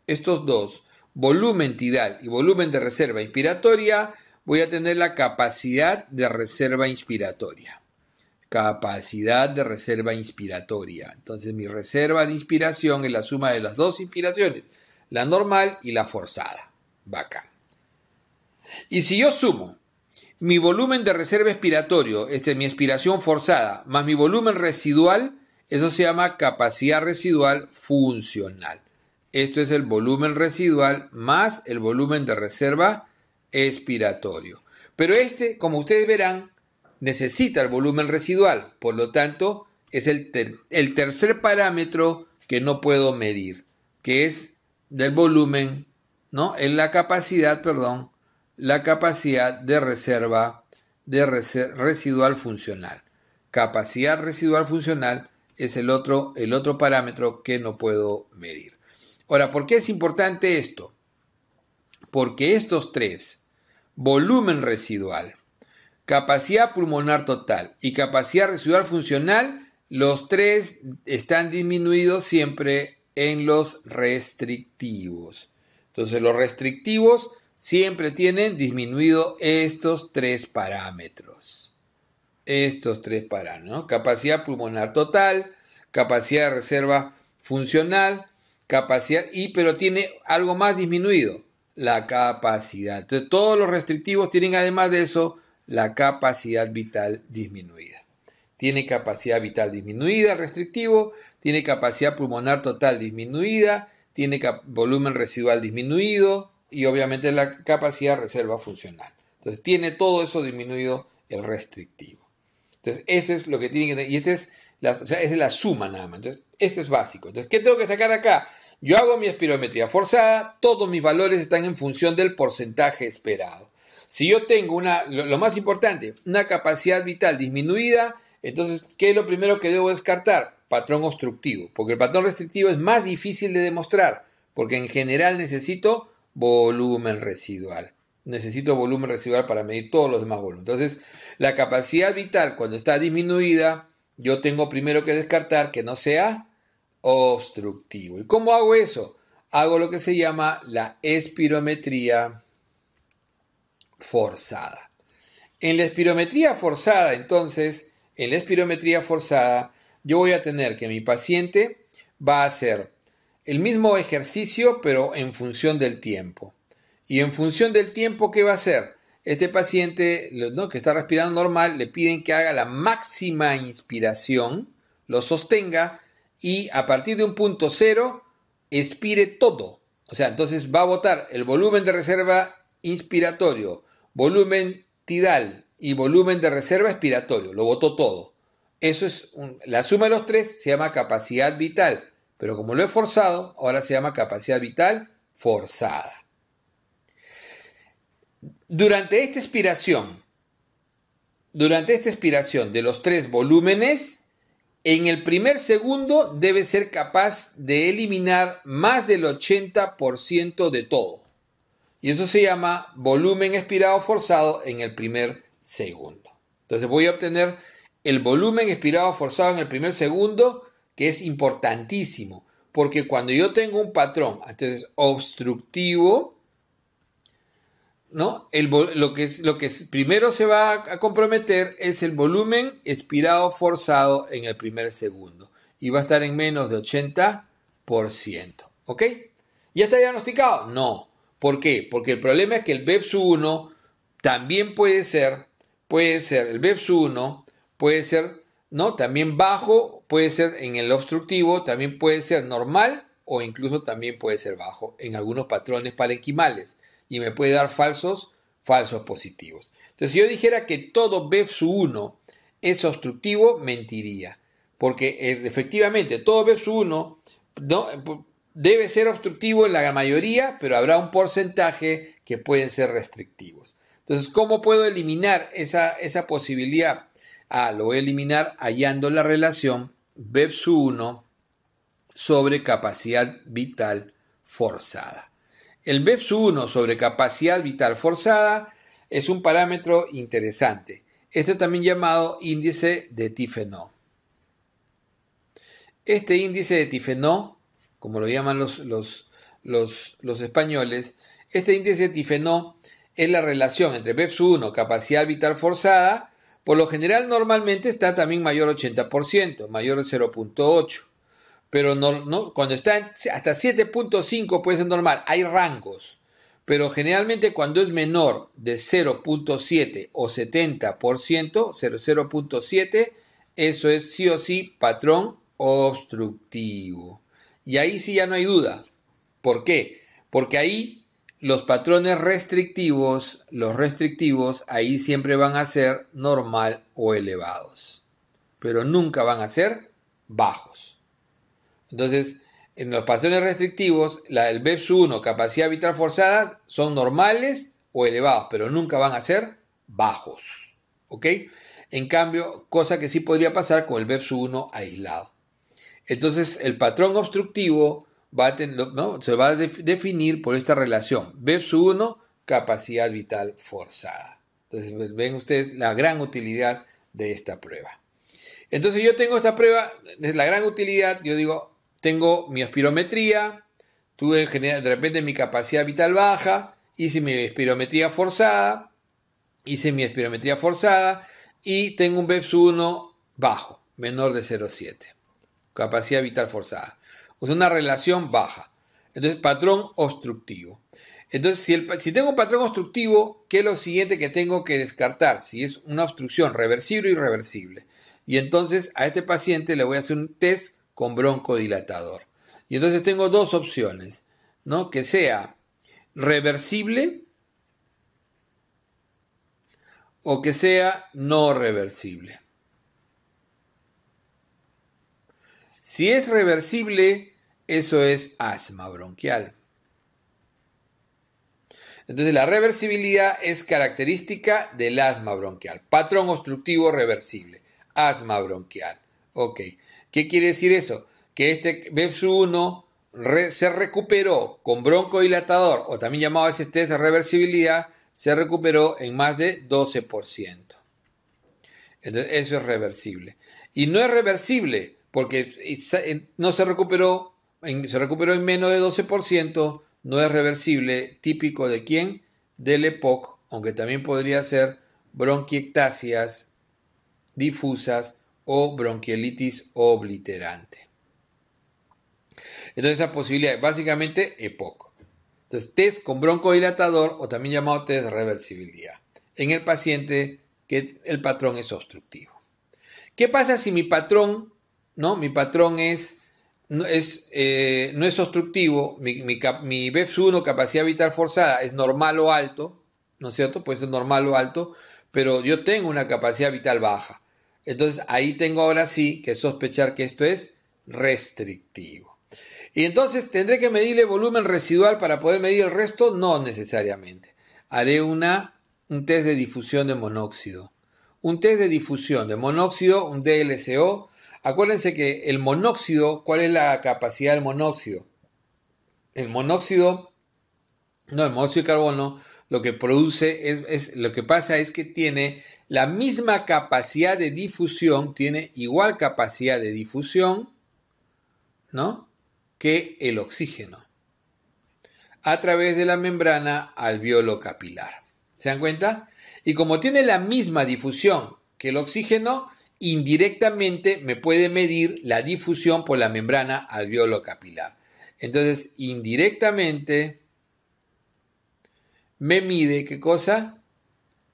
estos dos, volumen tidal y volumen de reserva inspiratoria, voy a tener la capacidad de reserva inspiratoria. Capacidad de reserva inspiratoria. Entonces mi reserva de inspiración es la suma de las dos inspiraciones, la normal y la forzada. Bacán. Y si yo sumo mi volumen de reserva expiratorio, este, mi expiración forzada, más mi volumen residual, eso se llama capacidad residual funcional. Esto es el volumen residual más el volumen de reserva expiratorio. Pero este, como ustedes verán, necesita el volumen residual, por lo tanto, es el, el tercer parámetro que no puedo medir, que es del volumen, ¿no? Es la capacidad, perdón, la capacidad de reserva de residual funcional. Capacidad residual funcional es el otro, el otro parámetro que no puedo medir. Ahora, ¿por qué es importante esto? Porque estos tres, volumen residual, capacidad pulmonar total y capacidad residual funcional, los tres están disminuidos siempre en los restrictivos. Entonces los restrictivos siempre tienen disminuido estos tres parámetros. Estos tres parámetros, Capacidad pulmonar total, capacidad de reserva funcional, capacidad, y pero tiene algo más disminuido, la capacidad. Entonces, todos los restrictivos tienen además de eso la capacidad vital disminuida. Tiene capacidad vital disminuida, restrictivo, tiene capacidad pulmonar total disminuida, tiene volumen residual disminuido, y obviamente la capacidad reserva funcional. Entonces tiene todo eso disminuido el restrictivo. Entonces ese es lo que tiene que tener. Y esta es la, es la suma nada más. Entonces esto es básico. Entonces, ¿qué tengo que sacar acá? Yo hago mi espirometría forzada, todos mis valores están en función del porcentaje esperado. Si yo tengo una, lo, lo más importante, una capacidad vital disminuida, entonces, ¿qué es lo primero que debo descartar? Patrón obstructivo, porque el patrón restrictivo es más difícil de demostrar, porque en general necesito volumen residual. Necesito volumen residual para medir todos los demás volúmenes. Entonces, la capacidad vital cuando está disminuida, yo tengo primero que descartar que no sea obstructivo. ¿Y cómo hago eso? Hago lo que se llama la espirometría forzada. En la espirometría forzada, entonces, en la espirometría forzada, yo voy a tener que mi paciente va a hacer el mismo ejercicio pero en función del tiempo. Y en función del tiempo, ¿qué va a hacer? Este paciente que está respirando normal, le piden que haga la máxima inspiración, lo sostenga y a partir de un punto cero, expire todo. O sea, entonces va a votar el volumen de reserva inspiratorio, volumen tidal y volumen de reserva expiratorio. Lo votó todo. Eso es la suma de los tres se llama capacidad vital. Pero como lo he forzado, ahora se llama capacidad vital forzada. Durante esta expiración, durante esta expiración de los tres volúmenes, en el primer segundo debe ser capaz de eliminar más del 80% de todo. Y eso se llama volumen expirado forzado en el primer segundo. Entonces voy a obtener el volumen expirado forzado en el primer segundo es importantísimo, porque cuando yo tengo un patrón, entonces obstructivo, ¿no? El, lo, que, es lo que primero se va a comprometer es el volumen expirado forzado en el primer segundo y va a estar en menos de 80%, ¿ok? ¿Ya está diagnosticado? No. ¿Por qué? Porque el problema es que el BEPS1 también puede ser, puede ser, el BEPS1 puede ser, ¿no? También bajo puede ser en el obstructivo, también puede ser normal o incluso también puede ser bajo en algunos patrones parenquimales y me puede dar falsos, falsos positivos. Entonces, si yo dijera que todo BEF1 es obstructivo, mentiría, porque eh, efectivamente todo BEF1 debe ser obstructivo en la mayoría, pero habrá un porcentaje que pueden ser restrictivos. Entonces, ¿cómo puedo eliminar esa, esa posibilidad? Ah, lo voy a eliminar hallando la relación bepsu 1 sobre capacidad vital forzada. El BEPS 1 sobre capacidad vital forzada es un parámetro interesante. Este también llamado índice de Tifenó. Este índice de Tifenó, como lo llaman los, españoles, este índice de Tifenó es la relación entre bepsu 1, capacidad vital forzada, por lo general, normalmente está también mayor 80%, mayor 0.8%. Pero no, no, cuando está hasta 7.5 puede ser normal. Hay rangos. Pero generalmente cuando es menor de 0.7 o 70%, 0.7, eso es sí o sí patrón obstructivo. Y ahí sí ya no hay duda. ¿Por qué? Porque ahí los patrones restrictivos, los restrictivos, ahí siempre van a ser normal o elevados, pero nunca van a ser bajos. Entonces, en los patrones restrictivos, la del BEPS 1, capacidad vital forzada, son normales o elevados, pero nunca van a ser bajos. ¿Ok? En cambio, cosa que sí podría pasar con el bepsu 1 aislado. Entonces, el patrón obstructivo se va a definir por esta relación. BEPS 1, capacidad vital forzada. Entonces, pues, ven ustedes la gran utilidad de esta prueba. Entonces, yo tengo esta prueba, es la gran utilidad. Yo digo, tengo mi espirometría, tuve de repente mi capacidad vital baja, hice mi espirometría forzada, hice mi espirometría forzada y tengo un BEPS 1 bajo, menor de 0,7. Capacidad vital forzada o sea, una relación baja. Entonces, patrón obstructivo. Entonces, si, tengo un patrón obstructivo, ¿qué es lo siguiente que tengo que descartar? Si es una obstrucción reversible o irreversible. Y entonces a este paciente le voy a hacer un test con broncodilatador. Y entonces tengo dos opciones, ¿no? Que sea reversible o que sea no reversible. Si es reversible, eso es asma bronquial. Entonces la reversibilidad es característica del asma bronquial. Patrón obstructivo reversible. Asma bronquial. Ok. ¿Qué quiere decir eso? Que este BEPSU 1 se recuperó con broncodilatador, o también llamado ese test de reversibilidad, se recuperó en más de 12%. Entonces eso es reversible. Y no es reversible porque no se recuperó, se recuperó en menos de 12%, no es reversible, típico de quién? Del EPOC, aunque también podría ser bronquiectasias difusas o bronquiolitis obliterante. Entonces esa posibilidad, básicamente EPOC. Entonces, test con dilatador o también llamado test de reversibilidad. En el paciente que el patrón es obstructivo. ¿Qué pasa si mi patrón ¿no? Mi patrón es, no es, eh, no es obstructivo, mi, mi, 1, capacidad vital forzada, es normal o alto, ¿no es cierto? Puede ser normal o alto, pero yo tengo una capacidad vital baja. Entonces ahí tengo ahora sí que sospechar que esto es restrictivo. Y entonces tendré que medirle volumen residual para poder medir el resto, no necesariamente. Haré una, un test de difusión de monóxido. Un test de difusión de monóxido, un DLCO, Acuérdense que el monóxido, ¿cuál es la capacidad del monóxido? El monóxido, no, el monóxido de carbono, lo que produce, es, lo que pasa es que tiene la misma capacidad de difusión, tiene igual capacidad de difusión, ¿no? Que el oxígeno a través de la membrana alveolo capilar. ¿Se dan cuenta? Y como tiene la misma difusión que el oxígeno, indirectamente me puede medir la difusión por la membrana alveolocapilar Entonces, indirectamente me mide qué cosa?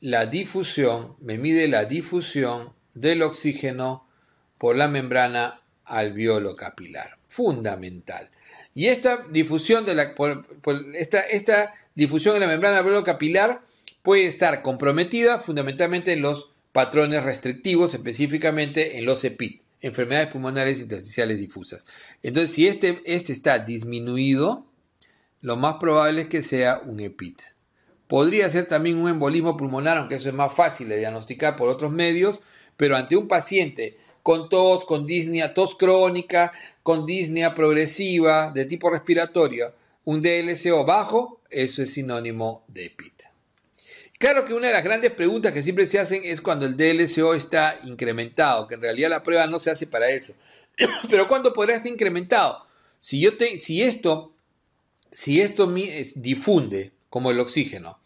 La difusión, me mide la difusión del oxígeno por la membrana alveolocapilar Fundamental. Y esta difusión de la, esta, difusión de la membrana alveolocapilar puede estar comprometida fundamentalmente en los patrones restrictivos, específicamente en los EPIT, enfermedades pulmonares intersticiales difusas. Entonces, si este, este está disminuido, lo más probable es que sea un EPIT. Podría ser también un embolismo pulmonar, aunque eso es más fácil de diagnosticar por otros medios, pero ante un paciente con tos, con disnea, tos crónica, con disnea progresiva de tipo respiratorio, un DLCO bajo, eso es sinónimo de EPIT. Claro que una de las grandes preguntas que siempre se hacen es cuando el DLCO está incrementado, que en realidad la prueba no se hace para eso. *coughs* Pero ¿cuándo podrá estar incrementado? Si, yo si esto, si esto difunde como el oxígeno,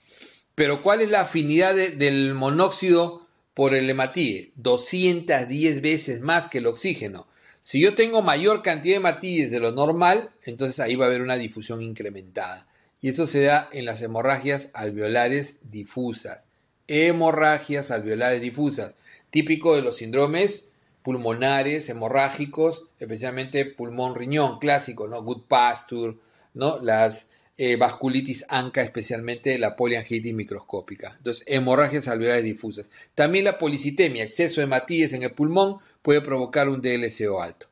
pero ¿cuál es la afinidad del monóxido por el hematíe? 210 veces más que el oxígeno. Si yo tengo mayor cantidad de hematíes de lo normal, entonces ahí va a haber una difusión incrementada y eso se da en las hemorragias alveolares difusas. Hemorragias alveolares difusas, típico de los síndromes pulmonares, hemorrágicos, especialmente pulmón-riñón, clásico, ¿no? Good pasture, ¿no? Las eh, vasculitis anca, especialmente la poliangitis microscópica. Entonces, hemorragias alveolares difusas. También la policitemia, exceso de matíes en el pulmón, puede provocar un DLCO alto.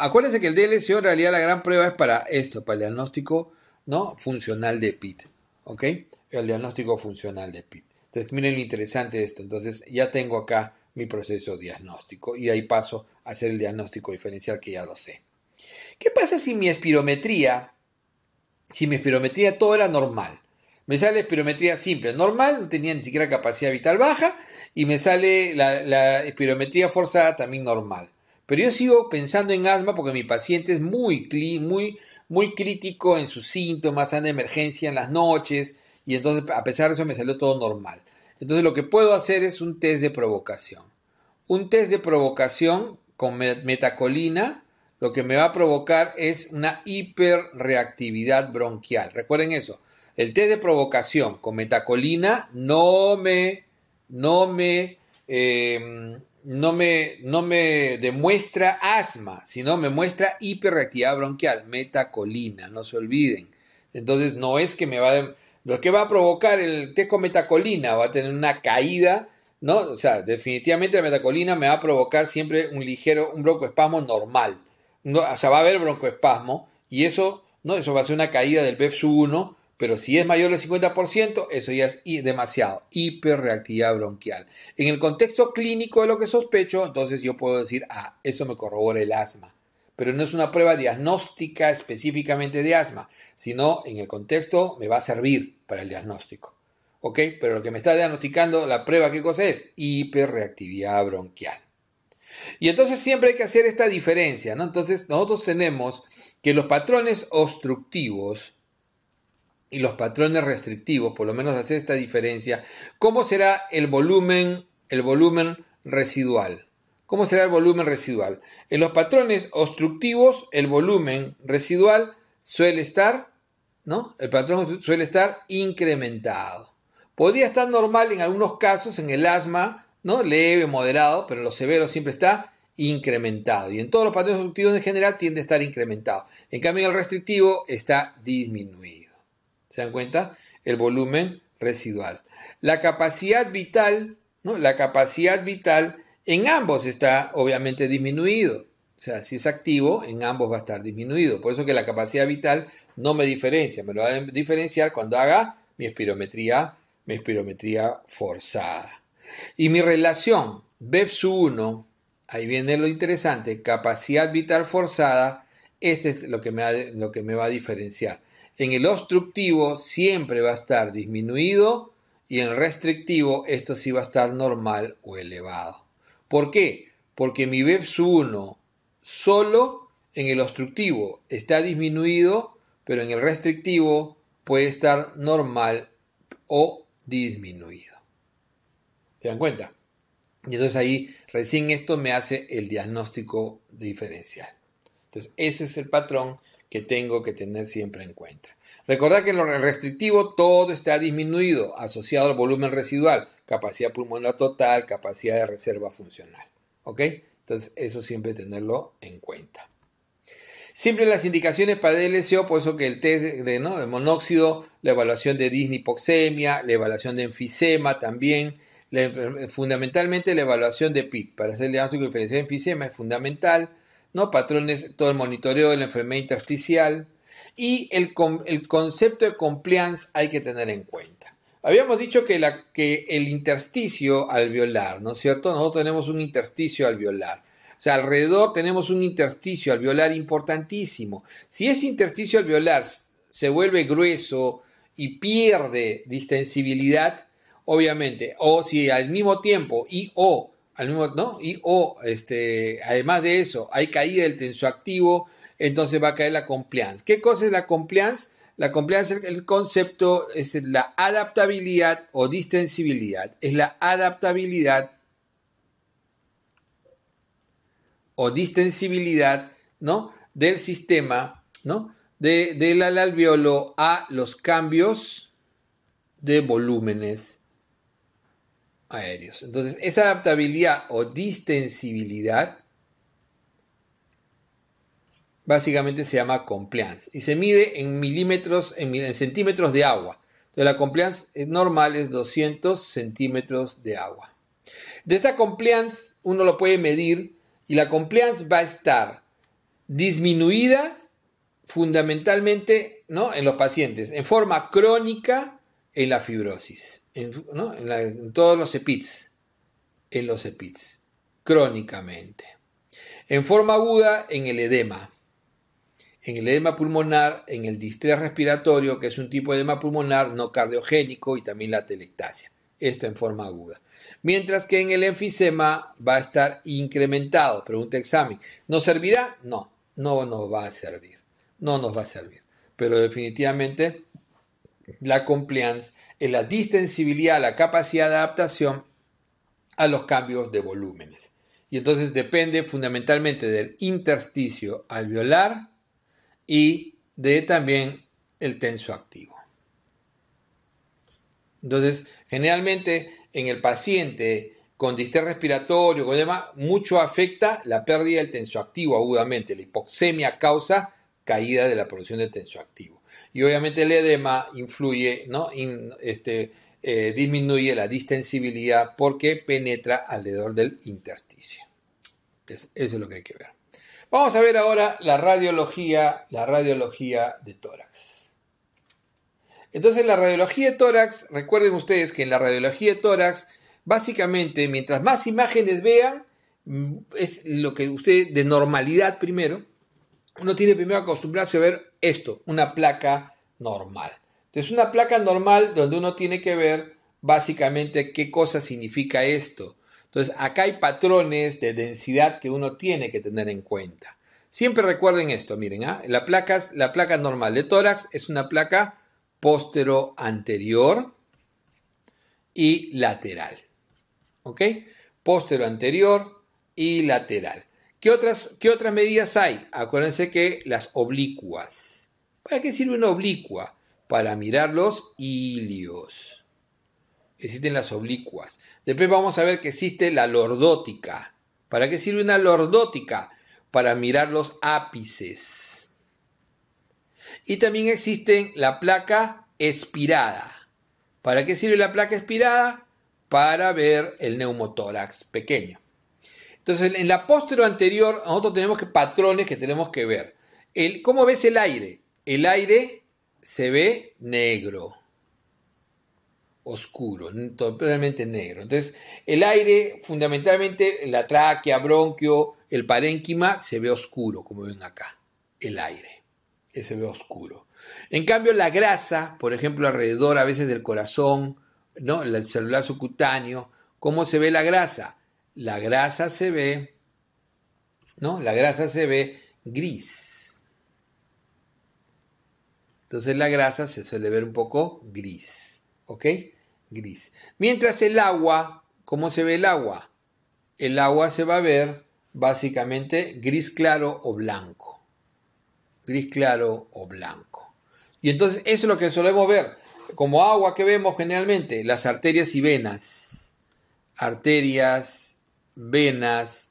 Acuérdense que el DLCO en realidad la gran prueba es para esto, para el diagnóstico ¿no? funcional de PIT. ¿Ok? El diagnóstico funcional de PIT. Entonces, miren lo interesante de esto. Entonces, ya tengo acá mi proceso diagnóstico y ahí paso a hacer el diagnóstico diferencial que ya lo sé. ¿Qué pasa si mi espirometría, si mi espirometría todo era normal? Me sale espirometría simple, normal, no tenía ni siquiera capacidad vital baja y me sale la, la espirometría forzada también normal. Pero yo sigo pensando en asma porque mi paciente es muy, muy muy crítico en sus síntomas, en de emergencia en las noches y entonces a pesar de eso me salió todo normal. Entonces lo que puedo hacer es un test de provocación. Un test de provocación con metacolina lo que me va a provocar es una hiperreactividad bronquial. Recuerden eso. El test de provocación con metacolina no me, no me em, no me, no me demuestra asma, sino me muestra hiperreactividad bronquial, metacolina, no se olviden. Entonces no es que me va a... Lo que va a provocar el test con metacolina va a tener una caída, ¿no? O sea, definitivamente la metacolina me va a provocar siempre un ligero, un broncoespasmo normal. No, o sea, va a haber broncoespasmo y eso, ¿no? Eso va a ser una caída del sub 1 pero si es mayor del 50%, eso ya es demasiado. Hiperreactividad bronquial. En el contexto clínico de lo que sospecho, entonces yo puedo decir, ah, eso me corrobora el asma. Pero no es una prueba diagnóstica específicamente de asma, sino en el contexto me va a servir para el diagnóstico. ¿Ok? Pero lo que me está diagnosticando la prueba, ¿qué cosa es? Hiperreactividad bronquial. Y entonces siempre hay que hacer esta diferencia, ¿no? Entonces nosotros tenemos que los patrones obstructivos y los patrones restrictivos, por lo menos hacer esta diferencia, ¿cómo será el volumen, el volumen residual? ¿Cómo será el volumen residual? En los patrones obstructivos, el volumen residual suele estar, ¿no? El patrón suele estar incrementado. Podría estar normal en algunos casos, en el asma, ¿no? Leve, moderado, pero en los severos siempre está incrementado. Y en todos los patrones obstructivos en general tiende a estar incrementado. En cambio, el restrictivo está disminuido. ¿Se dan cuenta? El volumen residual. La capacidad vital, ¿no? La capacidad vital en ambos está obviamente disminuido. O sea, si es activo, en ambos va a estar disminuido. Por eso que la capacidad vital no me diferencia. Me lo va a diferenciar cuando haga mi espirometría, mi espirometría forzada. Y mi relación BEPSU1, ahí viene lo interesante, capacidad vital forzada, este es lo que me va a diferenciar. En el obstructivo siempre va a estar disminuido y en el restrictivo esto sí va a estar normal o elevado. ¿Por qué? Porque mi BEPS1 solo en el obstructivo está disminuido, pero en el restrictivo puede estar normal o disminuido. ¿Se dan cuenta? Y entonces ahí recién esto me hace el diagnóstico diferencial. Entonces ese es el patrón que tengo que tener siempre en cuenta. Recordad que en lo restrictivo todo está disminuido, asociado al volumen residual, capacidad pulmonar total, capacidad de reserva funcional. ¿Ok? Entonces, eso siempre tenerlo en cuenta. Siempre las indicaciones para DLCO, por eso que el test de, monóxido, la evaluación de disnipoxemia, la evaluación de enfisema también, fundamentalmente la evaluación de PIT. Para hacer el diagnóstico diferencial de enfisema es fundamental ¿no? patrones, todo el monitoreo de la enfermedad intersticial y el, concepto de compliance hay que tener en cuenta. Habíamos dicho que, la, que el intersticio alveolar, ¿no es cierto? Nosotros tenemos un intersticio alveolar. O sea, alrededor tenemos un intersticio alveolar importantísimo. Si ese intersticio alveolar se vuelve grueso y pierde distensibilidad, obviamente, o si al mismo tiempo y o ¿no? Y o, este, además de eso, hay caída del activo, entonces va a caer la compliance. ¿Qué cosa es la compliance? La compliance, el concepto es la adaptabilidad o distensibilidad. Es la adaptabilidad o distensibilidad, ¿no? Del sistema, ¿no? del alveolo a los cambios de volúmenes aéreos. Entonces, esa adaptabilidad o distensibilidad básicamente se llama compliance y se mide en milímetros, en, centímetros de agua. Entonces, la compliance normal es 200 centímetros de agua. De esta compliance uno lo puede medir y la compliance va a estar disminuida fundamentalmente en los pacientes, en forma crónica en la fibrosis en, todos los epits, en los epits, crónicamente. En forma aguda, en el edema. En el edema pulmonar, en el distrés respiratorio, que es un tipo de edema pulmonar no cardiogénico y también la telectasia. Esto en forma aguda. Mientras que en el enfisema va a estar incrementado. Pregunta examen. ¿Nos servirá? No, no nos va a servir. No nos va a servir. Pero definitivamente la compliance es la distensibilidad, la capacidad de adaptación a los cambios de volúmenes. Y entonces depende fundamentalmente del intersticio alveolar y de también el tenso activo. Entonces, generalmente en el paciente con distrés respiratorio, o demás, mucho afecta la pérdida del tensoactivo agudamente. La hipoxemia causa caída de la producción tenso activo. Y obviamente el edema influye, ¿no? este, eh, disminuye la distensibilidad porque penetra alrededor del intersticio. Eso, es lo que hay que ver. Vamos a ver ahora la radiología, la radiología de tórax. Entonces la radiología de tórax, recuerden ustedes que en la radiología de tórax, básicamente mientras más imágenes vean, mm, es lo que usted de normalidad primero, uno tiene primero acostumbrarse a ver esto, una placa normal. Entonces, una placa normal donde uno tiene que ver básicamente qué cosa significa esto. Entonces, acá hay patrones de densidad que uno tiene que tener en cuenta. Siempre recuerden esto, miren, ¿ah? la, placa, la placa normal de tórax es una placa póstero anterior y lateral. ¿Ok? Póstero anterior y lateral. ¿Qué otras, otras medidas hay? Acuérdense que las oblicuas. ¿Para qué sirve una oblicua? Para mirar los ilios. Existen las oblicuas. Después vamos a ver que existe la lordótica. ¿Para qué sirve una lordótica? Para mirar los ápices. Y también existe la placa espirada. ¿Para qué sirve la placa espirada? Para ver el neumotórax pequeño. Entonces, en la postura anterior, nosotros tenemos que patrones que tenemos que ver. El, ¿Cómo ves el aire? El aire se ve negro, oscuro, totalmente negro. Entonces, el aire, fundamentalmente, la tráquea, bronquio, el parénquima, se ve oscuro, como ven acá. El aire, se ve oscuro. En cambio, la grasa, por ejemplo, alrededor a veces del corazón, el celular subcutáneo, ¿cómo se ve la grasa? la grasa se ve, ¿no? La grasa se ve gris. Entonces la grasa se suele ver un poco gris, ¿ok? Gris. Mientras el agua, ¿cómo se ve el agua? El agua se va a ver básicamente gris claro o blanco. Gris claro o blanco. Y entonces eso es lo que solemos ver. Como agua que vemos generalmente, las arterias y venas. Arterias venas,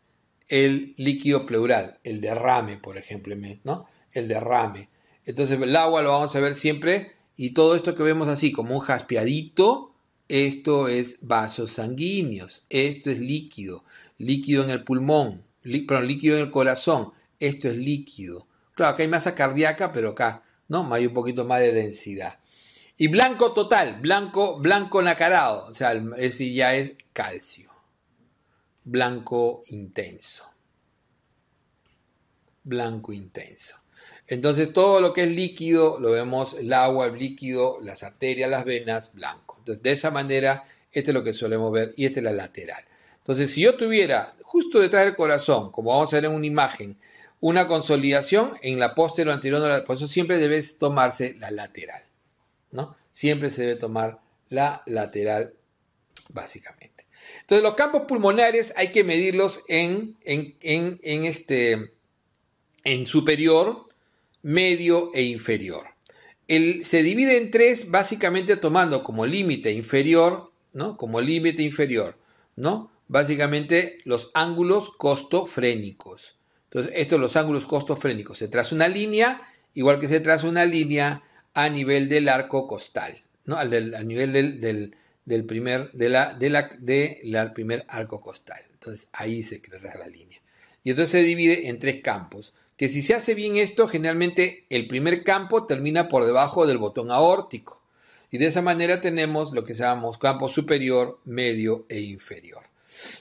el líquido pleural, el derrame, por ejemplo, ¿no? El derrame. Entonces el agua lo vamos a ver siempre y todo esto que vemos así como un jaspiadito, esto es vasos sanguíneos, esto es líquido, líquido en el pulmón, perdón, líquido en el corazón, esto es líquido. Claro, acá hay masa cardíaca, pero acá, ¿no? Hay un poquito más de densidad. Y blanco total, blanco, blanco nacarado, o sea, ese ya es calcio blanco intenso. Blanco intenso. Entonces todo lo que es líquido, lo vemos, el agua, el líquido, las arterias, las venas, blanco. Entonces de esa manera, este es lo que solemos ver y esta es la lateral. Entonces si yo tuviera justo detrás del corazón, como vamos a ver en una imagen, una consolidación en la posterior anterior, por eso siempre debes tomarse la lateral. ¿no? Siempre se debe tomar la lateral básicamente. Entonces, los campos pulmonares hay que medirlos en, en, este, en superior, medio e inferior. El, se divide en tres básicamente tomando como límite inferior, ¿no? Como límite inferior, ¿no? Básicamente los ángulos costofrénicos. Entonces, estos son los ángulos costofrénicos. Se traza una línea, igual que se traza una línea a nivel del arco costal, ¿no? Al a nivel del, del primer, de la, de la, primer arco costal. Entonces ahí se crea la línea. Y entonces se divide en tres campos. Que si se hace bien esto, generalmente el primer campo termina por debajo del botón aórtico. Y de esa manera tenemos lo que llamamos campo superior, medio e inferior.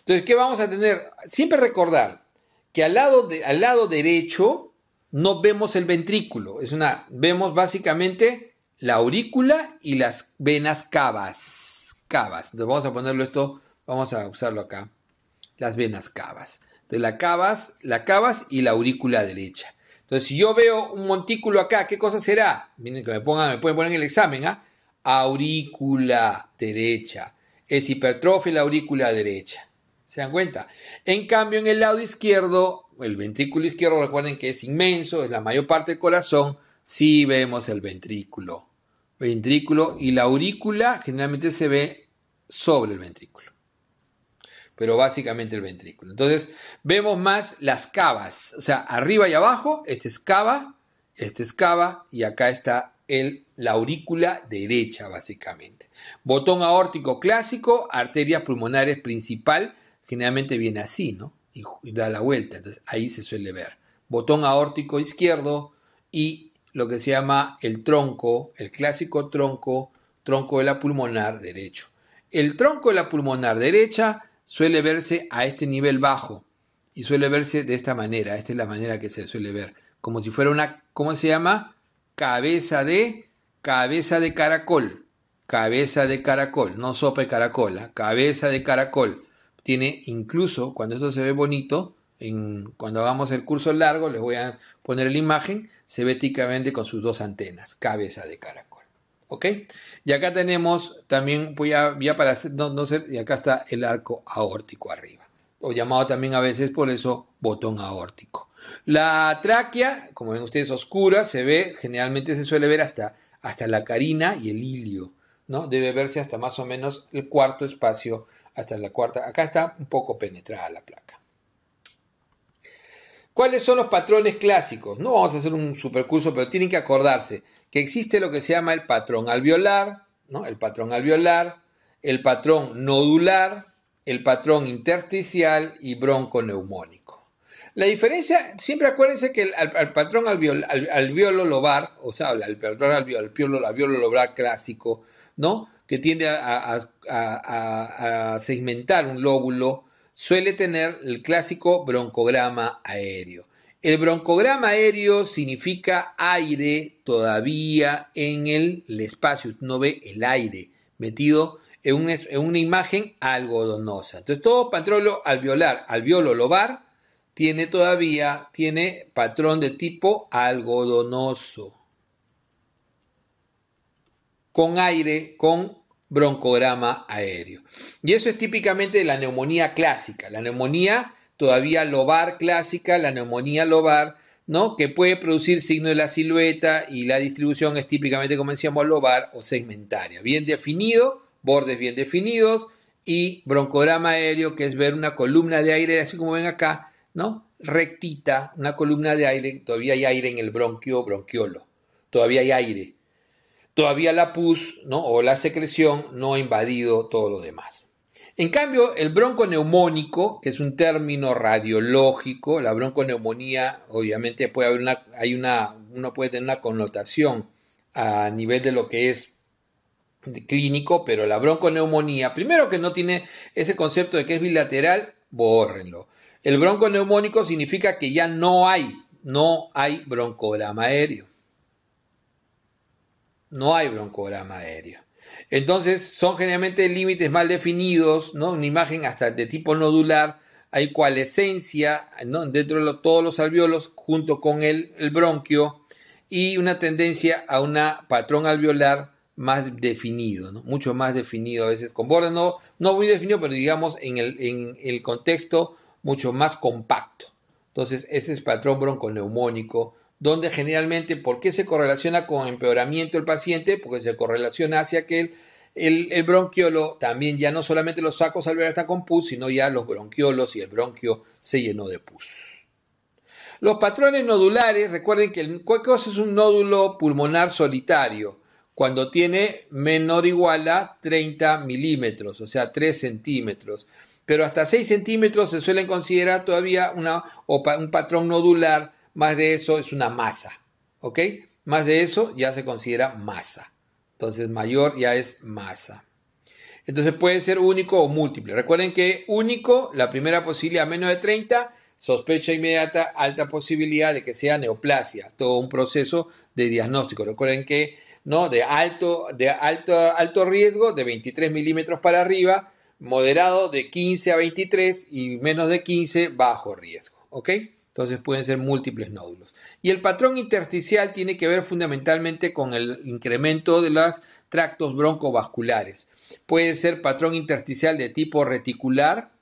Entonces, ¿qué vamos a tener? Siempre recordar que al lado, al lado derecho no vemos el ventrículo. Es una, vemos básicamente la aurícula y las venas cavas cavas. Entonces vamos a ponerlo esto, vamos a usarlo acá. Las venas cavas. Entonces la cavas, la cavas y la aurícula derecha. Entonces si yo veo un montículo acá, ¿qué cosa será? Miren que me pongan, me pueden poner en el examen, ¿ah? Aurícula derecha. Es hipertrofia la aurícula derecha. ¿Se dan cuenta? En cambio, en el lado izquierdo, el ventrículo izquierdo, recuerden que es inmenso, es la mayor parte del corazón, si vemos el ventrículo ventrículo y la aurícula generalmente se ve sobre el ventrículo, pero básicamente el ventrículo. Entonces vemos más las cavas, o sea, arriba y abajo, este es cava, este es cava y acá está el, la aurícula derecha básicamente. Botón aórtico clásico, arterias pulmonares principal, generalmente viene así, ¿no? Y, y da la vuelta, entonces ahí se suele ver. Botón aórtico izquierdo y lo que se llama el tronco, el clásico tronco, tronco de la pulmonar derecho. El tronco de la pulmonar derecha suele verse a este nivel bajo y suele verse de esta manera, esta es la manera que se suele ver, como si fuera una, ¿cómo se llama? Cabeza de, cabeza de caracol, cabeza de caracol, no sopa de caracola, cabeza de caracol. Tiene incluso, cuando esto se ve bonito, cuando hagamos el curso largo, les voy a poner la imagen, se ve típicamente con sus dos antenas, cabeza de caracol. ¿Ok? Y acá tenemos también, voy a, ya para no, ser, y acá está el arco aórtico arriba, o llamado también a veces por eso botón aórtico. La tráquea, como ven ustedes, oscura, se ve, generalmente se suele ver hasta, hasta la carina y el hilio, ¿no? Debe verse hasta más o menos el cuarto espacio, hasta la cuarta, acá está un poco penetrada la placa. ¿Cuáles son los patrones clásicos? No vamos a hacer un supercurso, pero tienen que acordarse que existe lo que se llama el patrón alveolar, ¿no? el patrón alveolar, el patrón nodular, el patrón intersticial y bronconeumónico. La diferencia, siempre acuérdense que el, patrón lobar, o sea, el, patrón alveolo, lobar clásico, ¿no? que tiende a segmentar un lóbulo, suele tener el clásico broncograma aéreo. El broncograma aéreo significa aire todavía en el, espacio. No ve el aire metido en, una imagen algodonosa. Entonces todo patrolo alveolar, alveolo lobar, tiene todavía, tiene patrón de tipo algodonoso. Con aire, con broncograma aéreo. Y eso es típicamente de la neumonía clásica, la neumonía todavía lobar clásica, la neumonía lobar, ¿no? Que puede producir signo de la silueta y la distribución es típicamente, como decíamos, lobar o segmentaria. Bien definido, bordes bien definidos y broncograma aéreo, que es ver una columna de aire, así como ven acá, ¿no? Rectita, una columna de aire, todavía hay aire en el bronquio, bronquiolo, todavía hay aire todavía la pus ¿no? o la secreción no ha invadido todo lo demás. En cambio, el bronconeumónico, que es un término radiológico, la bronconeumonía obviamente puede haber una, hay una, uno puede tener una connotación a nivel de lo que es clínico, pero la bronconeumonía, primero que no tiene ese concepto de que es bilateral, bórrenlo. El bronconeumónico significa que ya no hay, no hay broncograma aéreo no hay broncograma aéreo. Entonces son generalmente límites mal definidos, ¿no? Una imagen hasta de tipo nodular, hay coalescencia ¿no? dentro de todos los alveolos junto con el, bronquio y una tendencia a un patrón alveolar más definido, ¿no? mucho más definido a veces con borde no, no muy definido, pero digamos en el, en el contexto mucho más compacto. Entonces ese es patrón bronconeumónico donde generalmente, ¿por qué se correlaciona con empeoramiento el paciente? Porque se correlaciona hacia que el, bronquiolo también ya no solamente los sacos alveolares están con pus, sino ya los bronquiolos y el bronquio se llenó de pus. Los patrones nodulares, recuerden que el cuecos es un nódulo pulmonar solitario, cuando tiene menor o igual a 30 milímetros, o sea 3 centímetros. Pero hasta 6 centímetros se suelen considerar todavía un patrón nodular más de eso es una masa, ¿ok? Más de eso ya se considera masa. Entonces mayor ya es masa. Entonces puede ser único o múltiple. Recuerden que único, la primera posibilidad menos de 30, sospecha inmediata, alta posibilidad de que sea neoplasia, todo un proceso de diagnóstico. Recuerden que ¿no? de, alto, de alto, alto riesgo, de 23 milímetros para arriba, moderado de 15 a 23 y menos de 15, bajo riesgo. ¿ok? Entonces pueden ser múltiples nódulos. Y el patrón intersticial tiene que ver fundamentalmente con el incremento de los tractos broncovasculares. Puede ser patrón intersticial de tipo reticular,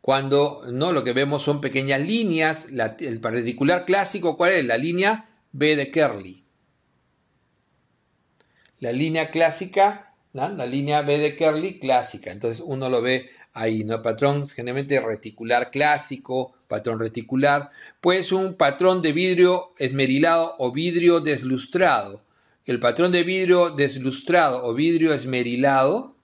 cuando no lo que vemos son pequeñas líneas. el reticular clásico, ¿cuál es? La línea B de Kerley. La línea clásica, la línea B de Kerley clásica. Entonces uno lo ve ahí, ¿no? Patrón generalmente reticular clásico, patrón reticular, pues un patrón de vidrio esmerilado o vidrio deslustrado. El patrón de vidrio deslustrado o vidrio esmerilado,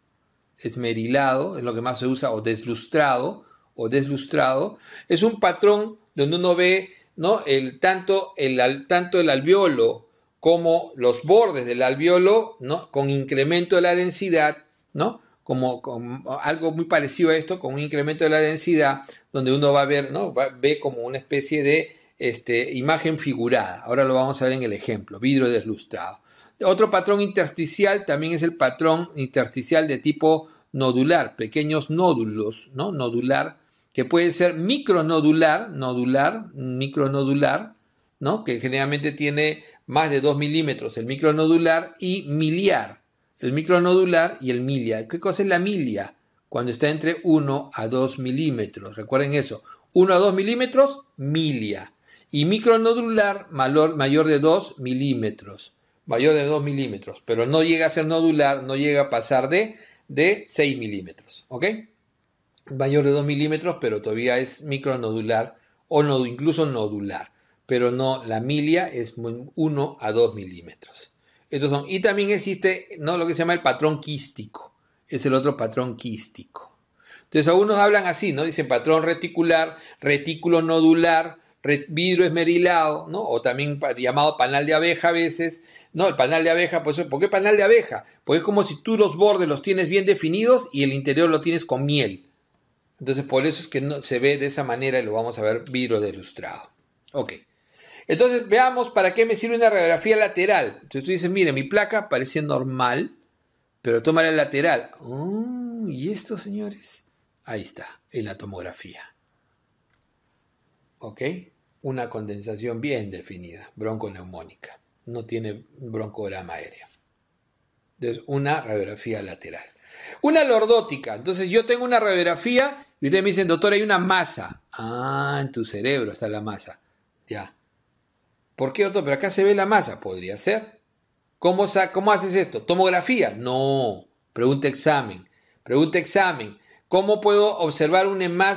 esmerilado es lo que más se usa, o deslustrado, o deslustrado, es un patrón donde uno ve ¿no? el, tanto, el, tanto el alveolo como los bordes del alveolo, ¿no? con incremento de la densidad, ¿no? como, algo muy parecido a esto, con un incremento de la densidad, donde uno va a ver, ¿no? ve como una especie de este, imagen figurada. Ahora lo vamos a ver en el ejemplo, vidrio deslustrado. Otro patrón intersticial también es el patrón intersticial de tipo nodular, pequeños nódulos, ¿no? Nodular, que puede ser micronodular, nodular, micronodular, ¿no? Que generalmente tiene más de 2 milímetros el micronodular y miliar, el micronodular y el milia. ¿Qué cosa es la milia? Cuando está entre 1 a 2 milímetros. Recuerden eso. 1 a 2 milímetros, milia. Y micronodular mayor, de 2 milímetros. Mayor de 2 milímetros. Pero no llega a ser nodular, no llega a pasar de, de 6 milímetros. ¿Ok? Mayor de 2 milímetros, pero todavía es micronodular o incluso nodular. Pero no, la milia es 1 a 2 milímetros. Y también existe ¿no? lo que se llama el patrón quístico. Es el otro patrón quístico. Entonces algunos hablan así, ¿no? Dicen patrón reticular, retículo nodular, vidrio esmerilado, ¿no? O también llamado panal de abeja a veces. No, el panal de abeja, pues, ¿por qué panal de abeja? Porque es como si tú los bordes los tienes bien definidos y el interior lo tienes con miel. Entonces por eso es que no, se ve de esa manera y lo vamos a ver vidrio ilustrado. Ok. Entonces veamos para qué me sirve una radiografía lateral. Entonces tú dices, mire, mi placa parece normal, pero toma la lateral. Mm, ¿Y esto, señores? Ahí está, en la tomografía. ¿Ok? Una condensación bien definida, bronconeumónica. No tiene broncograma aéreo. Entonces, una radiografía lateral. Una lordótica. Entonces yo tengo una radiografía y ustedes me dicen, doctor, hay una masa. Ah, en tu cerebro está la masa. Ya. ¿Por qué otro? Pero acá se ve la masa. Podría ser. ¿Cómo, cómo haces esto? ¿Tomografía? No. Pregunta examen. Pregunta examen. ¿Cómo puedo observar una,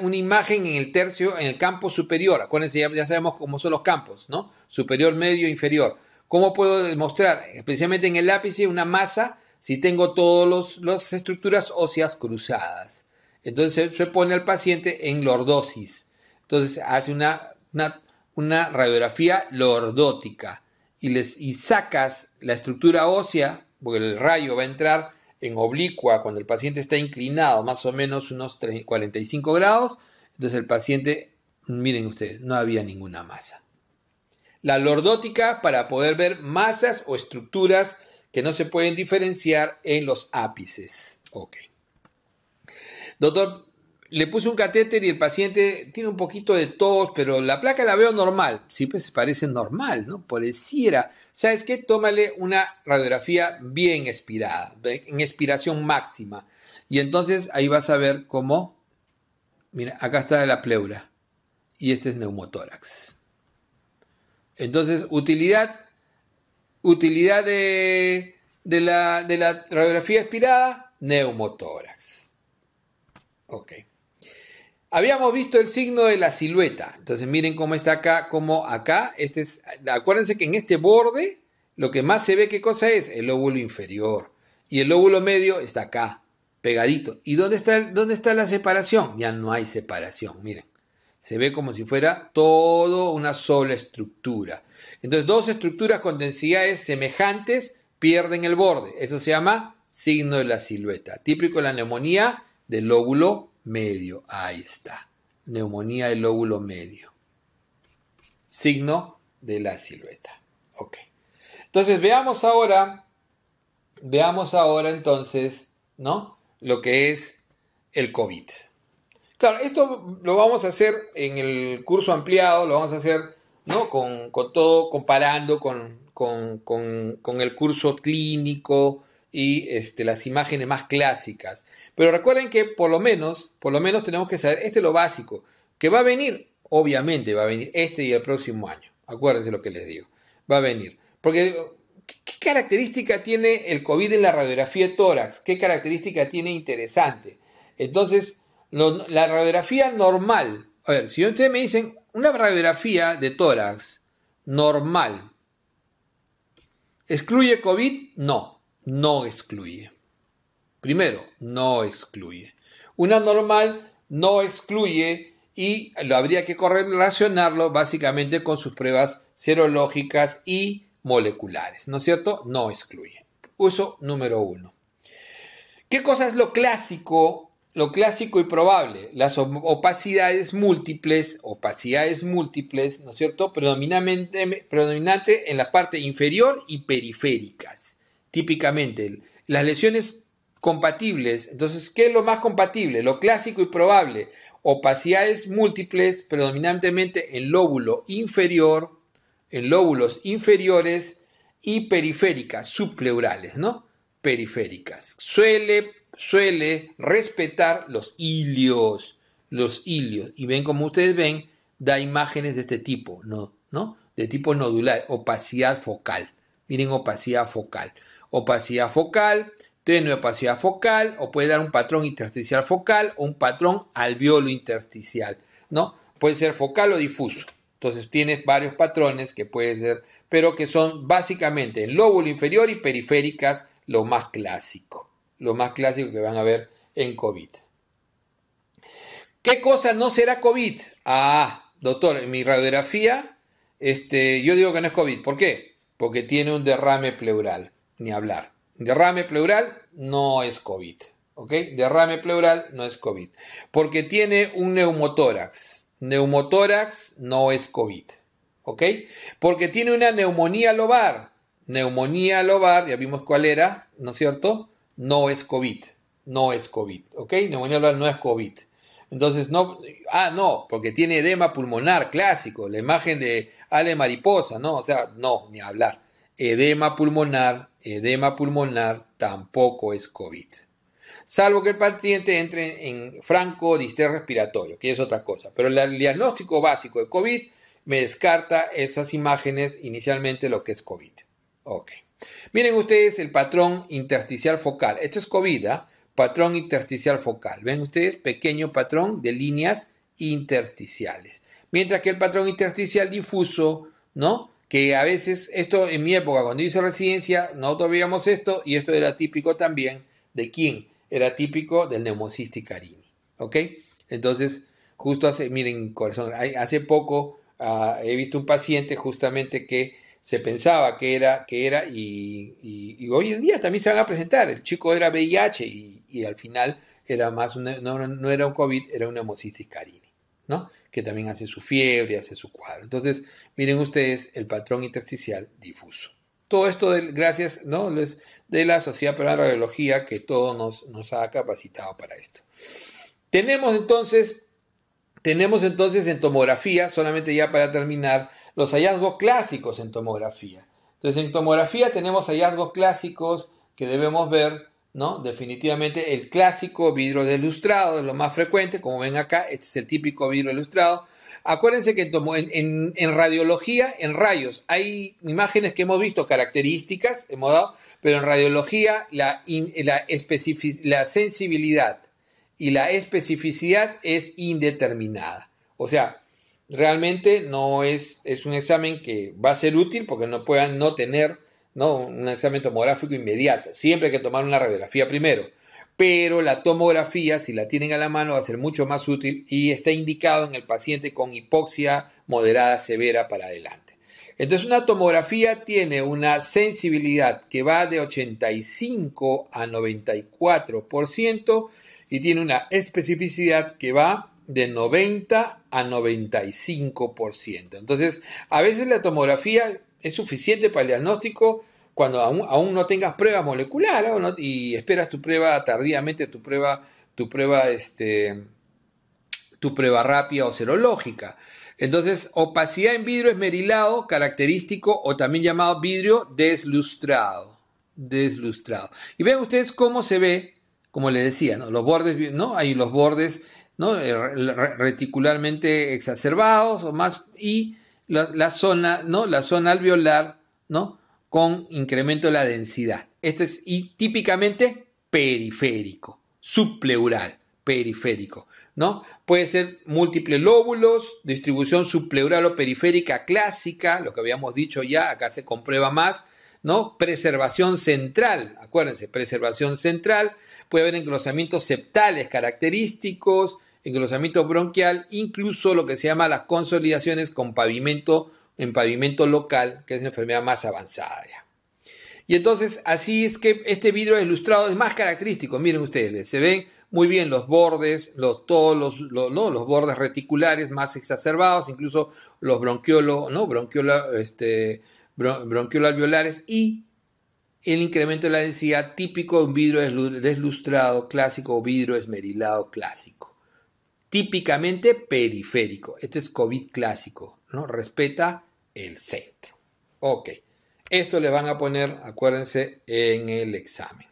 una, imagen en el tercio, en el campo superior? Acuérdense, ya, ya sabemos cómo son los campos, ¿no? Superior, medio, inferior. ¿Cómo puedo demostrar, especialmente en el lápiz, una masa si tengo todas las estructuras óseas cruzadas? Entonces se pone al paciente en lordosis. Entonces hace una, una una radiografía lordótica y, les, sacas la estructura ósea, porque el rayo va a entrar en oblicua cuando el paciente está inclinado más o menos unos 45 grados, entonces el paciente, miren ustedes, no había ninguna masa. La lordótica para poder ver masas o estructuras que no se pueden diferenciar en los ápices. Ok. Doctor le puse un catéter y el paciente tiene un poquito de tos, pero la placa la veo normal. Sí, pues parece normal, ¿no? Por Pareciera. ¿Sabes qué? Tómale una radiografía bien expirada, en expiración máxima. Y entonces ahí vas a ver cómo. Mira, acá está la pleura. Y este es neumotórax. Entonces, utilidad. Utilidad de, la, de la radiografía expirada, neumotórax. Ok. Habíamos visto el signo de la silueta. Entonces miren cómo está acá, como acá. Este acuérdense que en este borde lo que más se ve, ¿qué cosa es? El lóbulo inferior. Y el lóbulo medio está acá, pegadito. ¿Y dónde está, dónde está la separación? Ya no hay separación, miren. Se ve como si fuera todo una sola estructura. Entonces dos estructuras con densidades semejantes pierden el borde. Eso se llama signo de la silueta. Típico de la neumonía del lóbulo medio. Ahí está. Neumonía del lóbulo medio. Signo de la silueta. Ok. Entonces veamos ahora, veamos ahora entonces, ¿no? Lo que es el COVID. Claro, esto lo vamos a hacer en el curso ampliado, lo vamos a hacer, ¿no? Con, todo comparando con el curso clínico, y este, las imágenes más clásicas. Pero recuerden que por lo menos, por lo menos tenemos que saber, este es lo básico, que va a venir, obviamente va a venir este y el próximo año. Acuérdense lo que les digo, va a venir. Porque, ¿qué característica tiene el COVID en la radiografía de tórax? ¿Qué característica tiene interesante? Entonces, la radiografía normal, a ver, si ustedes me dicen una radiografía de tórax normal, ¿excluye COVID? No no excluye. Primero, no excluye. Una normal no excluye y lo habría que correlacionarlo básicamente con sus pruebas serológicas y moleculares, ¿no es cierto? No excluye. Uso número uno. ¿Qué cosa es lo clásico? Lo clásico y probable, las opacidades múltiples, opacidades múltiples, ¿no es cierto? predominante en la parte inferior y periféricas típicamente. Las lesiones compatibles, entonces, ¿qué es lo más compatible? Lo clásico y probable. Opacidades múltiples, predominantemente en lóbulo inferior, en lóbulos inferiores y periféricas, subpleurales, ¿no? Periféricas. Suele, suele respetar los ilios, los ilios. Y ven como ustedes ven, da imágenes de este tipo, ¿no? ¿no? De tipo nodular, opacidad focal. Miren opacidad focal opacidad focal, tenue opacidad focal, o puede dar un patrón intersticial focal o un patrón alveolo intersticial, ¿no? Puede ser focal o difuso. Entonces tienes varios patrones que puede ser, pero que son básicamente en lóbulo inferior y periféricas lo más clásico, lo más clásico que van a ver en COVID. ¿Qué cosa no será COVID? Ah, doctor, en mi radiografía, este, yo digo que no es COVID. ¿Por qué? Porque tiene un derrame pleural ni hablar. Derrame pleural no es COVID. ¿Ok? Derrame pleural no es COVID. Porque tiene un neumotórax. Neumotórax no es COVID. ¿Ok? Porque tiene una neumonía lobar. Neumonía lobar, ya vimos cuál era, ¿no es cierto? No es COVID. No es COVID. ¿Ok? Neumonía lobar no es COVID. Entonces, no. Ah, no, porque tiene edema pulmonar clásico, la imagen de Ale Mariposa, ¿no? O sea, no, ni hablar edema pulmonar, edema pulmonar tampoco es COVID. Salvo que el paciente entre en franco distrés respiratorio, que es otra cosa. Pero el diagnóstico básico de COVID me descarta esas imágenes inicialmente lo que es COVID. Ok. Miren ustedes el patrón intersticial focal. Esto es COVID, ¿ah? Patrón intersticial focal. ¿Ven ustedes? Pequeño patrón de líneas intersticiales. Mientras que el patrón intersticial difuso, ¿no? que a veces esto en mi época, cuando hice residencia, nosotros veíamos esto y esto era típico también de quién, era típico del neumocisti carini, ¿ok? Entonces, justo hace, miren, corazón, hace poco ah, he visto un paciente justamente que se pensaba que era, que era y, hoy en día también se van a presentar, el chico era VIH y, al final era más, no, no, era un COVID, era un neumocisti carini. Que también hace su fiebre, hace su cuadro. Entonces, miren ustedes el patrón intersticial difuso. Todo esto gracias ¿no? de la Sociedad para la Radiología que todo nos, nos ha capacitado para esto. Tenemos entonces, tenemos entonces en tomografía, solamente ya para terminar, los hallazgos clásicos en tomografía. Entonces en tomografía tenemos hallazgos clásicos que debemos ver Definitivamente el clásico vidrio ilustrado es lo más frecuente, como ven acá, este es el típico vidrio ilustrado. Acuérdense que en, en, radiología, en rayos, hay imágenes que hemos visto, características, hemos dado, pero en radiología la, la sensibilidad y la especificidad es indeterminada. O sea, realmente no es, es un examen que va a ser útil porque no puedan no tener un examen tomográfico inmediato. Siempre hay que tomar una radiografía primero. Pero la tomografía, si la tienen a la mano, va a ser mucho más útil y está indicado en el paciente con hipoxia moderada severa para adelante. Entonces una tomografía tiene una sensibilidad que va de 85 a 94% y tiene una especificidad que va de 90 a 95%. Entonces, a veces la tomografía es suficiente para el diagnóstico cuando aún, aún no tengas prueba molecular y esperas tu prueba tardíamente, tu prueba, tu prueba, este, tu prueba rápida o serológica. Entonces, opacidad en vidrio esmerilado, característico o también llamado vidrio deslustrado. Deslustrado. Y vean ustedes cómo se ve, como les decía, ¿no? los bordes, ¿no? Hay los bordes ¿no? Eh, reticularmente exacerbados o más, y la, la zona, ¿no? La zona alveolar, ¿no? con incremento de la densidad. Este es y típicamente periférico, subpleural, periférico. ¿no? Puede ser múltiples lóbulos, distribución subpleural o periférica clásica, lo que habíamos dicho ya, acá se comprueba más, ¿no? Preservación central, acuérdense, preservación central, puede haber engrosamientos septales característicos, engrosamiento bronquial, incluso lo que se llama las consolidaciones con pavimento en pavimento local, que es la enfermedad más avanzada Y entonces así es que este vidrio ilustrado es más característico. Miren ustedes, se ven muy bien los bordes, los, todos los, bordes reticulares más exacerbados, incluso los bronquiolos, ¿no? este, alveolares y el incremento de la densidad típico de un vidrio deslustrado clásico o vidrio esmerilado clásico. Típicamente periférico. Este es COVID clásico, ¿no? Respeta el centro. Ok, esto le van a poner, acuérdense, en el examen.